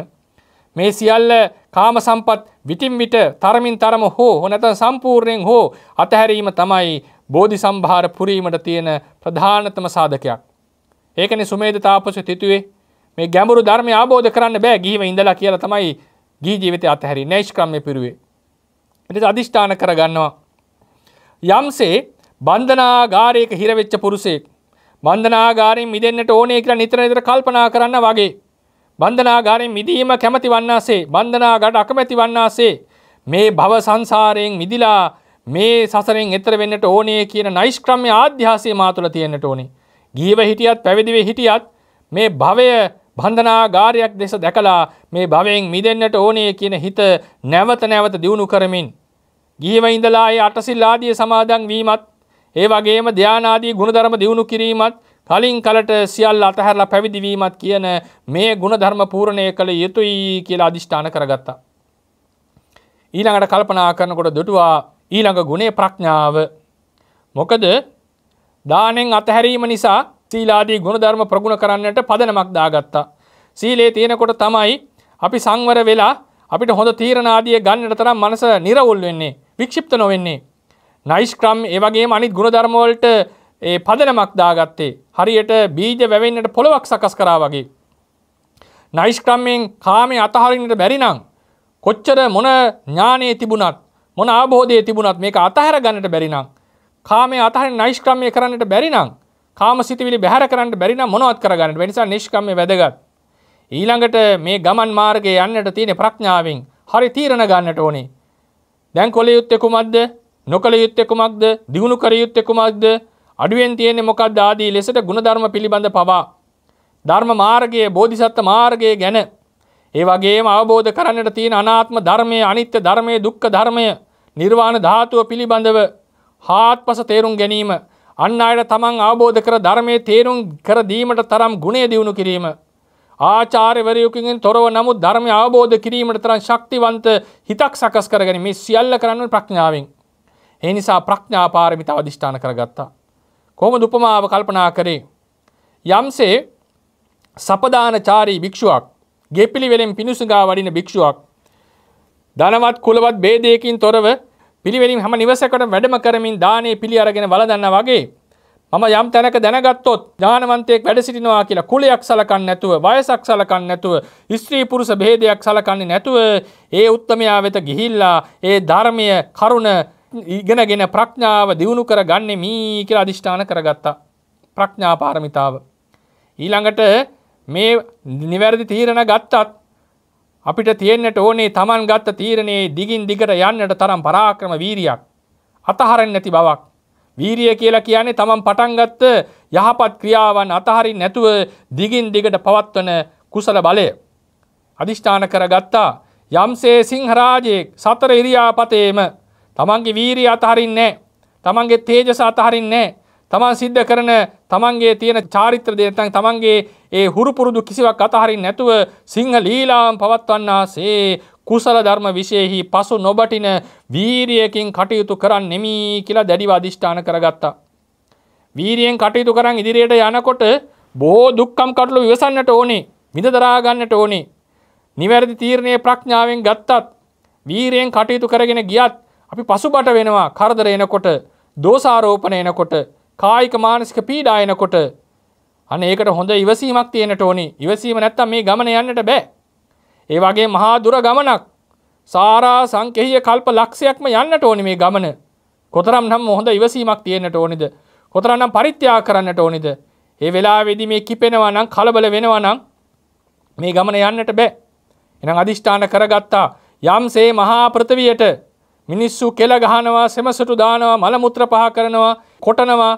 මේ සියල්ල කාම සම්පත් විටින් විට තරමින් තරම හෝ නැත්නම් සම්පූර්ණයෙන් හෝ අතහැරීම තමයි බෝධි සම්භාර පුරීමට තියෙන ප්‍රධානතම සාධකයක්. ඒකනේ සුමේද තාපසය තිතුවේ මේ ගැඹුරු ධර්මය ආબોධ කරන්න බෑ ගිහිව ඉඳලා කියලා තමයි ගිහි ජීවිතය අතහැරි නෛෂ්ක්‍රම්‍ය පිරුවේ. එතකොට අදිෂ්ඨාන කරගන්නවා යම්සේ බන්ධනාගාරයක හිරවෙච්ච පුරුසෙක් බන්ධනාගාරයෙන් මිදෙන්න්නට ඕනේ කියලා නිතර නිතර කල්පනා කරන්න වගේ බන්ධනාගාරයෙන් මිදීම කැමති වන්නාසේ බන්ධනාගාට අකමැති වන්නාසේ මේ භව සංසාරයෙන් මිදිලා මේ සසරෙන් එතර වෙන්නට ඕනේ කියන නයිෂ්ක්‍රම්‍ය ආධ්‍යාසය මාතුල තියෙන්න්නට ඕනේ ගීව හිටියත් පැවිදිවේ හිටියත් මේ භවය බන්ධනාගාරයක් දෙස දැකලා මේ භවයෙන් මිදෙන්න්නට ඕනේ කියන හිත නැවත නැවත දියුණු කරමින් ගියව ඉඳලා ඒ අටසිල් ආදී සමාදන් වීමත් ඒ වගේම ධානාදී ගුණධර්ම දියුණු කිරීමත් කලින් කලට සියල්ල අතහැරලා පැවිදි වීමත් කියන මේ ගුණධර්ම පූර්ණය කළ යුතුයි කියලා අදිෂ්ඨාන කරගත්තා. ඊළඟට කල්පනා කරනකොට දුටුවා ඊළඟ ගුණේ ප්‍රඥාව මොකද දානෙන් අතහැරීම නිසා සීලාදී ගුණධර්ම ප්‍රගුණ කරන්නට පදනමක් දාගත්තා. සීලේ තියෙනකොට තමයි අපි සංවර වෙලා අපිට හොඳ තීරණාදිය ගන්නට තරම් මනස නිරවුල් වෙන්නේ. වික්ෂිප්ත නොවෙන්නේ. නයිස්ක්‍රම් ඒවගේ අනිත් ගුණධර්මවලට ඒ පදනමක් දාගත්තේ හරියට බීජ වැවෙන්නට පොළොවක් සකස් කරා වගේ. නයිස්ක්‍රම්මෙන් කාමේ අතහරින්නට බැරිනම් කොච්චර මොන ඥානයේ තිබුණත් මොන ආබෝධය තිබුණත් මේක අතහැර ගන්නට බැරිනම් කාමේ අතහරින් නයිස්ක්‍රම්මය කරන්නට බැරිනම් කාම සිතිවිලි බැහැර කරන්නට බැරිනම් මොනවත් කරගන්නට බැරි නිසා නිෂ්ක්‍රම්මය වැදගත්. ඊළඟට මේ ගමන් මාර්ගයේ යන්නට තියෙන ප්‍රඥාවෙන් හරි තීරණ ගන්නට ඕනේ. දැන් කොළ යුත්තේ කුමක්ද? නොකළ යුත්තේ කුමක්ද? දිනු කර යුත්තේ කුමක්ද? අඩුවෙන් තියෙන්නේ මොකක්ද ආදී ලෙසට ಗುಣධර්ම පිළිබඳ පවා ධර්ම මාර්ගයේ බෝධිසත්ව මාර්ගයේ ගැන ඒ වගේම අවබෝධ කරන්නට තියෙන අනාත්ම ධර්මයේ අනිත්‍ය ධර්මයේ දුක්ඛ ධර්මය නිර්වාණ ධාතුව පිළිබඳව හාත්පස තේරුම් ගැනීම අන් අයට තමන් අවබෝධ කර ධර්මයේ තේරුම් කර දීමට තරම් ගුණය දිනු කිරීම ආචාර්යවරයකින් තොරව නමුත් ධර්මය අවබෝධ කිරීමට තරම් ශක්තිවන්ත හිතක් සකස් කරගෙන මේ සියල්ල කරන්න ප්‍රඥාවෙන්. ඒ නිසා ප්‍රඥා පාරමිත අධිෂ්ඨාන කරගත්තා. කොහොම දුපමාව කල්පනා කරේ. යම්සේ සපදානචාරී භික්ෂුවක් ගෙපිළිවෙලෙන් පිණුසුගා වඩින භික්ෂුවක් ධනවත් කුලවත් බේදයකින් තොරව පිළිවෙලින් හැම නිවසකට වැඩම කරමින් දානේ පිළි අරගෙන වළඳන්න වගේ මම යම් තැනක දැනගත්තොත් ඥානවන්තයෙක් වැඩ සිටිනවා කියලා කුලයක් සලකන්නේ නැතුව වයසක් සලකන්නේ නැතුව ස්ත්‍රී පුරුෂ භේදයක් සලකන්නේ නැතුව ඒ උත්මයා වෙත ගිහිල්ලා ඒ ධර්මය කරුණ ඉගෙනගෙන ප්‍රඥාව දියුණු කරගන්නේ මී කියලා අදිෂ්ඨාන කරගත්තා ප්‍රඥා පාරමිතාව ඊළඟට මේ නිවැරදි තීරණ ගත්තත් අපිට තියෙන්නට ඕනේ Taman ගත්ත තීරණේ දිගින් දිගට යන්නට තරම් පරාක්‍රම වීරියක් අතහරින්න නැති බවක් වීරිය කියලා කියන්නේ තමන් පටන්ගත්ත යහපත් ක්‍රියාවන් අතහරි නැතුව දිගින් දිගට පවත්වන කුසල බලය. අධිෂ්ඨාන කර ගත්තා යම්සේ සිංහරාජයෙක් සතර ඉරියාපතේම තමන්ගේ වීරී අතහරින්නේ තමන්ගේ තේජස අතහරින්නේ තමන් සිද්ධ කරන තමන්ගේ තියෙන චාරිත්‍ර දෙයතන් තමන්ගේ ඒ හුරුපුරුදු කිසිවක් අතහරින් නැතුව සිංහ ලීලාම් පවත්වන්නා සේ කුසල ධර්ම විශයෙහි පසු නොබටින වීරියකින් කටයුතු කරන්න නෙමී කියලා දැඩිව අධිෂ්ඨාන කරගත්තා. වීරියෙන් කටයුතු කරන් ඉදිරියට යනකොට බොහෝ දුක්කම් කටළු විවසන්නට ඕනේ විඳ දරාගන්නට ඕනේ. නිවැරදි තීරණය ප්‍රඥාවෙන් ගත්තත් වීරයෙන් කටයුතු කරගෙන ගියත් අපි පසුබට වෙනවා කරදර එනකොට දෝසාරෝපණ එනකොට කායික මානසික පීඩා එනකොට අන්න ඒකට හොඳ ඉවසීමක් තියෙනට ඕනි ඉවසීම නැත්තම් මේ ගමන යන්නට බෑ ඒ වගේ මහා දුර ගමනක් සාරා සංකෙහිය කල්ප ලක්ෂයක්ම යන්නට ඕනි මේ ගමන. කොතරම් නම් හොඳ ඉවසීමක් තියෙන්නට ඕනිද. කොතරනම් පරිත්‍යා කරන්නට ඕනිද. ඒ වෙලා වෙදි මේ කිපෙනවා නම් කලබල වෙනවා නම් මේ ගමන යන්නට බෑ. එනම් අධිෂ්ඨාන කරගත්තා යම්සේ මහා ප්‍රථවියට මිනිස්සු කෙල ගහනවා සෙමසටු දානවා මලමුත්‍ර පහ කරනවා කොටනවා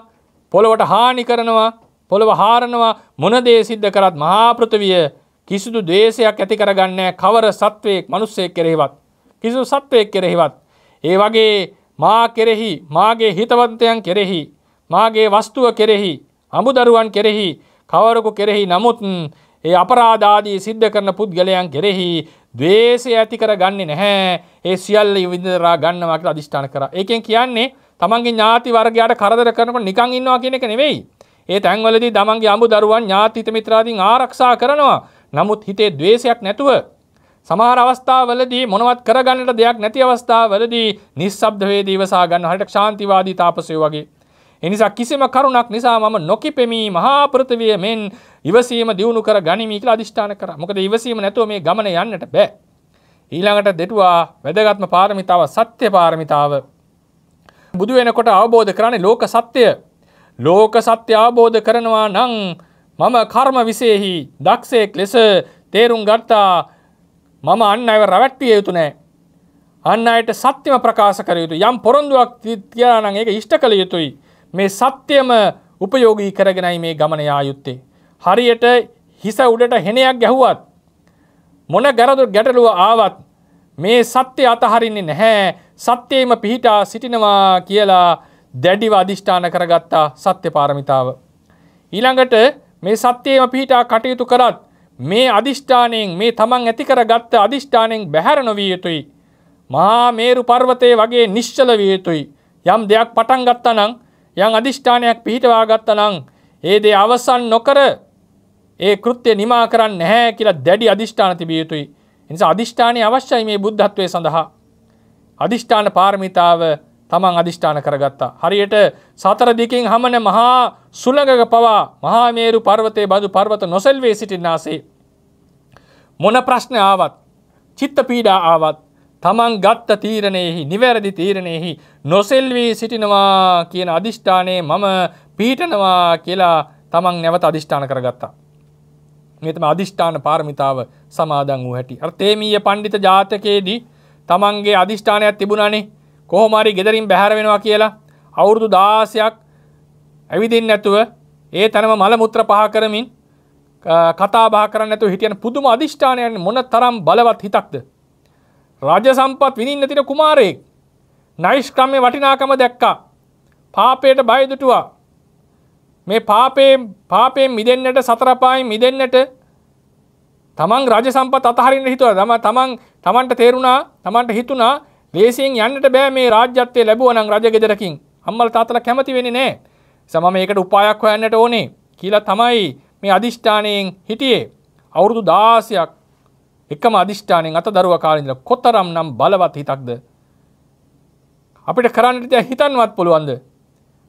පොළොවට හානි කරනවා පොළොව හාරනවා මොනදේ සිද්ධ කරත් මහාපෘථවිය කිසිදු දේශයක් ඇති කරගන්නේ කවර සත්වයෙක් මනුස්සයෙක් කෙරෙහිවත් කිසිදු සත්වයෙක් කෙරෙහිවත් ඒ වගේ මා කෙරෙහි මාගේ හිතවන්තයන් කෙරෙහි මාගේ වස්තුව කෙරෙහි අමුදරුවන් කෙරෙහි කවරකු කෙරෙහි නමුත් ඒ අපරාධාදී සිද්ධ කරන පුද්ගලයන් කෙරෙහි ද්වේෂය ඇති කරගන්නේ නැහැ ඒ සියල්ල විඳලා ගන්නවා කියලා අදිෂ්ඨාන කරා. ඒකෙන් කියන්නේ තමන්ගේ ඥාති වර්ගයට කරදර කරනකොට නිකන් ඉන්නවා කියන එක නෙවෙයි. ඒ තැන්වලදී තමන්ගේ අමුදරුවන් ඥාති මිත්‍රාදීන් ආරක්ෂා කරනවා. නමුත් හිතේ දවේශයක් නැතුව සමහර අවස්ථාවලදී මොනවත් කරගන්නට දෙයක් නැති අවස්ථාවලදී නිස්සබ්දවේදී ඉවසා ගන්න හරියට ශාන්තිවාදී තාපසයෝ වගේ. එනිසා කිසිම කරුණක් නිසා මම නොකිපෙමි මහා පෘථිවිය මෙන් ඉවසීම දියුණු කර ගනිමි කියලා අදිෂ්ඨාන කරා. මොකද ඉවසීම නැතුව මේ ගමන යන්නට බෑ. ඊළඟට දෙටුවා වැදගත්ම පාරමිතාව සත්‍ය පාරමිතාව. බුදු වෙනකොට අවබෝධ කරන්නේ ලෝක සත්‍ය. ලෝක සත්‍ය අවබෝධ කරනවා නම් මම කර්ම විසයෙහි දක්ෂයෙක් ලෙස තේරුම් ගත්තා මම අන්න අයව රැවැට්ටිය යුතු නෑ. අන්න අයට සත්‍යම ප්‍රකාශ කර යුතු යම් පොරොන්දුවක් තිත්‍යයානං ඒක ඉෂ්ට කළ යුතුයි. මේ සත්‍යම උපයෝගී කරගෙනයි මේ ගමනයා යුත්තේ. හරියට හිස උඩට හෙනයක් ගැහුවත්. මොන ගැරදු ගැටලුව ආවත් මේ සත්‍ය අතහරින්නේ නැහැ සත්‍යයම පිහිටා සිටිනවා කියලා දැඩිව අධිෂ්ඨාන කරගත්තා සත්‍ය පාරමිතාව. ඊළඟට මේ සත්‍යයම පිහිටා කටයුතු කරත් මේ අධිෂ්ඨානයෙන් මේ තමන් ඇති කර ගත්ත අධිෂ්ඨානයෙන් බැහැර නොවිය යුතුයි. මහා මේරු පර්වතය වගේ නිශ්චල විය යුතුයි. යම් දෙයක් පටන් ගත්තනම් යම් අධිෂ්ඨානයක් පිහිටවා ගත්තනම් ඒ දේ අවසන් නොකර ඒ කෘත්‍ය නිමා කරන්න නැහැ කියලා දැඩි අධිෂ්ඨාන තිබිය යුතුයි. එනිසා අධිෂ්ඨානය අවශ්‍යයි මේ බුද්ධත්වයේ සඳහා. අධිෂ්ඨාන පාරමිතාව තමන් අධිෂ්ඨාන කරගත්තා. හරියට සතර දිකින් හමන මහා සුළඟක පවා මහාමේරු පර්වතය බදු පර්වත නොසැල්වේ සිටින්නාසේ. මොන ප්‍රශ්න ආවත් චිත්ත පීඩා ආවත් තමන් ගත්ත තීරණයෙහි නිවැරදි තීරණයෙහි නොසෙල්වී සිටිනවා කියන අධිෂ්ඨානයේ මම පීටනවා කියලා තමන් නැවත අධිෂ්ඨාන කරගත්තා. මෙතම අධිෂ්ඨාන පාරමිතාව සමාදන් වූ හැටි. අර තේමීය පණ්ඩිත ජාතකයේදී තමන්ගේ අධිෂ්ඨානයක් තිබුණානේ කොහොමරි ගෙදරින් බැහැර වෙනවා කියලා අවුරුදු දාසයක් ඇවිදින් නැතුව ඒ තැනම මල මුත්‍ර පහ කරමින් කතා බා කරන්න නැතුව හිටියන පුදුම අධිෂ්ඨානයන් මොන තරම් බලවත් හිතක්ද රාජ සම්පත් විඳින්න තින කුමාරයෙක් නෛෂ්ක්‍රමයේ වටිනාකම දැක්කා පාපයට බය දුටුවා මේ පාපයෙන් පාපයෙන් මිදෙන්නට සතර පායෙන් මිදෙන්නට තමන් රාජ සම්පත් අතහරින්න හිතුවා තමන් තමන්ට තේරුණා තමන්ට හිතුණා ලේසියෙන් යන්නට බෑ මේ රාජ්‍යත්වය ලැබුවනම් රජගෙදරකින් අම්මල තාත්තලා කැමති වෙන්නේ නැහැ. සම මේකට උපායක් හොයන්නට ඕනේ කියලා තමයි මේ අදිෂ්ඨානයෙන් හිටියේ. අවුරුදු 16ක් එකම අදිෂ්ඨානයෙන් අතදරුව කාලේ ඉඳලා කොතරම්නම් බලවත් හිතක්ද අපිට කරන්න තියා හිතන්නවත් පුළුවන්ද?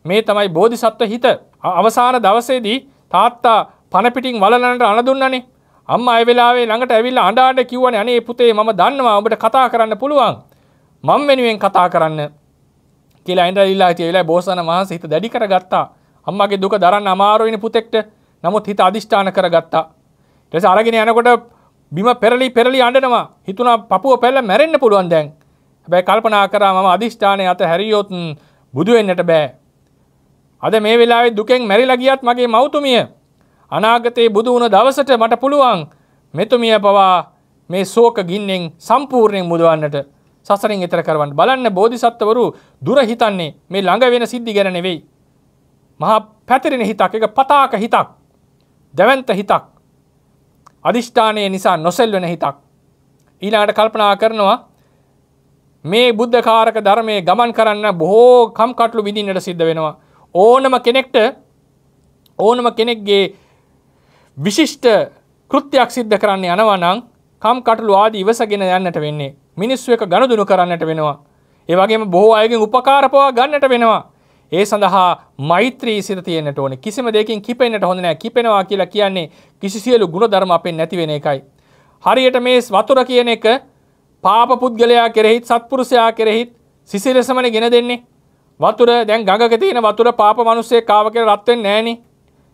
මේ තමයි බෝධිසත්ව හිත. අවසාන දවසේදී තාත්තා පන පිටින් වලලනට අනදුන්නනේ. අම්මා ඒ වෙලාවේ ළඟට ඇවිල්ලා අඬ අඬ කිව්වනේ අනේ පුතේ මම දන්නවා ඔබට කතා කරන්න පුළුවන්. මං වෙනුවෙන් කතා කරන්න කියලා අයින්ට ඉල්ලා කියවෙලා බෝසන වහන්ස හිත දැඩි කර ගත්තා අම්මගේ දුක දරන්න අමාරුවෙන පුතෙක්ට නමුත් හිත අධිෂ්ඨාන කර ගත්තා ටෙස අරගෙන යනකොට බිම පෙරලි පෙරලි අඩනවා හිතුනා පපුුව පැල්ල මැරෙන්න්න පුළුවන් දැන් හැබැයි කල්පනා කරා මම අධිෂ්ඨානය අත හැරියෝතුන් බුදුවෙන්නට බෑ අද මේ වෙලාවේ දුකෙන් මැරිලා ගියත් මගේ මෞතුමිය අනාගතයේ බුදු වුණ දවසට මට පුළුවන් මෙතුමිය පවා මේ ශෝක ගින්නෙන් සම්පූර්ණයෙන් මුදවන්නට සසරින් එතර කරවන්න බලන්න බෝධිසත්වවරු දුර හිතන්නේ මේ ළඟ වෙන සිද්ධි ගැන නෙවෙයි. මහා පැතිරෙන හිතක් එක පතාක හිතක් දැවන්ත හිතක් අධිෂ්ඨානය නිසා නොසෙල් වෙන හිතක් ඊළඟට කල්පනා කරනවා මේ බුද්ධකාරක ධර්මයේ ගමන් කරන්න බොහෝ කම්කටොළු විඳින්නට සිද්ධ වෙනවා ඕනම කෙනෙක්ට ඕනම කෙනෙක්ගේ විශිෂ්ට කෘත්‍යයක් සිද්ධ කරන්න යනවා නම් කම්කටොළු ආදී ඉවසගෙන යන්නට වෙන්නේ මිනිස්සු එක ගනුදුනු කරන්නට වෙනවා. ඒවගේම බොහෝ අයගෙන් උපකාරපවා ගන්නට වෙනවා. ඒ සඳහා මෛත්‍රී සිත තියෙනට ඕනේ. කිසිම දෙයකින් කිපෙන්නට හොඳ නැහැ. කිපෙනවා කියලා කියන්නේ කිසි සියලු ಗುಣධර්ම අපෙන් නැති වෙන එකයි. හරියට මේ වතුර කියන එක පාප පුද්ගලයා කෙරෙහිත් සත්පුරුෂයා කෙරෙහිත් සිසිලසමනේ ගෙන දෙන්නේ. වතුර දැන් ගඟක තියෙන වතුර පාප මිනිස්සේ කාව කියලා රත් වෙන්නේ නැහනේ.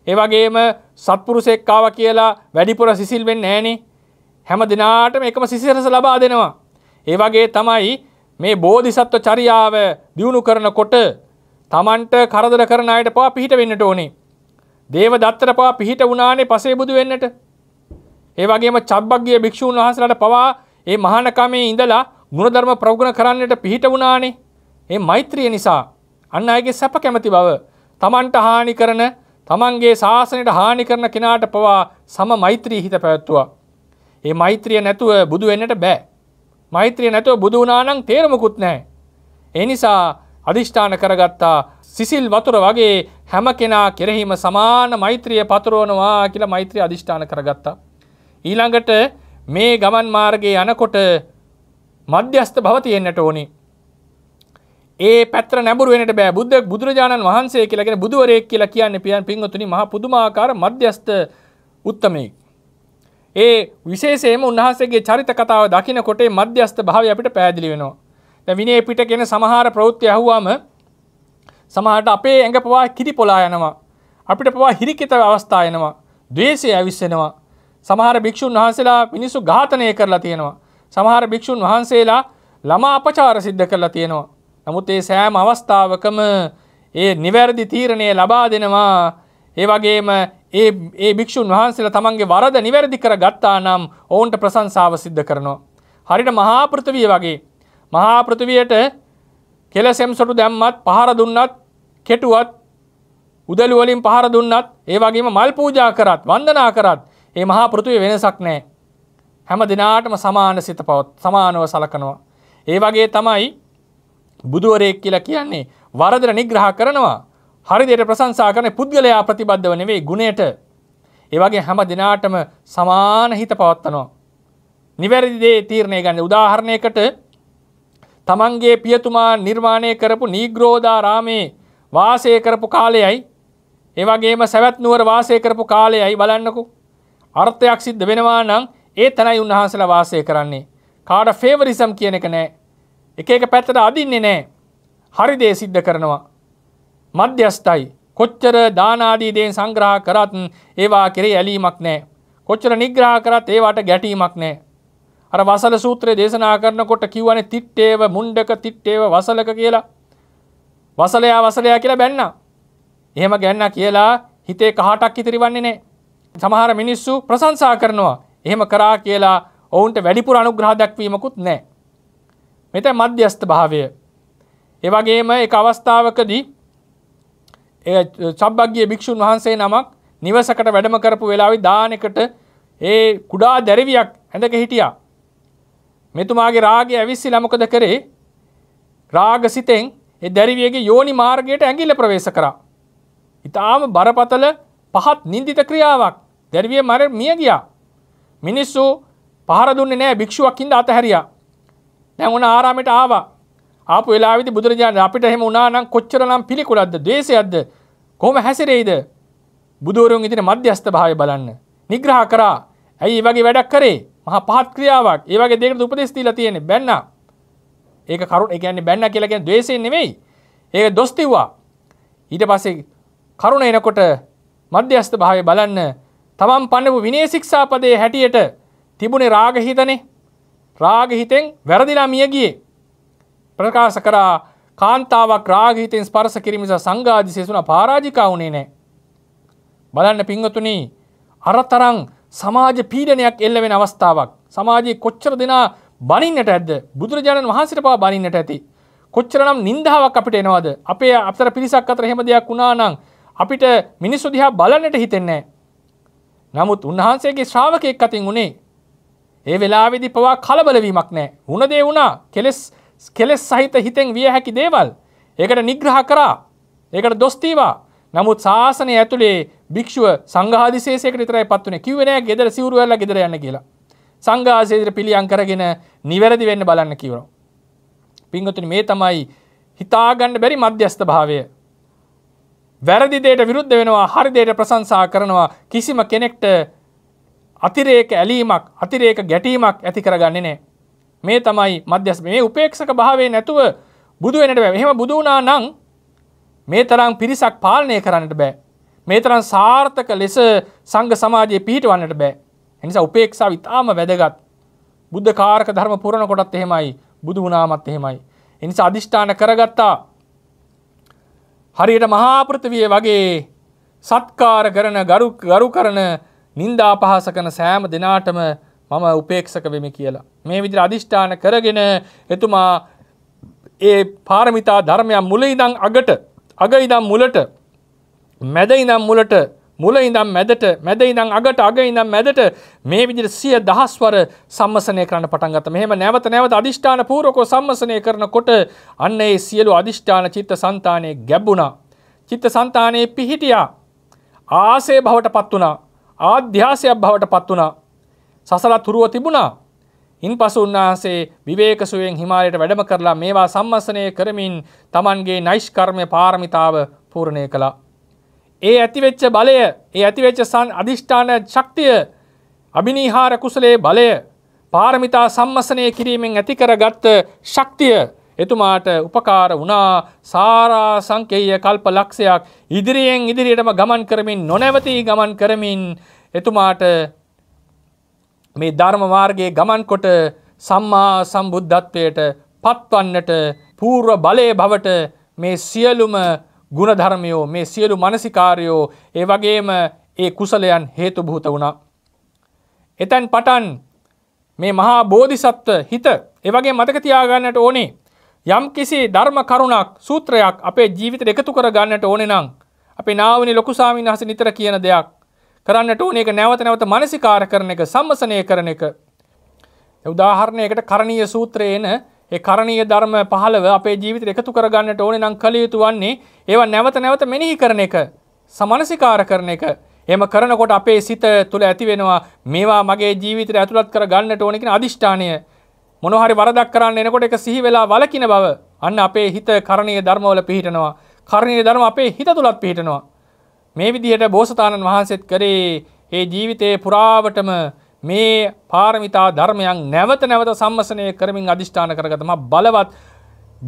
ඒ වගේම සත්පුරුෂයෙක් කාව කියලා වැඩිපුර සිසිල් වෙන්නේ නැහනේ. හැම දිනාටම එකම සිසිලස ලබා දෙනවා. ඒ වගේ තමයි මේ බෝධිසත්ව චරියාව දියුණු කරනකොට තමන්ට කරදර කරන අයට පවා පිහිට වෙන්නට ඕනේ. දේව දත්තර පවා පිහිට වුණානේ පසේ බුදු වෙන්නට. ඒ වගේම චබ්බග්ගිය භික්ෂූන් වහන්සේලාට පවා මේ මහානකමේ ඉඳලා ගුණධර්ම ප්‍රගුණ කරන්නට පිහිට වුණානේ. මේ මෛත්‍රිය නිසා අන් අයගේ සැප කැමති බව තමන්ට හානි කරන තමන්ගේ ශාසනයට හානි කරන කෙනාට පවා සම මෛත්‍රී හිත පැවැත්තුවා. මේ මෛත්‍රිය නැතුව බුදු වෙන්නට බෑ. මෛත්‍රිය නැතුව බුදු වුණානම් තේරමකුත් නැහැ. ඒ නිසා අදිෂ්ඨාන කරගත්තා සිසිල් වතුර වගේ හැම කෙනා කෙරෙහිම සමාන මෛත්‍රිය පතුරවනවා කියලා මෛත්‍රිය අදිෂ්ඨාන කරගත්තා. ඊළඟට මේ ගමන් මාර්ගයේ යනකොට මධ්‍යස්ත භව තියෙන්නට ඕනි. ඒ පැත්‍ර නැඹුරු වෙන්නට බෑ. බුද්ධ බුදුරජාණන් වහන්සේ කියලා කියන බුදුවරයෙක් කියලා කියන්නේ පියන් පින්වතුනි මහා පුදුමාකාර මධ්‍යස්ත උත්තමයෙක්. ඒ විශේෂයෙන්ම උන්වහන්සේගේ චරිත කතාව දකිනකොටේ මධ්‍යස්ත භාවය අපිට පැහැදිලි වෙනවා. දැන් විනය පිටකෙන සමහර ප්‍රවෘත්ති අහුවාම සමහරට අපේ ඇඟ පවා කිරි පොලා යනවා. අපිට පවා හිරිකිත අවස්ථා එනවා. ද්වේෂය ඇවිස්සෙනවා. සමහර භික්ෂුන් වහන්සේලා මිනිස්සු ඝාතනය කරලා තියෙනවා. සමහර භික්ෂුන් වහන්සේලා ළමා අපචාර සිද්ධ කරලා තියෙනවා. නමුත් ඒ සෑම අවස්ථාවකම ඒ නිවැරදි තීරණය ලබා දෙනවා. ඒ වගේම ඒ ඒ භික්ෂූන් වහන්සේලා තමන්ගේ වරද නිවැරදි කර ගත්තා නම් ඔවුන්ට ප්‍රශංසාව සිද්ධ කරනවා. හරියට මහා පෘථිවිය වගේ මහා පෘථිවියට කෙලසෙම්සොටු දැම්මත් පහර දුන්නත් කෙටුවත් උදළු වලින් පහර දුන්නත් ඒ වගේම මල් පූජා කරත් වන්දනා කරත් ඒ මහා පෘථිවිය වෙනසක් නැහැ. හැම දිනාටම සමාන සිත පවත් සමානව සලකනවා. ඒ වගේ තමයි බුදුවරයෙක් කියලා කියන්නේ වරදට නිග්‍රහ කරනවා. හරිදියට ප්‍රසංසා කරන පුද්ගලයා ප්‍රතිබද්ධව නෙවෙයි ගුණයට ඒවගේ හැම දෙනාටම සමාන හිත පවත්වනවා. නිවැරදිදේ තීරණය ගන්න උදාහරණයකට තමන්ගේ පියතුමා නිර්මාණය කරපු නීග්‍රෝධා රාමේ වාසය කරපු කාලයයි ඒවගේම සැවැත් නුවර වාසය කරපු කාලයයි බලන්නකු අර්ථයක් සිද්ධ වෙනවා නම් ඒ තැනයි උන්වහන්සලා වාසය කරන්නේ කාඩ ෆේවරිසම් කියන එක නෑ එක එක පැත්තට අදින්නේ නෑ හරිදේ සිද්ධ කරනවා මධ්‍යස්ථයි. කොච්චර දානාදීදයෙන් සංග්‍රහ කරත් ඒවා කෙරේ ඇලීමක් නෑ. කොච්චර නිග්‍රහ කරත් ඒවාට ගැටීමක් නෑ. අර වසල සූත්‍රය දේශනා කරනකොට කිව්වනේ තිට්ටේව මුණ්ඩක තිට්ටේව වසලක කියලා. වසලයා වසලයා කියලා බැන්න. එහෙම ගැන්න කියලා හිතේ කහටක් ඉතිරිවන්නේ නෑ. සමහර මිනිස්සු ප්‍රශංසා කරනවා. එහෙම කරා කියලා ඔවුන්ට වැඩිපුර අනුග්‍රහ දක්වීමකුත් නෑ. මෙතන මධ්‍යස්ථ භාවය. ඒ වගේම එක අවස්ථාවකදී ඒ සබ්භග්ගිය භික්‍ෂූන් වහන්සේ නමක් නිවසකට වැඩම කරපු වෙලාවි දානකට ඒ කුඩා දැරිවියක් ඇඳක හිටියා. මෙතුමාගේ රාගේ ඇවිස්සි ලමොකද කරේ රාග සිතෙන් එ දැරිවියගේ යෝනි මාර්ගයට ඇගිල්ල ප්‍රවේශ කරා. ඉතාම බරපතල පහත් නින්දිත ක්‍රියාවක් දැරිවිය මර මිය ගියා. මිනිස්සු පහරදුන්නේ නෑ භික්ෂුවක් හින්ද අතහැරියා. දැන් ඕන ආරාමයට ආවා. ආපු වෙලාවේදී බුදුරජාණන් අපිට එහෙම වුණා නම් කොච්චරනම් පිළිකුලක්ද द्वේෂයක්ද කොහොම හැසිරෙයිද බුදුරුවන් ඉදිරියේ මධ්‍යස්ත භාවය බලන්න නිග්‍රහ කරා ඇයි මේ වගේ වැඩක් කරේ මහා පහත් ක්‍රියාවක් ඒ වගේ දෙයකට උපදෙස් දීලා තියෙන්නේ බැන්නා ඒක කරුණ ඒ කියන්නේ බැන්නා කියලා කියන්නේ द्वේෂයෙන් නෙමෙයි ඒක දොස් තිව්වා ඊට පස්සේ කරුණ එනකොට මධ්‍යස්ත භාවය බලන්න තමන් පන්නපු විනය ශික්ෂාපදයේ හැටියට තිබුණේ රාගහිතනේ රාගහිතෙන් වැරදිලා මිය ගියේ ප්‍රකාශ කරා කාන්තාවක් රාගහිතෙන් ස්පර්ස කිරීමස සංගාධි සේසුන පාරාජිකා වුණේ නෑ. බලන්න පිංහතුනී අරතරං සමාජ පීඩනයක් එල්ල වෙන අවස්ථාවක් සමාජයේ කොච්චර දෙනා බනින්නට ඇද බුදුරජාණන් වහන්සිට පවා බනින්නට ඇති. කොච්චරනම් නින්දාවක් අපිට එනවද අපේ අපතර පිරිසක් අතර හෙම දෙයක් වුණානං අපිට මිනිස්සු දිහා බලන්නට හිතෙන්නේ. නමුත් උන්වහන්සේගේ ශ්‍රාවකයෙක් අතින් වුණේ ඒ වෙලාවෙදි පවා කලබලවීමක් නෑ. වුණදේ වුණා කෙලෙස් කෙලෙස් සහිත හිතෙන් විය හැකි දේවල් ඒකට නිග්‍රහ කරා ඒකට දොස්තීවා නමුත් ශාසනය ඇතුළේ භික්ෂුව සංඝාධිශේෂයකට විතරයි පත් වුණේ කිව්වේ නෑ ගෙදර සිවුරු වෙලා ගෙදර යන්න කියලා සංඝාධිශේෂයට පිළියම් කරගෙන නිවැරදි වෙන්න බලන්න කියනවා පින්වතුනි මේ තමයි හිතාගන්න බැරි මධ්‍යස්ත භාවය වැරදි දෙයට විරුද්ධ වෙනවා හරි දෙයට ප්‍රශංසා කරනවා කිසිම කෙනෙක්ට අතිරේක ඇලීමක් අතිරේක ගැටීමක් ඇති කරගන්නේ නෑ මේ තමයි මධ්‍යස් මේ උපේක්ෂක භාවේ නැතුව බුදු වෙනට බෑ. එහෙම බුදු වුණා නම් මේ තරම් පිරිසක් පාලනය කරන්නට බෑ. මේ තරම් සාර්ථක ලෙස සංඝ සමාජයේ පිහිටවන්නට බෑ. එනිසා උපේක්ෂාව ඉතාම වැදගත්. බුද්ධ කාරක ධර්ම පුරණ කොටත් එහෙමයි. බුදු වුණාමත් එහෙමයි. එනිසා අදිෂ්ඨාන කරගත්තා. හරියට මහා පෘථිවිය වගේ සත්කාර කරන ගරු ගරු කරන නින්දා අපහාස කරන සෑම දිනාටම මම උපේක්ෂක වෙමි කියලා. මේ විදිර අධිෂ්ඨාන කරගෙන එතුමා ඒ පාරමිතා ධර්මයන් මුල ඉඳං අගට අග ඉඳම් මුලට මැද ඉඳම් මුලට මුල ඉඳම් මැදට මැද ඉඳං අගට අග ඉඳම් මැදට මේ විදිර සිය දහස්වර සම්මසනය කරන්න පටන්ගත මෙහම නැවත නැවත අධිෂ්ඨාන පූරකෝ සම්මසනය කරනකොට අන්න ඒ සියලු අධිෂ්ඨාන චිත්ත සන්තානයේ ගැබ්බුණා චිත්ත සන්තානයේ පිහිටියා ආසේ බවට පත් වනා ආධ්‍යාසයක් බවට පත් වනා සසලත් හුරුව තිබුණා. ඉන් පසු උන්වහන්සේ විවේකසුවෙන් හිමාලයට වැඩම කරලා මේවා සම්මසනය කරමින් තමන්ගේ නයිෂ්කර්මය පාරමිතාව පූර්ණය කළා. ඒ ඇතිවෙච්ච බලය ඒ ඇතිවෙච්ච සන් අධිෂ්ඨාන ශක්තිය අභිනිහාර කුසලේ බලය පාරමිතා සම්මසනය කිරීමෙන් ඇතිකරගත්ත ශක්තිය එතුමාට උපකාර වුණා සාරා සංකේය කල්ප ලක්ෂයක් ඉදිරියෙන් ඉදිරියටම ගමන් කරමින් නොනැවතී ගමන් කරමින් එතුමාට මේ ධර්ම මාර්ගයේ ගමන් කොට සම්මා සම්බුද්ධත්වයට පත්වන්නට පූර්ව බලය බවට මේ සියලුම ගුණධර්මයෝ මේ සියලු මනසිකාරයෝ ඒ වගේම ඒ කුසලයන් හේතුභූත වුණා. එතැන් පටන් මේ මහා බෝධිසත්ව හිත ඒවගේ මතක තියාගන්නට ඕනේ යම් කිසි ධර්ම කරුණක් සූත්‍රයක් අපේ ජීවිත එකතු කර ගන්නට ඕනේ නම් අපේ නාවනි ලොකුසාමීන් වහස නිතර කියන දෙයක් කරන්නට ඕන එක නැවත නැවත මනසිකාර කරන එක සම්මසනය කරන එක. උදාහරණයකට කරණීය සූත්‍රයන ඒ කරණීය ධර්ම පහළව අපේ ජීවිත එකතු කරගන්නට ඕන නම් කළ යුතු වන්නේ ඒවා නැවත නැවත මෙනෙහි කරන එක සමනසිකාර කරන එක එම කරනකොට අපේ සිත තුළ ඇතිවෙනවා මේවා මගේ ජීවිතයට ඇතුළත් කර ගන්නට ඕනකින් අධිෂ්ඨානය මොනහරි වරදක් කරන්න එනකොට එක සිහි වෙලා වලකින බව අන්න අපේ හිත කරණීය ධර්මවල පිහිටනවා කරණීය ධර්ම අපේ හිත තුළත් පිහිටනවා මේ විදිහට බෝසතාණන් වහන්සේත් කරේ ඒ ජීවිතයේ පුරාවටම මේ පාරමිතා ධර්මයන් නැවත නැවත සම්මසනය කරමින් අධිෂ්ඨාන කරගතම බලවත්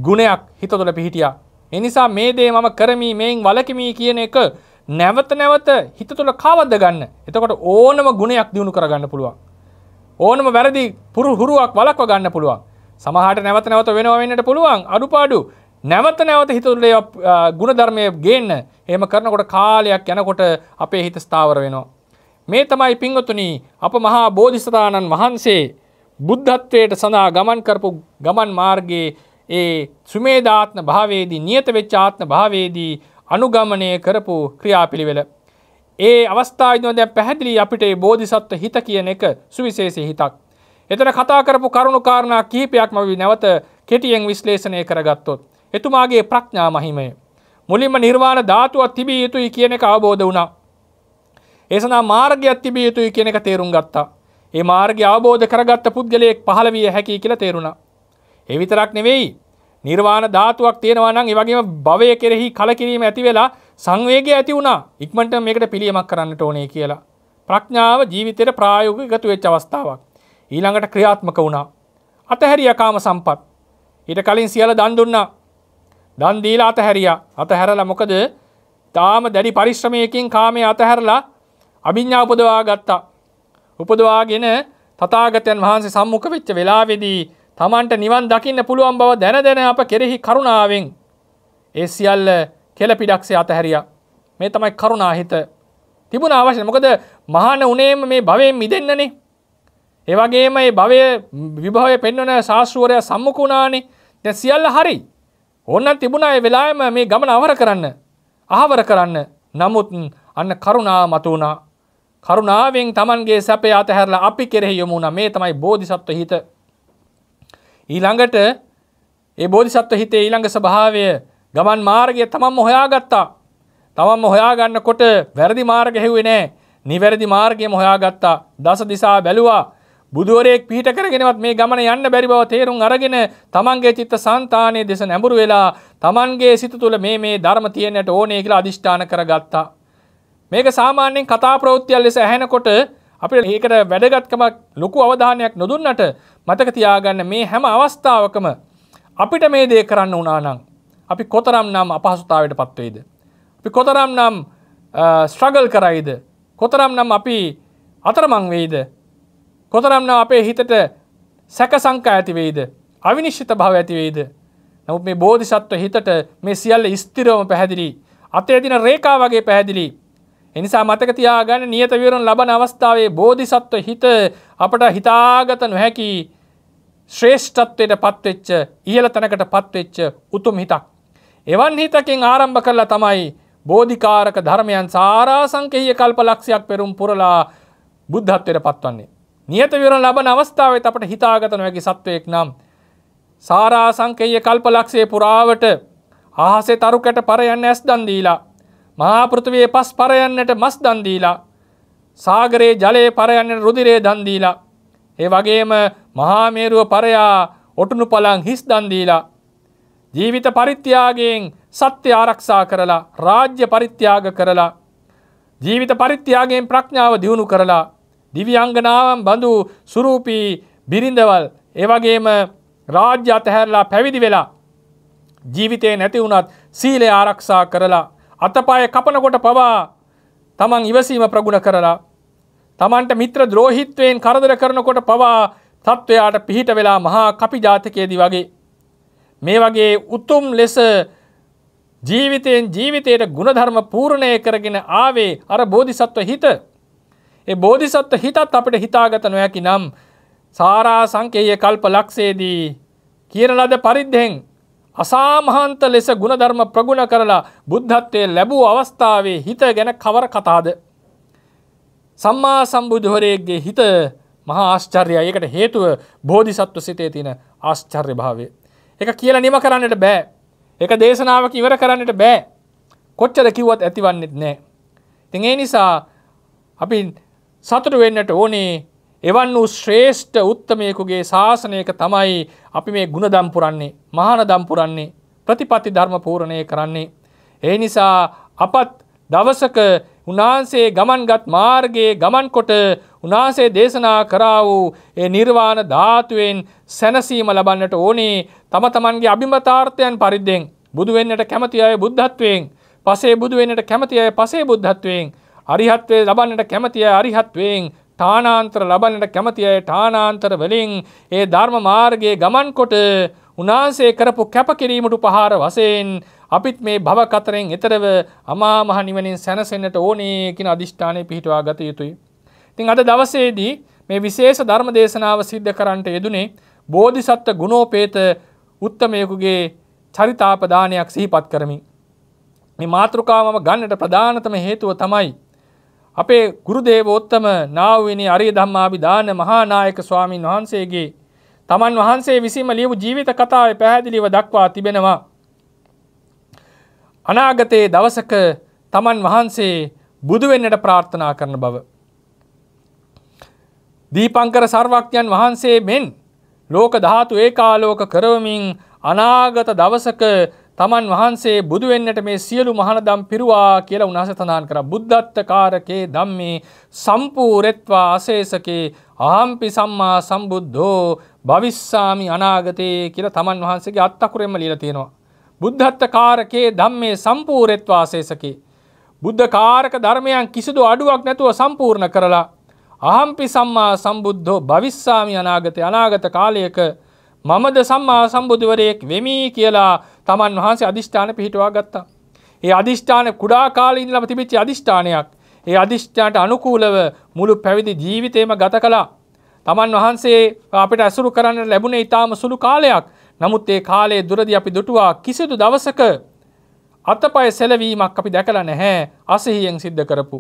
ගුණයක් හිතතුළ පිහිටියා. එනිසා මේ දේ මම කරමී මෙයින් වලකිමී කියන එක නැවත නැවත හිත තුළ කවද්ද ගන්න. එතකොට ඕනම ගුණයක් දියුණු කරගන්න පුළුවන්. ඕනම වැරදි පුරු හුරුවක් වලක්ව ගන්න පුළුවන්. සමහරට නැවත නැවත වෙනවා වෙන්නට පුළුවන්. අඩුපාඩු නැවත නැවත හිතුරලේ ගුණධර්මය ගේන්න හෙම කරනකොට කාලයක් යනකොට අපේ හිත ස්ථාවර වෙනවා. මේ තමයි පිංගතුනී අප මහා බෝධිස්ථානන් වහන්සේ බුද්ධත්වයට සඳහා ගමන් කරපු ගමන් මාර්ගයේ ඒ සුමේධාත්න භාවේදී නියත වෙච්චාත්න භාවේදී අනුගමනය කරපු ක්‍රියාපිළිවෙල. ඒ අවස්ථායිනෝ දැ පැහැදිලි අපිට බෝධිසත්ව හිත කියන එක සුවිශේෂය හිතක්. එතන කතා කරපු කරුණු කාරණා කිහිපයක් මවි නැවත කෙටියෙන් විශ්ලේෂණය කරගත්තොත්. එතුමාගේ ප්‍රඥා මහිමය. මුලින්ම නිර්වාණ ධාතුවක් තිබිය යුතුයි කියන එක අවබෝධ වුණා. ඒසනා මාර්ගයක් තිබිය යුතුයි කියන එක තේරුම් ගත්තා. ඒ මාර්ගය අවබෝධ කරගත්ත පුද්ගලයෙක් පහළ විය හැකියි කියලා තේරුණා. ඒ විතරක් නෙවෙයි. නිර්වාණ ධාතුවක් තියෙනවා නම් ඒ වගේම භවය කෙරෙහි කලකිරීම ඇති වෙලා සංවේගය ඇති වුණා. ඉක්මනට මේකට පිළියමක් කරන්නට ඕනේ කියලා. ප්‍රඥාව ජීවිතේට ප්‍රායෝගිකව එකතු වෙච්ච අවස්ථාවක්. ඊළඟට ක්‍රියාත්මක වුණා. අතහැරියා කාම සම්පත්. ඊට කලින් සියල්ල දන් දුන්නා. දන් දීලා අතහැරියා අතහැරලා මොකද තාම දැඩි පරිශ්‍රමයකින් කාමයේ අතහැරලා අභිඥා උපදවා ගත්තා උපදවාගෙන තථාගතයන් වහන්සේ සම්මුඛ වෙච්ච වෙලාවේදී Tamanට නිවන් දකින්න පුළුවන් බව දැන දැන අප කෙරෙහි කරුණාවෙන් ඒ සියල්ල කෙලපිඩක්සේ අතහැරියා මේ තමයි කරුණාහිත තිබුණ අවශ්‍ය මොකද මහාන උනේම මේ භවයෙන් මිදෙන්නනේ ඒ වගේම මේ භවය විභවය පෙන්වන ශාස්ත්‍රවරයා සම්මුඛ වුණානේ දැන් සියල්ල හරි ඔන්න තිබුණයි වෙලාම මේ ගමන අවර කරන්න ආවර කරන්න නමුත් අන්න කරුණා මතුුණා කරුණාවෙන් තමන්ගේ සැපේ අතහැරලා අපි කෙරෙහි යොමුණ මේ තමයි බෝධිසත්ව හිත ඊළඟට ඒ බෝධිසත්ව හිතේ ඊළඟ ස්වභාවය ගමන් මාර්ගය තමන්ම හොයාගත්තා තමන්ම හොයාගන්න කොට වැරදි මාර්ග හෙව්වේ නෑ නිවැරදි මාර්ගයම හොයාගත්තා දස දිසා බැලුවා බුදුවරයෙක් පිහිට කරගෙනවත් මේ ගමන යන්න බැරි බව තේරුම් අරගෙන තමන්ගේ චිත්ත සන්තානයේ දෙස නැඹුරු වෙලා තමන්ගේ සිත තුළ මේ මේ ධර්ම තියෙන්නට ඕනේ කියලා අදිෂ්ඨාන කරගත්තා. මේක සාමාන්‍යයෙන් කතා ප්‍රවෘත්තියල් ලෙස ඇහෙනකොට අපිට ඒකට වැඩගත්කමක් ලොකු අවධානයක් නොදුන්නට මතක තියාගන්න මේ හැම අවස්ථාවකම අපිට මේ දේ කරන්න වුණා නම් අපි කොතරම් නම් අපහසුතාවයට පත්වෙයිද. අපි කොතරම් නම් ස්ට්‍රගල් කරයිද. කොතරම් නම් අපි අතරමං වෙයිද කොතරම්න අපේ හිතට සැක සංකා ඇතිවෙයිද අවිනිශ්චිත භාව ඇතිවෙයිද නමුත් මේ බෝධිසත්ව හිතට මේ සියල්ල ස්තිරවම පැහැදිලි අතේ දින රේකා වගේ පැහැදිලි එනිසා මතක තියාගන්න නියත විවරණ ලබන අවස්ථාවේ බෝධිසත්ව හිත අපට හිතාගත නොහැකි ශ්‍රේෂ්ඨත්වයට පත්වෙච්ච ඉහළ තැනකට පත්වෙච්ච උතුම් හිතක් එවන් හිතකින් ආරම්භ කරලා තමයි බෝධිකාරක ධර්මයන් සාරාසංකේය කල්ප ලක්ෂයක් පෙරුම් පුරලා බුද්ධත්වයට පත්වන්නේ නියත විවරණ ලබන අවස්ථාවත් අපට හිතාගත නොහැකි සත්වයෙක් නම් සාරා සංකේය කල්පලක්ෂයේ පුරාවට ආහසේ තරුකට පරයන්න ඇස් දන් දීලා මහා පෘථිවියේ පස් පරයන්නට මස් දන් දීලා සාගරයේ ජලයේ පරයන්නට රුධිරේ දන් දීලා ඒ වගේම මහා මේරුව පරයා ඔටුනු පලන් හිස් දන් දීලා ජීවිත පරිත්‍යාගයෙන් සත්‍ය ආරක්ෂා කරලා රාජ්‍ය පරිත්‍යාග කරලා ජීවිත පරිත්‍යාගයෙන් ප්‍රඥාව දියුණු කරලා දිවියංගනාවන් බඳු සුරූපී බිරිඳවල් ඒවගේම රාජ්‍ය අතහැරලා පැවිදි වෙලා ජීවිතය නැති වුණත් සීලය ආරක්ෂා කරලා අතපාය කපනකොට පවා තමන් ඉවසීම ප්‍රගුණ කරලා තමන්ට මිත්‍ර ද්‍රෝහිත්වයෙන් කරදර කරනකොට පවා තත්ත්වයාට පිහිට වෙලා මහා කපි ජාතකයේදී වගේ මේ වගේ උතුම් ලෙස ජීවිතයෙන් ජීවිතයට ගුණධර්ම පූර්ණය කරගෙන ආවේ අර බෝධිසත්ව හිත ඒ බෝධිසත්ව හිතත් අපට හිතාගත නොහැකි නම් සාරා සංකේය කල්ප ලක්ෂේදී කියන ලද පරිද්දෙන් අසාමහන්ත ලෙස ගුණධර්ම ප්‍රගුණ කරලා බුද්ධත්වය ලැබූ අවස්ථාවේ හිත ගැන කවර කතාද. සම්මා සම්බුදුහරයෙක්ගේ හිත මහා ආශ්චර්යය ඒකට හේතුව බෝධිසත්ව සිතේ තියෙන ආශ්චර්ය භාවය. එක කියලා නිම කරන්නට බෑ. එක දේශනාවක ඉවර කරන්නට බෑ. කොච්චර කිව්වත් ඇතිවන්නෙත් නෑ. තිඒ නිසා අපි සතුට වෙන්නට ඕනේ එවන් වූ ශ්‍රේෂ්ඨ උත්තමයකුගේ ශාසනයක තමයි අපි මේ ගුණ දම්පුරන්නේ මහන දම්පුරන්නේ ප්‍රතිපත්ති ධර්ම පූරණය කරන්නේ. ඒ නිසා අපත් දවසක උනාන්සේ ගමන්ගත් මාර්ගයේ ගමන්කොට උනාසේ දේශනා කරා වූ ඒ නිර්වාණ ධාතුවෙන් සැනසීම ලබන්නට ඕනේ තම තමන්ගේ අභිමතාර්ථයන් පරිද්දෙන් බුදු වෙන්නට කැමති අය බුද්ධත්වයෙන් පසේ බුදු වෙන්නට කැමති අය පසේ බුද්ධත්වයෙන් අරිහත්වය ලබන්නට කැමතිය අරිහත්වයෙන් ටානාන්තර ලබන්නට කැමතිය ටානාන්තර වලින් ඒ ධර්ම මාර්ගයේ ගමන් කොට උනාසේ කරපු කැපකිරීමට පහාර වසයෙන් අපිත් මේ භව කතරෙන් එතරව අමා මහ නිවනින් සැනසෙන්නට ඕනේ කියන අදිෂ්ඨානය පිහිටවා ගත යුතුයි. ඉතින් අද දවසේදී මේ විශේෂ ධර්ම දේශනාව සිද්ධ කරන්නට යෙදුනේ බෝධිසත්ව ගුණෝපේත උත්තමයෙකුගේ චරිතාපදානයක් සිහිපත් කරමින් මේ මාතෘකාවම ගන්නට ප්‍රධානතම හේතුව තමයි අපේ ගුරුදේවෝත්තම නාවවිනි අරිය ධම්මාභිදාන මහානායක ස්වාමීන් වහන්සේගේ තමන් වහන්සේ විසීම ලියපු ජීවිත කතාවේ පැහැදිලිව දක්වා තිබෙනවා. අනාගතයේ දවසක තමන් වහන්සේ බුදු වෙන්නට ප්‍රාර්ථනා කරන බව. දීපංකර සර්වඥයන් වහන්සේ මෙන් ලෝක ධාතු ඒකාලෝක කරවමින් අනාගත දවසක තමන් වහන්සේ බුදු වෙන්නට මේ සියලු මහනදම් පිරුවා කියලා උනාස සඳහන් කර බුද්ධත්තකාරකේ ධම්මේ සම්පූරෙත්වා අසේසකේ ආම්පි සම්මා සම්බුද්ධෝ භවිස්සාමි අනාගතයේ කියලා තමන් වහන්සේගේ අත්තකුරෙම ලියලා තියෙනවා බුද්ධත්තකාරකේ ධම්මේ සම්පූරෙත්වා අසේසකේ බුද්ධකාරක ධර්මයන් කිසිදු අඩුවක් නැතුව සම්පූර්ණ කරලා ආම්පි සම්මා සම්බුද්ධෝ භවිස්සාමි අනාගතේ අනාගත කාලයක මමද සම්මා සම්බුදුවරයෙක් වෙමී කියලා තමන් වහන්සේ අධිෂ්ඨාන පිහිටවා ගත්තා. ඒ අධිෂ්ඨාන කුඩා කාලේ ඉඳලම තිබිච්ච අධිෂ්ඨානයක්. ඒ අධිෂ්ඨානට අනුකූලව මුළු පැවිදි ජීවිතේම ගත කළා. තමන් වහන්සේ අපිට ඇසුරු කරන්න ලැබුණේ ඊටාම සුළු කාලයක්. නමුත් ඒ කාලයේ දුරදී අපි දුටුවා කිසිදු දවසක අතපය සැලවීමක් අපි දැකලා නැහැ. අසහියෙන් සිද්ධ කරපු.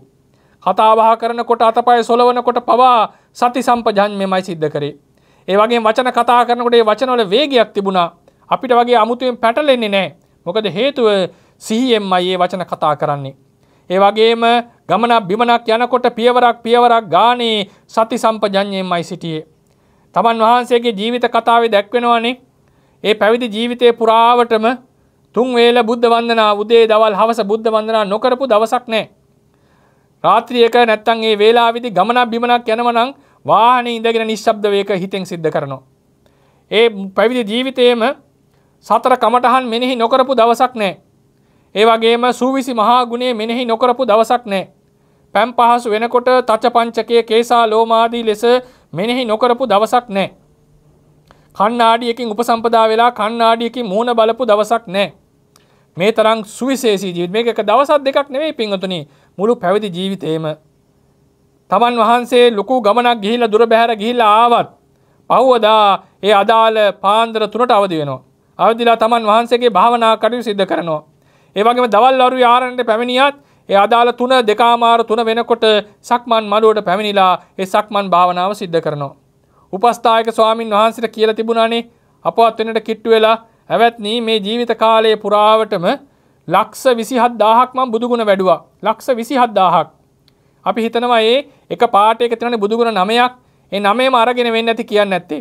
කතාබහ කරනකොට අතපය සොලවනකොට පවා සති සම්පජන්මයමයි සිද්ධ කරේ. ඒ වගේ වචන කතා කරනකොට ඒ වචනවල වේගයක් තිබුණා අපිට වගේ අමුතුවෙන් පැටලෙන්නේ නැහැ මොකද හේතුව සිහියෙන්මයි ඒ වචන කතා කරන්නේ ඒ වගේම ගමනක් බිමනක් යනකොට පියවරක් පියවරක් ගානේ සති සම්පජඤ්ඤයෙන්මයි සිටියේ. තමන් වහන්සේගේ ජීවිත කතාවේ දැක්වෙනවානේ. ඒ පැවිදි ජීවිතයේ පුරාවටම තුන් වේල බුද්ධ වන්දනා උදේ දවල් හවස බුද්ධ වන්දනා නොකරපු දවසක් නැහැ. රාත්‍රියක නැත්තම් ඒ වේලාවේදී ගමනක් බිමනක් යනවා නම් වාහන ඉඳගෙන නිශ්ශබ්ද වේක හිතෙන් සිද්ධ කරනවා. ඒ පැවිදි ජීවිතයේම සතර කමටහන් මෙනෙහි නොකරපු දවසක් නෑ. ඒ වගේම සූවිසි මහා ගුණේ මෙනෙහි නොකරපු දවසක් නෑ. පැම් පහසු වෙනකොට තච පංචකය කේසා ලෝමාදී ලෙස මෙනෙහි නොකරපු දවසක් නෑ. කන්නාඩියකින් උපසම්පදා වෙලා කන්නාඩියකින් මූුණ බලපු දවසක් නෑ. මේ තරම් සුවිශේෂී ජීවිත මේක එක දවසක් දෙකක් නෙවෙයි පින්වතුනි මුළු පැවිදි ජීවිතේම තමන් වහන්සේ ලොකු ගමනක් ගිහිල්ලා දුර බැහැර ගිහිල්ලා ආවත් පහුවදා ඒ අදාළ පාන්දර තුනට අවදි වෙනවා. අවදිලා තමන් වහන්සේගේ භාවනා කටයුතු සිද්ධ කරනවා. ඒ වගේම දවල් වරුවේ ආරණ්‍යට පැමිණියත් ඒ අදාළ තුන දෙකාමාර තුන වෙනකොට සක්මන් මළුවට පැමිණිලා ඒ සක්මන් භාවනාව සිද්ධ කරනවා. උපස්ථායක ස්වාමින් වහන්සේට කියලා තිබුණානේ අපවත් වෙන්නට කිට්ටු වෙලා ඇවත්නි මේ ජීවිත කාලයේ පුරාවටම ලක්ෂ 27000ක් මම බුදුගුණ වැඩුවා. ලක්ෂ 27000ක්. අපි හිතනවා ඒ එක පාටයක තියෙන බුදුගුණ නමයක් ඒ නමේම අරගෙන වෙන්නේ නැති කියන්නේ නැත්තේ.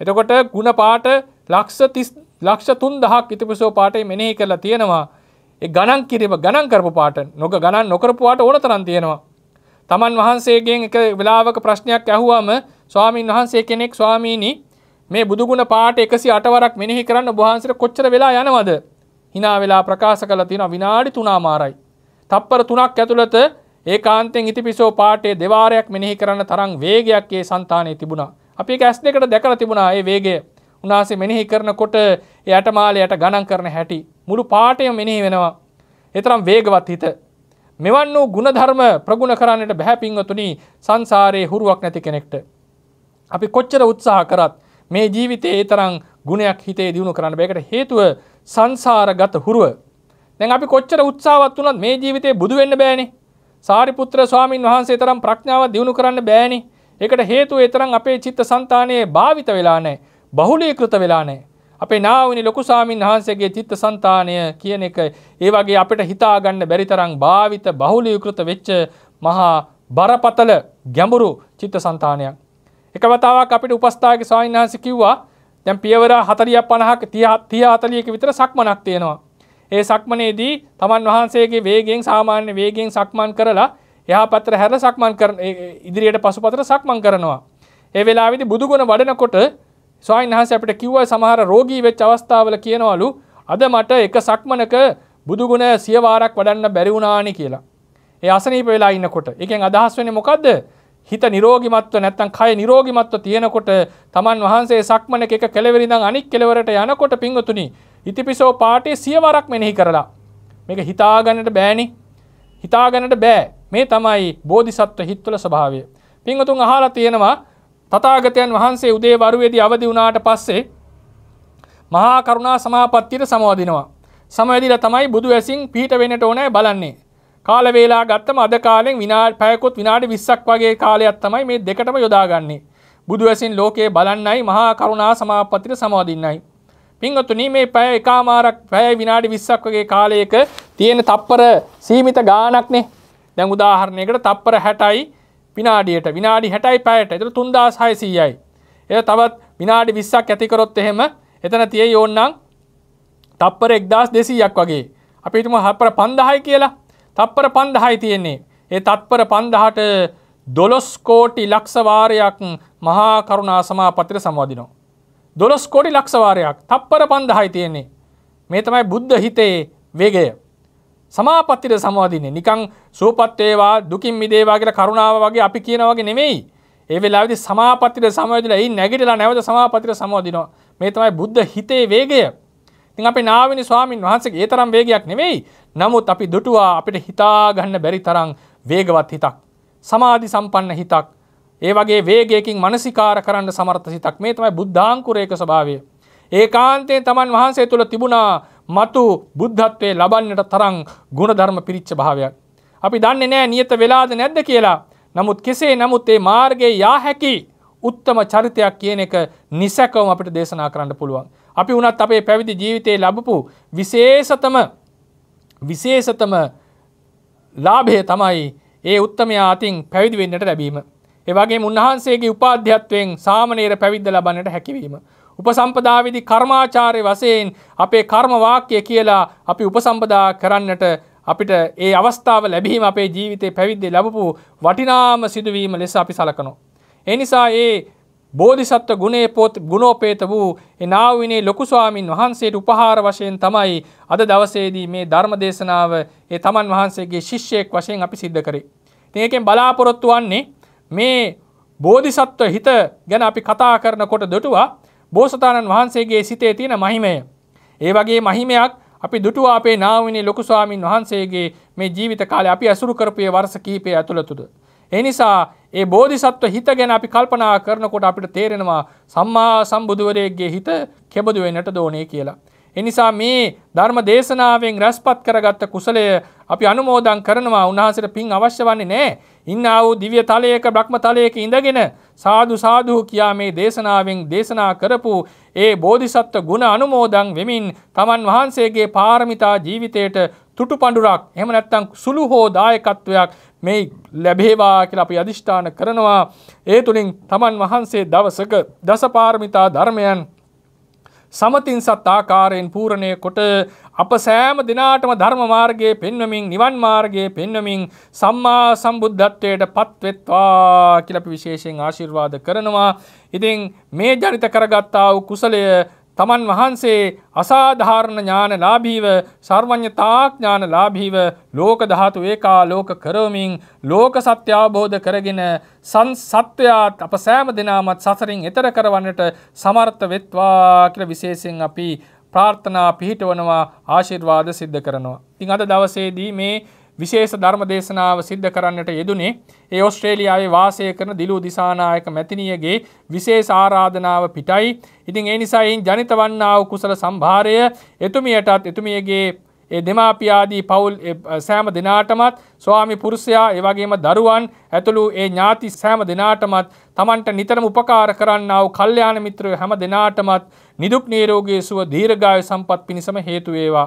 එතකොට ಗುಣ පාට ලක්ෂ 30 ලක්ෂ 3000ක් ඉතිපිසෝ පාඨය මෙනෙහි කරලා තියෙනවා. ඒ ගණන් කිරීම ගණන් කරපු පාට නොක ගණන් නොකරපු පාට ඕන තරම් තියෙනවා. තමන් වහන්සේගෙන් එක වෙලාවක ප්‍රශ්නයක් ඇහුවාම ස්වාමින් වහන්සේ කෙනෙක් ස්වාමීනි මේ බුදුගුණ පාට 108 වරක් මෙනෙහි කරන්න ඔබ වහන්සේට කොච්චර වෙලා යනවද? hina වෙලා ප්‍රකාශ කරලා තියෙනවා විනාඩි 3මාරයි. තප්පර 3ක් ඇතුළත ඒ කාන්තෙන් ඉතිපිසෝ පාටේ දෙවාරයක් මෙනෙහි කරන්න තරම් වේගයක් ඒ సంతානයේ තිබුණා. අපි ඇස් දෙකට දැකලා තිබුණා ඒ වේගය. උනාසේ මෙනෙහි කරනකොට යට මාලයට ගණන් කරන හැටි මුළු පාටය මෙනෙහි වෙනවා එතරම් වේගවත් හිත මෙවන් වූ ගුණධර්ම ප්‍රගුණ කරන්නට බැහැපින්වතුනි සංසාරයේ හුරුවක් නැති කෙනෙක්ට අපි කොච්චර උත්සාහ කරත් මේ ජීවිතයේ තරම් ගුණයක් හිතේ දියුණු කරන්න බෑකට හේතුව සංසාරගත හුරුව දැන් අපි කොච්චර උත්සාහවත් වුණත් මේ ජීවිතේ බුදු වෙන්න බෑනේ සාරිපුත්‍ර ස්වාමීන් වහන්සේ තරම් ප්‍රඥාව දියුණු කරන්න බෑනේ. ඒකට හේතුව ඒ තරම් අපේ චිත්ත సంతානයේ භාවිත වෙලා නැහැ. බහුලීකృత වෙලා නැහැ. අපේ නාවුනි ලොකු ස්වාමීන් වහන්සේගේ චිත්ත సంతානය කියන එක ඒ වගේ අපිට හිතා ගන්න බැරි තරම් භාවිත බහුලීකృత වෙච්ච මහා බරපතල ගැඹුරු චිත්ත సంతානයක්. එක වතාවක් අපිට උපස්ථායක ස්වාමීන් වහන්සේ කිව්වා දැන් පියවර 40ක් 50ක් 30 40ක විතර සක්මනක් තියෙනවා. ඒ සක්මනේදී තමන් වහන්සේගේ වේගෙන් සාමාන්‍ය වේගෙන් සක්මන් කරලා එහා පතර හැර සක්මන් කර ඉදිරියට පසු පතර සක්මන් කරනවා. ඒ වෙලාවිදි බුදුගුණ වඩනකොට ස්වායින් වහන්ස අපට කිව්ව සමහර රෝගී වෙච් අවස්ථාවල කියනවලු අද මට එක සක්මනක බුදුගුණ සියවාරක් වඩන්න බැරිවුණානි කියලා. ඒ අසනීප වෙලා ඉන්නකොට එකෙන් අදහස් වෙන්නේ මොකද්ද? හිත නිරෝගිමත්ව නැත්තම් කය නිරෝගිමත්ව තියෙනකොට තමන් වහන්සේ සක්මනක එක කෙලවරින්දන් අනික් කෙලවරට යනකොට පිංගතුනි ඉතිපිසෝ පාටේ සියවරක් මෙනෙහි කරලා. මේක හිතාගන්නට බෑනි හිතාගන්නට බෑ මේ තමයි බෝධිසත්ව හිත්වල ස්භාවය. පිංහතුන් අහලා තියෙනවා තතාගතයන් වහන්සේ උදේ වරුවේදී අවදි වුණාට පස්සේ මහා කරුණා සමාපත්තියට සමවදිනවා. සමවැදිලා තමයි බුදු ඇසින් පිහිට වෙන්නට ඕනේ බලන්නේ. කාල වේලා ගත්තම අද කාලෙන් විනාඩි පැයකොත් විනාඩි 20ක් වගේ කාලයක් තමයි මේ දෙකටම යොදාගන්නේ. බුදු ඇසින් ලෝකේ බලන්නයි මහා කරුණා සමාපත්තියට සමවදින්නයි. පින්වතුනි මේ පැය එකමාරක් පැය විනාඩි 20ක් වගේ කාලයක තියෙන තප්පර සීමිත ගාණක්නේ. දැන් උදාහරණයකට තප්පර 60යි විනාඩියට විනාඩි 60යි පැයට. ඒතර 3600යි. ඒ තවත් විනාඩි 20ක් ඇති කරොත් එහෙම එතන තියෙයි ඕන්නම් තප්පර 1200ක් වගේ. අපි හිතමු තප්පර 5000යි කියලා. තප්පර 5000යි තියෙන්නේ. ඒ තත්පර 5000ට 12 කෝටි ලක්ෂ වාරයක් මහා කරුණා සමාපත්තිය සමවදිනවා. දොළොස් කොඩි ලක්ෂවාරයක් තප්පර පන්දහයි තියෙන්නේ. මේ තමයි බුද්ධ හිතේ වේගය. සමාපත්තිට සමවදින්නේ නිකං සූපත්වේවා දුකින් මිදේවා කියලා කරුණාව වගේ අපි කියන වගේ නෙමෙයි. ඒ වෙලාවේදී සමාපත්තිට සමවදිලා ඒ නැගිටලා නැවත සමාපත්තිට සමවදිනවා. මේ තමයි බුද්ධ හිතේ වේගය. ඉතින් අපේ නාවිනි ස්වාමින් වහන්සේගේ ඒ තරම් වේගයක් නෙමෙයි. නමුත් අපි දුටුවා අපිට හිතා ගන්න බැරි තරම් වේගවත් හිතක්. සමාධි සම්පන්න හිතක්. ඒ වගේ වේගයකින් මනසිකාර කරන්න සමර්ථ සිතක් මේ තමයි බුද්ධාංකුරේක ස්වභාවය. ඒ කාන්තයෙන් තමන් වහන්සේ තුළ තිබුණා මතු බුද්ධත්වය ලබන්නට තරං ගුණධර්ම පිරිච්ච භාවයක්. අපි දන්නේ නෑ නියත වෙලාද නැද්ද කියලා. නමුත් කෙසේ නමුත් ඒ මාර්ගයේ යා හැකි උත්තම චරිතයක් කියන එක නිසැකවම අපිට දේශනා කරන්න පුළුවන්. අපි වුණත් අපේ පැවිදි ජීවිතයේ ලබපු විශේෂතම විශේෂතම ලාභය තමයි ඒ උත්තමයා අතින් පැවිදි වෙන්නට ලැබීම. එවගේ උන්වහන්සේගේ උපාධ්‍යත්වයෙන් සාමනේර පැවිද්ද ලබන්නට හැකිවීම. උපසම්පදාවිදි කර්මාචාරය වසයෙන් අපේ කර්මවාක්‍යය කියලා අපි උපසම්පදා කරන්නට අපිට ඒ අවස්ථාව ලැබිහිම අපේ ජීවිතය පැවිද්දේ ලබපු වටිනාම සිදුවීම ලෙස අපි සලකනෝ. එනිසා ඒ බෝධිසත්ව ගුණේ පොත් ගුණෝපේත වූ එනාවිනේ ලොකු ස්වාමින් වහන්සේට උපහාර වශයෙන් තමයි අද දවසේදී මේ ධර්ම දේශනාව ඒ තමන් වහන්සේගේ ශිෂ්‍යයෙක් වශයෙන් අපි සිද්ධ කරේ. ඉතින් ඒකෙන් බලාපොරොත්තු වන්නේ මේ බෝධිසත්ව හිත ගැන අපි කතා කරනකොට දොටුවා බෝසතාණන් වහන්සේගේ සිතේ තියෙන මහිමය. ඒ වගේ මහිමයක් අපි දුටුවා අපේ නාවනි ලොකු ස්වාමින් වහන්සේගේ මේ ජීවිත කාලේ අපි ඇසුරු කරපුයේ වර්ෂ කිහිපය ඇතුළතද. ඒ නිසා ඒ බෝධිසත්ව හිත ගැන අපි කල්පනා කරනකොට අපිට තේරෙනවා සම්මා සම්බුදුවරයෙක්ගේ හිත කෙබඳු වෙන්නට දෝනේ කියලා. එනිසා මේ ධර්ම දේශනාවෙන් රැස්පත් කරගත්ත කුසලය අපි අනුමෝදන් කරනවා උන්වහන්සේට පින් අවශ්‍ය වන්නේ නැහැ. ඉන්නා වූ දිව්‍ය තලයක බ්‍රහ්ම තලයක ඉඳගෙන සාදු සාදු කියා මේ දේශනාවෙන් දේශනා කරපු ඒ බෝධිසත්ව ගුණ අනුමෝදන් වෙමින් තමන් වහන්සේගේ පාරමිතා ජීවිතයට තුටු පඳුරක් එහෙම නැත්නම් සුළු හෝ දායකත්වයක් මේ ලැබේවා කියලා අපි අදිෂ්ඨාන කරනවා ඒ තුලින් තමන් වහන්සේ දවසක දසපාරමිතා ධර්මයන් සමතින් සත් ආකාරයෙන් පූරණය කොට අප සෑම දිනාටම ධර්ම මාර්ගයේ පෙන්වමින් නිවන් මාර්ගයේ පෙන්වමින් සම්මා සම්බුද්ධත්වයට පත්වෙත්වා කියලා අපි විශේෂයෙන් ආශිර්වාද කරනවා. ඉතින් මේ ජනිත කරගත්තා වූ කුසලය තමන් වහන්සේ අසාධාරණ ඥානලාභීව සර්වඥතාඥානලාභීව ලෝක ධාතු ඒකා ලෝක කරවමින් ලෝක සත්‍ය අවබෝධ කරගෙන සං සත්වයාත් අප සෑම දෙනාමත් සසරින් එතර කරවන්නට සමර්ථ වෙත්වා කියලා විශේෂයෙන් අපි ප්‍රාර්ථනා පිහිටවනවා ආශිර්වාද සිද්ධ කරනවා. ඉතින් අද දවසේදී මේ විශේෂ ධර්ම දේශනාව සිද්ධ කරන්නට යෙදුනේ ඒ ඔස්ට්‍රේලියාවේ වාසය කරන දිලූ දිසානායක මැතිනියගේ විශේෂ ආරාධනාව පිටයි. ඉතින් ඒ නිසා එයින් ජනිත වන්නා වූ කුසල සම්භාරය එතුමියටත් එතුමියගේ ඒ දෙමාපියාදී පවුල් සෑම දිනාටමත් ස්වාමි පුරුෂයා ඒ වගේම දරුවන් ඇතුළු ඒ ඥාති සෑම දිනාටමත් Tamanට නිතරම උපකාර කරන්නා වූ කල්යාණ මිත්‍රයෝ හැම දිනාටමත් නිදුක් නේරෝගේ සුව දීර්ඝායු සම්පත් පිණිසම හේතු වේවා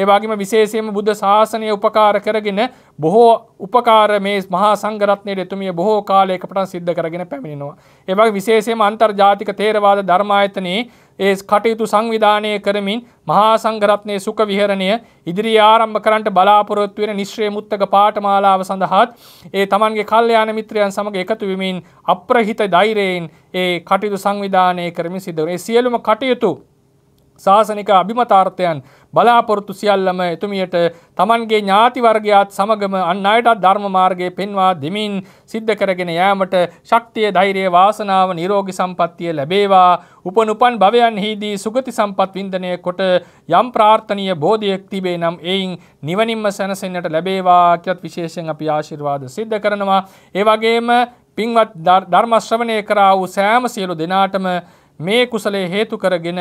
ඒවාගේම විශේෂයම බුද්ධ ශාසනය උපකාර කරගෙන බොහෝ උපකාර මේ මහා සංගරත්නය එතුමිය බොහෝ කාලයක පටන් සිද්ධ කරගෙන පැමිණෙනවා. ඒවගේ විශේෂයම අන්තර්ජාතික තේරවාද ධර්මායතනයේ ඒ කටයුතු සංවිධානය කරමින් මහා සංගරත්නය සුක විහරණය ඉදිරි ආරම්භ කරන්ට බලාපොරොත්තු වෙන නිශ්‍රය මුත්තක පාටමාලාව සඳහාත් ඒ තමන්ගේ කල්්‍යයාන මිත්‍රයන් සමඟ එකතුවමින් අප්‍රහිත දෛරයෙන් ඒ කටයුතු සංවිධානය කරමින් සිදුවන සියලුම කටයුතු ශාසනික අභිමතාර්ථයන් බලාපොරොත්තු සියල්ලම එතුමියට තමන්ගේ ඥාති වර්ගයාත් සමගම අන් අයටත් ධර්ම මාර්ගය පෙන්වා දෙමින් සිද්ධ කරගෙන යාමට ශක්තිය ධෛර්යය වාසනාව නිරෝගී සම්පත්තිය ලැබේවා උපනුපන් භවයන්හිදී සුගති සම්පත් වින්දනය කොට යම් ප්‍රාර්ථනීය බෝධියක් තිබේ නම් එයින් නිවනින්ම සැනසෙන්නට ලැබේවා කියත් විශේෂයෙන් අපි ආශිර්වාද සිද්ධ කරනවා ඒ වගේම පින්වත් ධර්ම ශ්‍රවණය කරා වූ සෑම සියලු දෙනාටම මේ කුසලයේ හේතු කරගෙන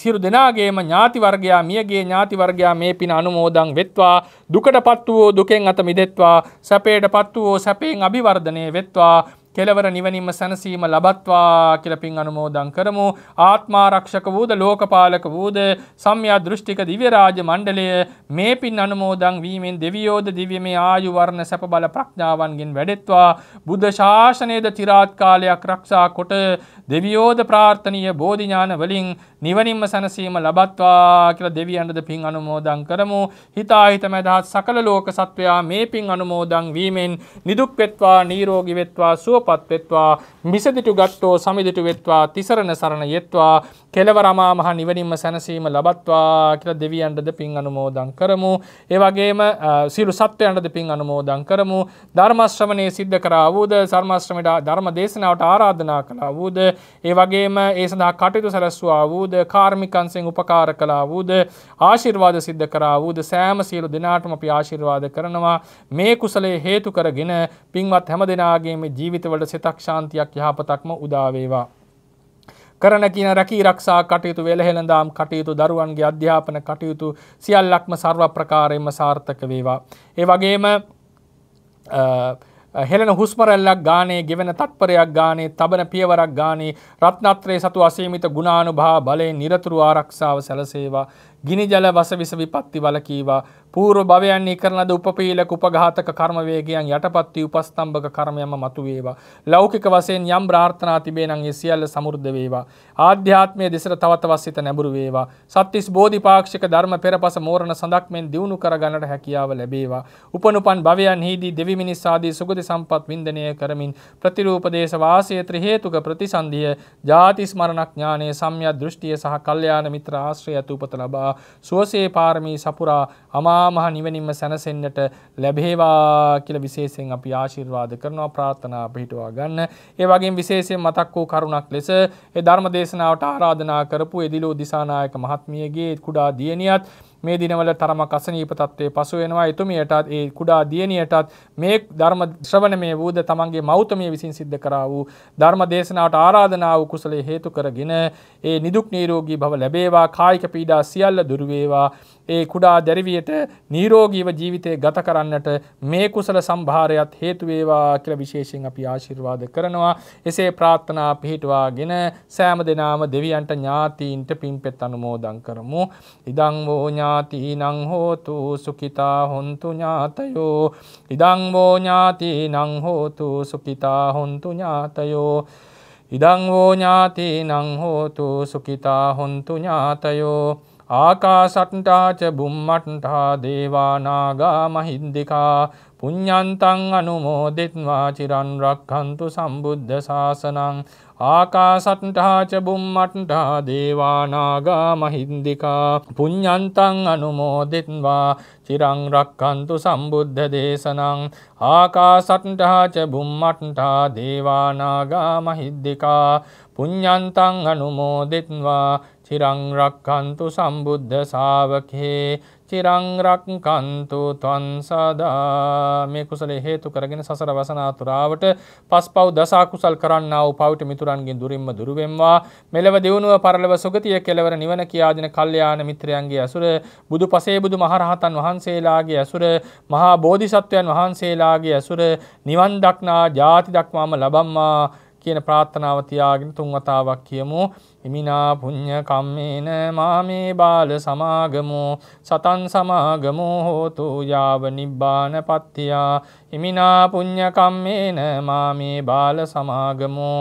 සිරු දෙනාගේම ඥාති වර්ගයා මියගේ ඥාති වර්ගයා මේ පින අනුමෝදන් වෙත්වා දුකට පත් වූ දුකෙන් අත මිදෙත්වා සැපයට පත් වූ සැපයෙන් අභිවර්ධනය වෙත්වා කෙලවර නිවනින්ම සැනසීම ලබත්වා කියලපින් අනුමෝදන් කරමු ආත්මාරක්ෂක වූද ලෝකපාලක වූද සම්යා දෘෂ්ටික දිව්‍යරාජ මණ්ඩලය මේ පින් අනුමෝදන් වීමෙන් දෙවියෝද දිව්‍යමේ ආයු වර්ණ සැප බල ප්‍රඥාවන්ගෙන් වැඩෙත්වා බුද්ධ ශාසනයේද চিරාත් කාලයක් රක්ෂා කොට දෙවියෝද ප්‍රාර්ථනීය බෝධි ඥාන වලින් නිවනින්ම සැනසීම ලබත්වා කියලා දෙවියන්ටද පින් අනුමෝදන් කරමු හිතාහිත මැදහත් සකල ලෝක සත්වයා මේ පින් අනුමෝදන් වීමෙන් නිදුක් වෙත්වා නීරෝගී වෙත්වා සුවපත් වෙත්වා මිසදිටු ගට්ටෝ සමිදිටු වෙත්වා තිසරණ සරණ යෙත්වා කෙලවර අමා මහ නිවනින්ම සැනසීම ලබත්වා කියලා දෙවියන්ටද පින් අනුමෝදන් කරමු ඒ වගේම සියලු සත්වයන්ටද පින් අනුමෝදන් කරමු ධර්ම ශ්‍රවණයේ සිද්ධ කරා වූද ධර්ම ශ්‍රමයට ධර්ම දේශනාවට ආරාධනා කළා වූද ඒ වගේම ඒ සඳහා කටයුතු සැලැස්සුවා වූද වූද කාර්මිකන්සෙන් උපකාර කලා වූද ආශිර්වාද සිද්ධ කරා වූද සෑම සියලු දෙනාටම අපි ආශිර්වාද කරනවා මේ කුසලේ හේතු කරගෙන පින්වත් හැම දෙනාගේ මේ ජීවිතවලට සිතක් ශාන්තියක් යහපතක්ම උදාවේවා. කරන කියන රැකී රක්ෂා කටයුතු වෙළහෙළඳාම් කටයුතු දරුවන්ගේ අධ්‍යාපන කටයුතු සියල්ලක්ම සර්ව ප්‍රකාරයෙන්ම සාර්ථක වේවා. ඒ වගේම හෙළෙන හුස්මරැල්ලක් ගානේ ගෙවෙන තත්පරයක් ගානේ තබන පියවරක් ගානේ රත්නත්‍රයේ සතු අසීමිත ගුණානුභා බලයෙන් নিরතුරු ආරක්ෂාව සැලසේවා ගිනි ජල වසවිස විපත්ති වලකීවා පූර්ව භවයන් කරන ලද උපපීලක උපඝාතක කර්ම වේගයන් යටපත් වී උපස්තම්භක කර්මයම මතුවේවා. ලෞකික වශයෙන් යම් ප්‍රාර්ථනා තිබේ නම් ඒ සියල්ල සමෘද්ධ වේවා. ආධ්‍යාත්මයේ දෙසට තව තවත් සිත නැඹුරු වේවා. සත්‍තිස් බෝධිපාක්ෂික ධර්ම පෙරපස මෝරණ සඳක් මෙන් දිනු කර ගන්නට හැකියාව ලැබේවා. උපනුපන් භවයන්හිදී දෙවි මිනිස් ආදී සුගති සම්පත් වින්දනය කරමින් ප්‍රතිරූප දේශ වාසය ත්‍රි හේතුක ප්‍රතිසන්ධිය ජාති ස්මරණ ඥානයේ සම්‍යක් දෘෂ්ටිය සහ කල්යාණ මිත්‍ර ආශ්‍රය ඇත උපත ලබා සුවසේ පාරමී සපුරා අමාමහ නිවනින්ම සැනසෙන්නට ලැබේවා කියලා විශේෂයෙන් අපි ආශිර්වාද කරනවා ප්‍රාර්ථනා පිහිටුවා ගන්න. ඒ වගේම විශේෂයෙන් මතක් වූ කරුණක් ලෙස ඒ ධර්ම දේශනාවට ආරාධනා කරපු එදිලෝ දිසානායක මහත්මියගේ කුඩා දියණියත් මේ දිනවල තරම කසනීප තත්ත්වය පසු වෙනවා එතුමියටත් ඒ කුඩා දියණියටත් මේ ධර්ම ශ්‍රවණමය වූද තමන්ගේ මෞතමිය විසින් සිද්ධ කරා වූ ධර්ම දේශනාවට ආරාධනා වූ කුසලයේ හේතු කරගෙන ඒ නිදුක් නිරෝගී භව ලැබේවා කායික පීඩා සියල්ල දුර වේවා ඒ කුඩා දැරිවියට නීරෝගීව ජීවිතය ගත කරන්නට මේ කුසල සම්භාරයත් හේතුවේවා කියල විශේෂෙන් අපි ආශිර්වාද කරනවා එසේ ප්‍රාර්ථනා පිහිටවාගෙන සෑම දෙනාම දෙවියන්ට ඥාතීන්ට පින්පෙත් අනුමෝදං කරමු. ඉදංවෝ ඥාතිීනං හෝතු සුකිතා හොන්තු ඥාතයෝ ඉදංවෝ ඥාතිීනං හෝතු සුකිතා හොන්තු ඥාතයෝ ඉදංවෝ ඥාතිීනං හෝතු සුකිතා හොන්තු ඥාතයෝ ආකාසට්ටාච බුම්මට්ටා දේවානාගා මහින්දිකා පුඤ්ඤන්තං අනුමෝදිත්වා චිරන් රක්ඛන්තු සම්බුද්ධ ශාසනං ආකාසට්ටාච බුම්මට්ටා දේවානාගා මහින්දිකා පුඤ්ඤන්තං අනුමෝදිත්වා චිරන් රක්ඛන්තු සම්බුද්ධ දේශනං ආකාසට්ටාච බුම්මට්ටා දේවානාගා මහින්දිකා පුඤ්ඤන්තං අනුමෝදිත්වා චිරංරක්කන්තු සම්බුද්ධ සාාවකේ චිරංරක්කන්තු තුවන් සදා මේ කුසල හේතු කරගෙන සසර වසනාතුරාවට පස් පව් දසා කුසල් කරන්න වූ පවිට මිතුරන්ගින් දුරින්ම දුරුවෙන්වා මෙලව දෙවුණුව පරලව සුගතිය කෙලවර නිවන කියාදින කල්්‍යයාන මිත්‍රයන්ගේ ඇසුර බුදු පසේ බුදු මහරහතන් වහන්සේලාගේ ඇසුර මහා බෝධිසත්වයන් වහන්සේලාගේ ඇසුර නිවන් දක්නා ජාති දක්වාම ලබම්මා කියන ප්‍රාර්ථනාව තියාගෙන තුන් වතාවක් කියමු හිමිනා පුඤ්ඤ කම්මේන මාමේ බාල සමාගමෝ සතන් සමාගමෝ හෝතු යාව නිබ්බාන පත්තියා හිමිනා පුඤ්ඤ කම්මේන මාමේ බාල සමාගමෝ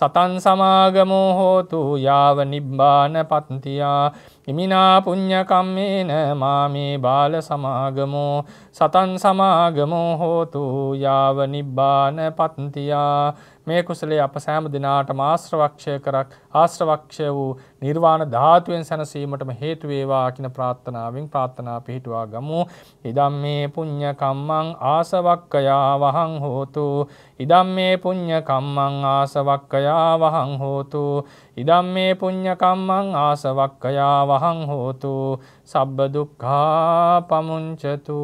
සතන් සමාගමෝ හෝතු යාව නිබ්බාන පත්තියා හිමිනා පුඤ්ඤ කම්මේන මාමේ බාල සමාගමෝ සතන් සමාගමෝ හෝතු යාව නිබ්බාන පත්තියා මේ කුසලයේ අප සෑම දිනාටම ආශ්‍රවක්ෂය කරක් ආශ්‍රවක්ෂය වූ නිර්වාණ ධාතුවෙන් සැනසීමටම හේතු වේවා කියන ප්‍රාර්ථනාවෙන් ප්‍රාර්ථනා පිහිටුවා ගමු. ඉදම්මේ පුඤ්ඤ කම්මං ආසවක්කයා වහං හෝතු. ඉදම්මේ පුඤ්ඤ කම්මං ආසවක්කයා වහං හෝතු. ඉදම්මේ පුඤ්ඤ කම්මං ආසවක්කයා වහං හෝතු. සබ්බ දුක්ඛා පමුංචතු.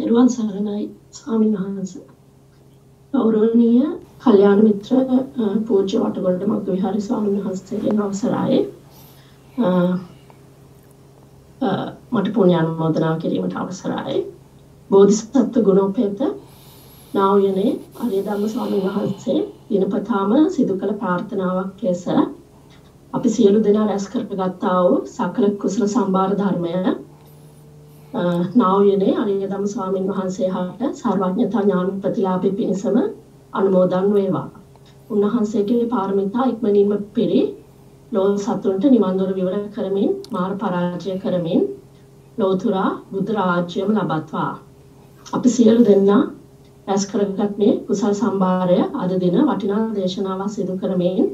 නිර්වාණ සරණයි ස්වාමීන් වහන්සේ ගෞරවනීය කල්යාණ මිත්‍ර පූජ්‍ය වටගොඩ මග්ග විහාරි ස්වාමීන් වහන්සේගෙන් අවසරයි. මට පුණ්‍ය අනුමෝදනා කිරීමට අවසරයි. බෝධිසත්ව ගුණෝපේත නා උයනේ ආර්ය ධම්ම ස්වාමීන් වහන්සේ දිනපතාම සිදු කළ ප්‍රාර්ථනාවක් ලෙස අපි සියලු දෙනා රැස් කරගත්තා වූ සකල කුසල සම්භාර ධර්මය නාවයනේ අරියදම ස්වාමින් වහන්සේ හට සර්වඥතා ඥාන ප්‍රතිලාභය පිණිසම අනුමෝදන් වේවා. උන්වහන්සේගේ පාරමිතා ඉක්මනින්ම පිරි ලෝ සතුන්ට නිවන් දොර විවර කරමින් මාර පරාජය කරමින් ලෝතුරා බුද්ධ රාජ්‍යම ලබත්වා. අපි සියලු දෙනා රැස් කරගත් මේ කුසල් සම්භාරය අද දින වටිනා දේශනාවක් සිදු කරමින්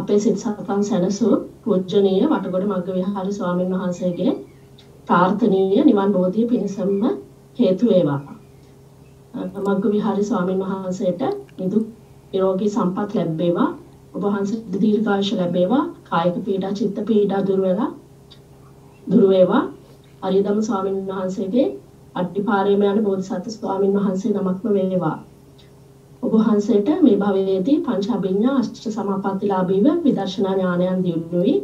අපේ සිත සතන් සැනසූ පූජනීය වටගොඩ මග්ගවිහාරි ස්වාමින් වහන්සේගේ ප්‍රාර්ථනීය නිවන් බෝධිය පිණිසම හේතු වේවා. මග්ග විහාරි ස්වාමීන් වහන්සේට නිදුක් නිරෝගී සම්පත් ලැබේවා. ඔබ වහන්සේට දීර්ඝායුෂ ලැබේවා. කායික පීඩා, චිත්ත පීඩා දුර වෙලා දුර වේවා. අරියදම ස්වාමීන් වහන්සේගේ අට්ටිපාරේම යන බෝධිසත්ව ස්වාමීන් වහන්සේ නමක්ම වේවා. ඔබ වහන්සේට මේ භවයේදී පංච අභිඥා අෂ්ට සමාපත්තිලාභීව විදර්ශනා ඥානයන් දියුණු වී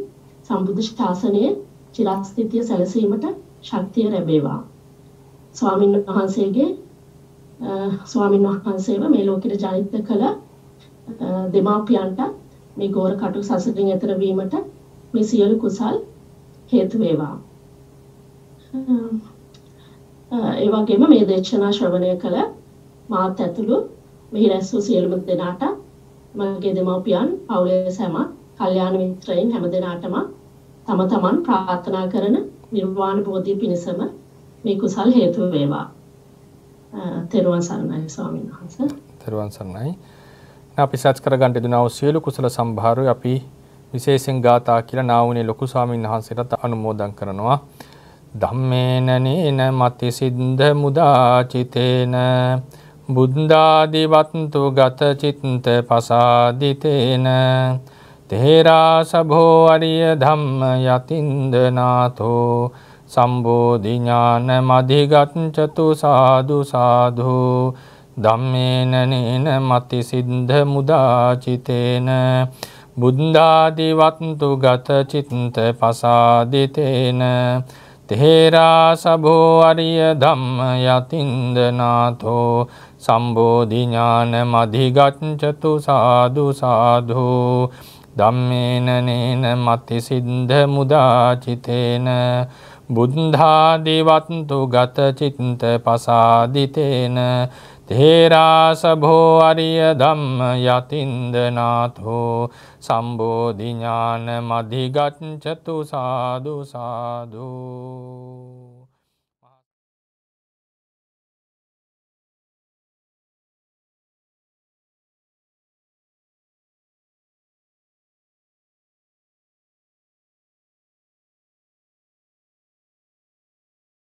සම්බුද්ධ ශාසනයේ චිරස්ථිතිය සැලසීමට ශක්තිය ලැබේවා. ස්වාමින් වහන්සේගේ ස්වාමින් වහන්සේව මේ ලෝකෙට ජනිත කළ දෙමාපියන්ට මේ ගෝර කටු සසරින් එතර වීමට මේ සියලු කුසල් හේතු වේවා. ඒ වගේම මේ දේශනා ශ්‍රවණය කළ මාත් ඇතුළු මෙහි රැස් වූ සියලුම දෙනාට මගේ දෙමාපියන් පවුලේ සෑම කල්යාණ මිත්‍රයින් හැම දෙනාටම තම තමන් ප්‍රාර්ථනා කරන නිර්වාණ බෝධිය පිණසම මේ කුසල් හේතු වේවා. තෙරුවන් සරණයි ස්වාමීන් වහන්සේ. තෙරුවන් සරණයි. අපි සත්‍ය කරගන්න දෙනා වූ සියලු කුසල සම්භාරය අපි විශේෂයෙන් ගාථා කියලා නාවුනේ ලොකු ස්වාමීන් වහන්සේට අනුමෝදන් කරනවා. ධම්මේනනේන මති සිද්ධ මුදාචිතේන බුද්ධාදිවත්තු ගත චිත්ත පසාදිතේන තේරාසභෝ අරිය ධම්ම යතින්දනාතෝ සම්බෝධිඥාන මධිගත්චතු සාදු සාධු ධම්මේනනේන මති සිද්ධ මුදාචිතේන බුද්ධාදිවත්තු ගත චිත්ත පසාදිතේන තේරාසභෝ අරිය ධම්ම යතින්දනාතෝ සම්බෝධිඥාන මධිගත්චතු සාදු සාධූ ධම්මේනනේන මති සිද්ධ මුදාචිතේන බුද්ධාදිවත්තු ගත චිත්ත පසාදිතේන තේරාසභෝ අරිය ධම්ම යතින්දනාතෝ සම්බෝධිඥාන මධිගච්චතු සාදු සාදු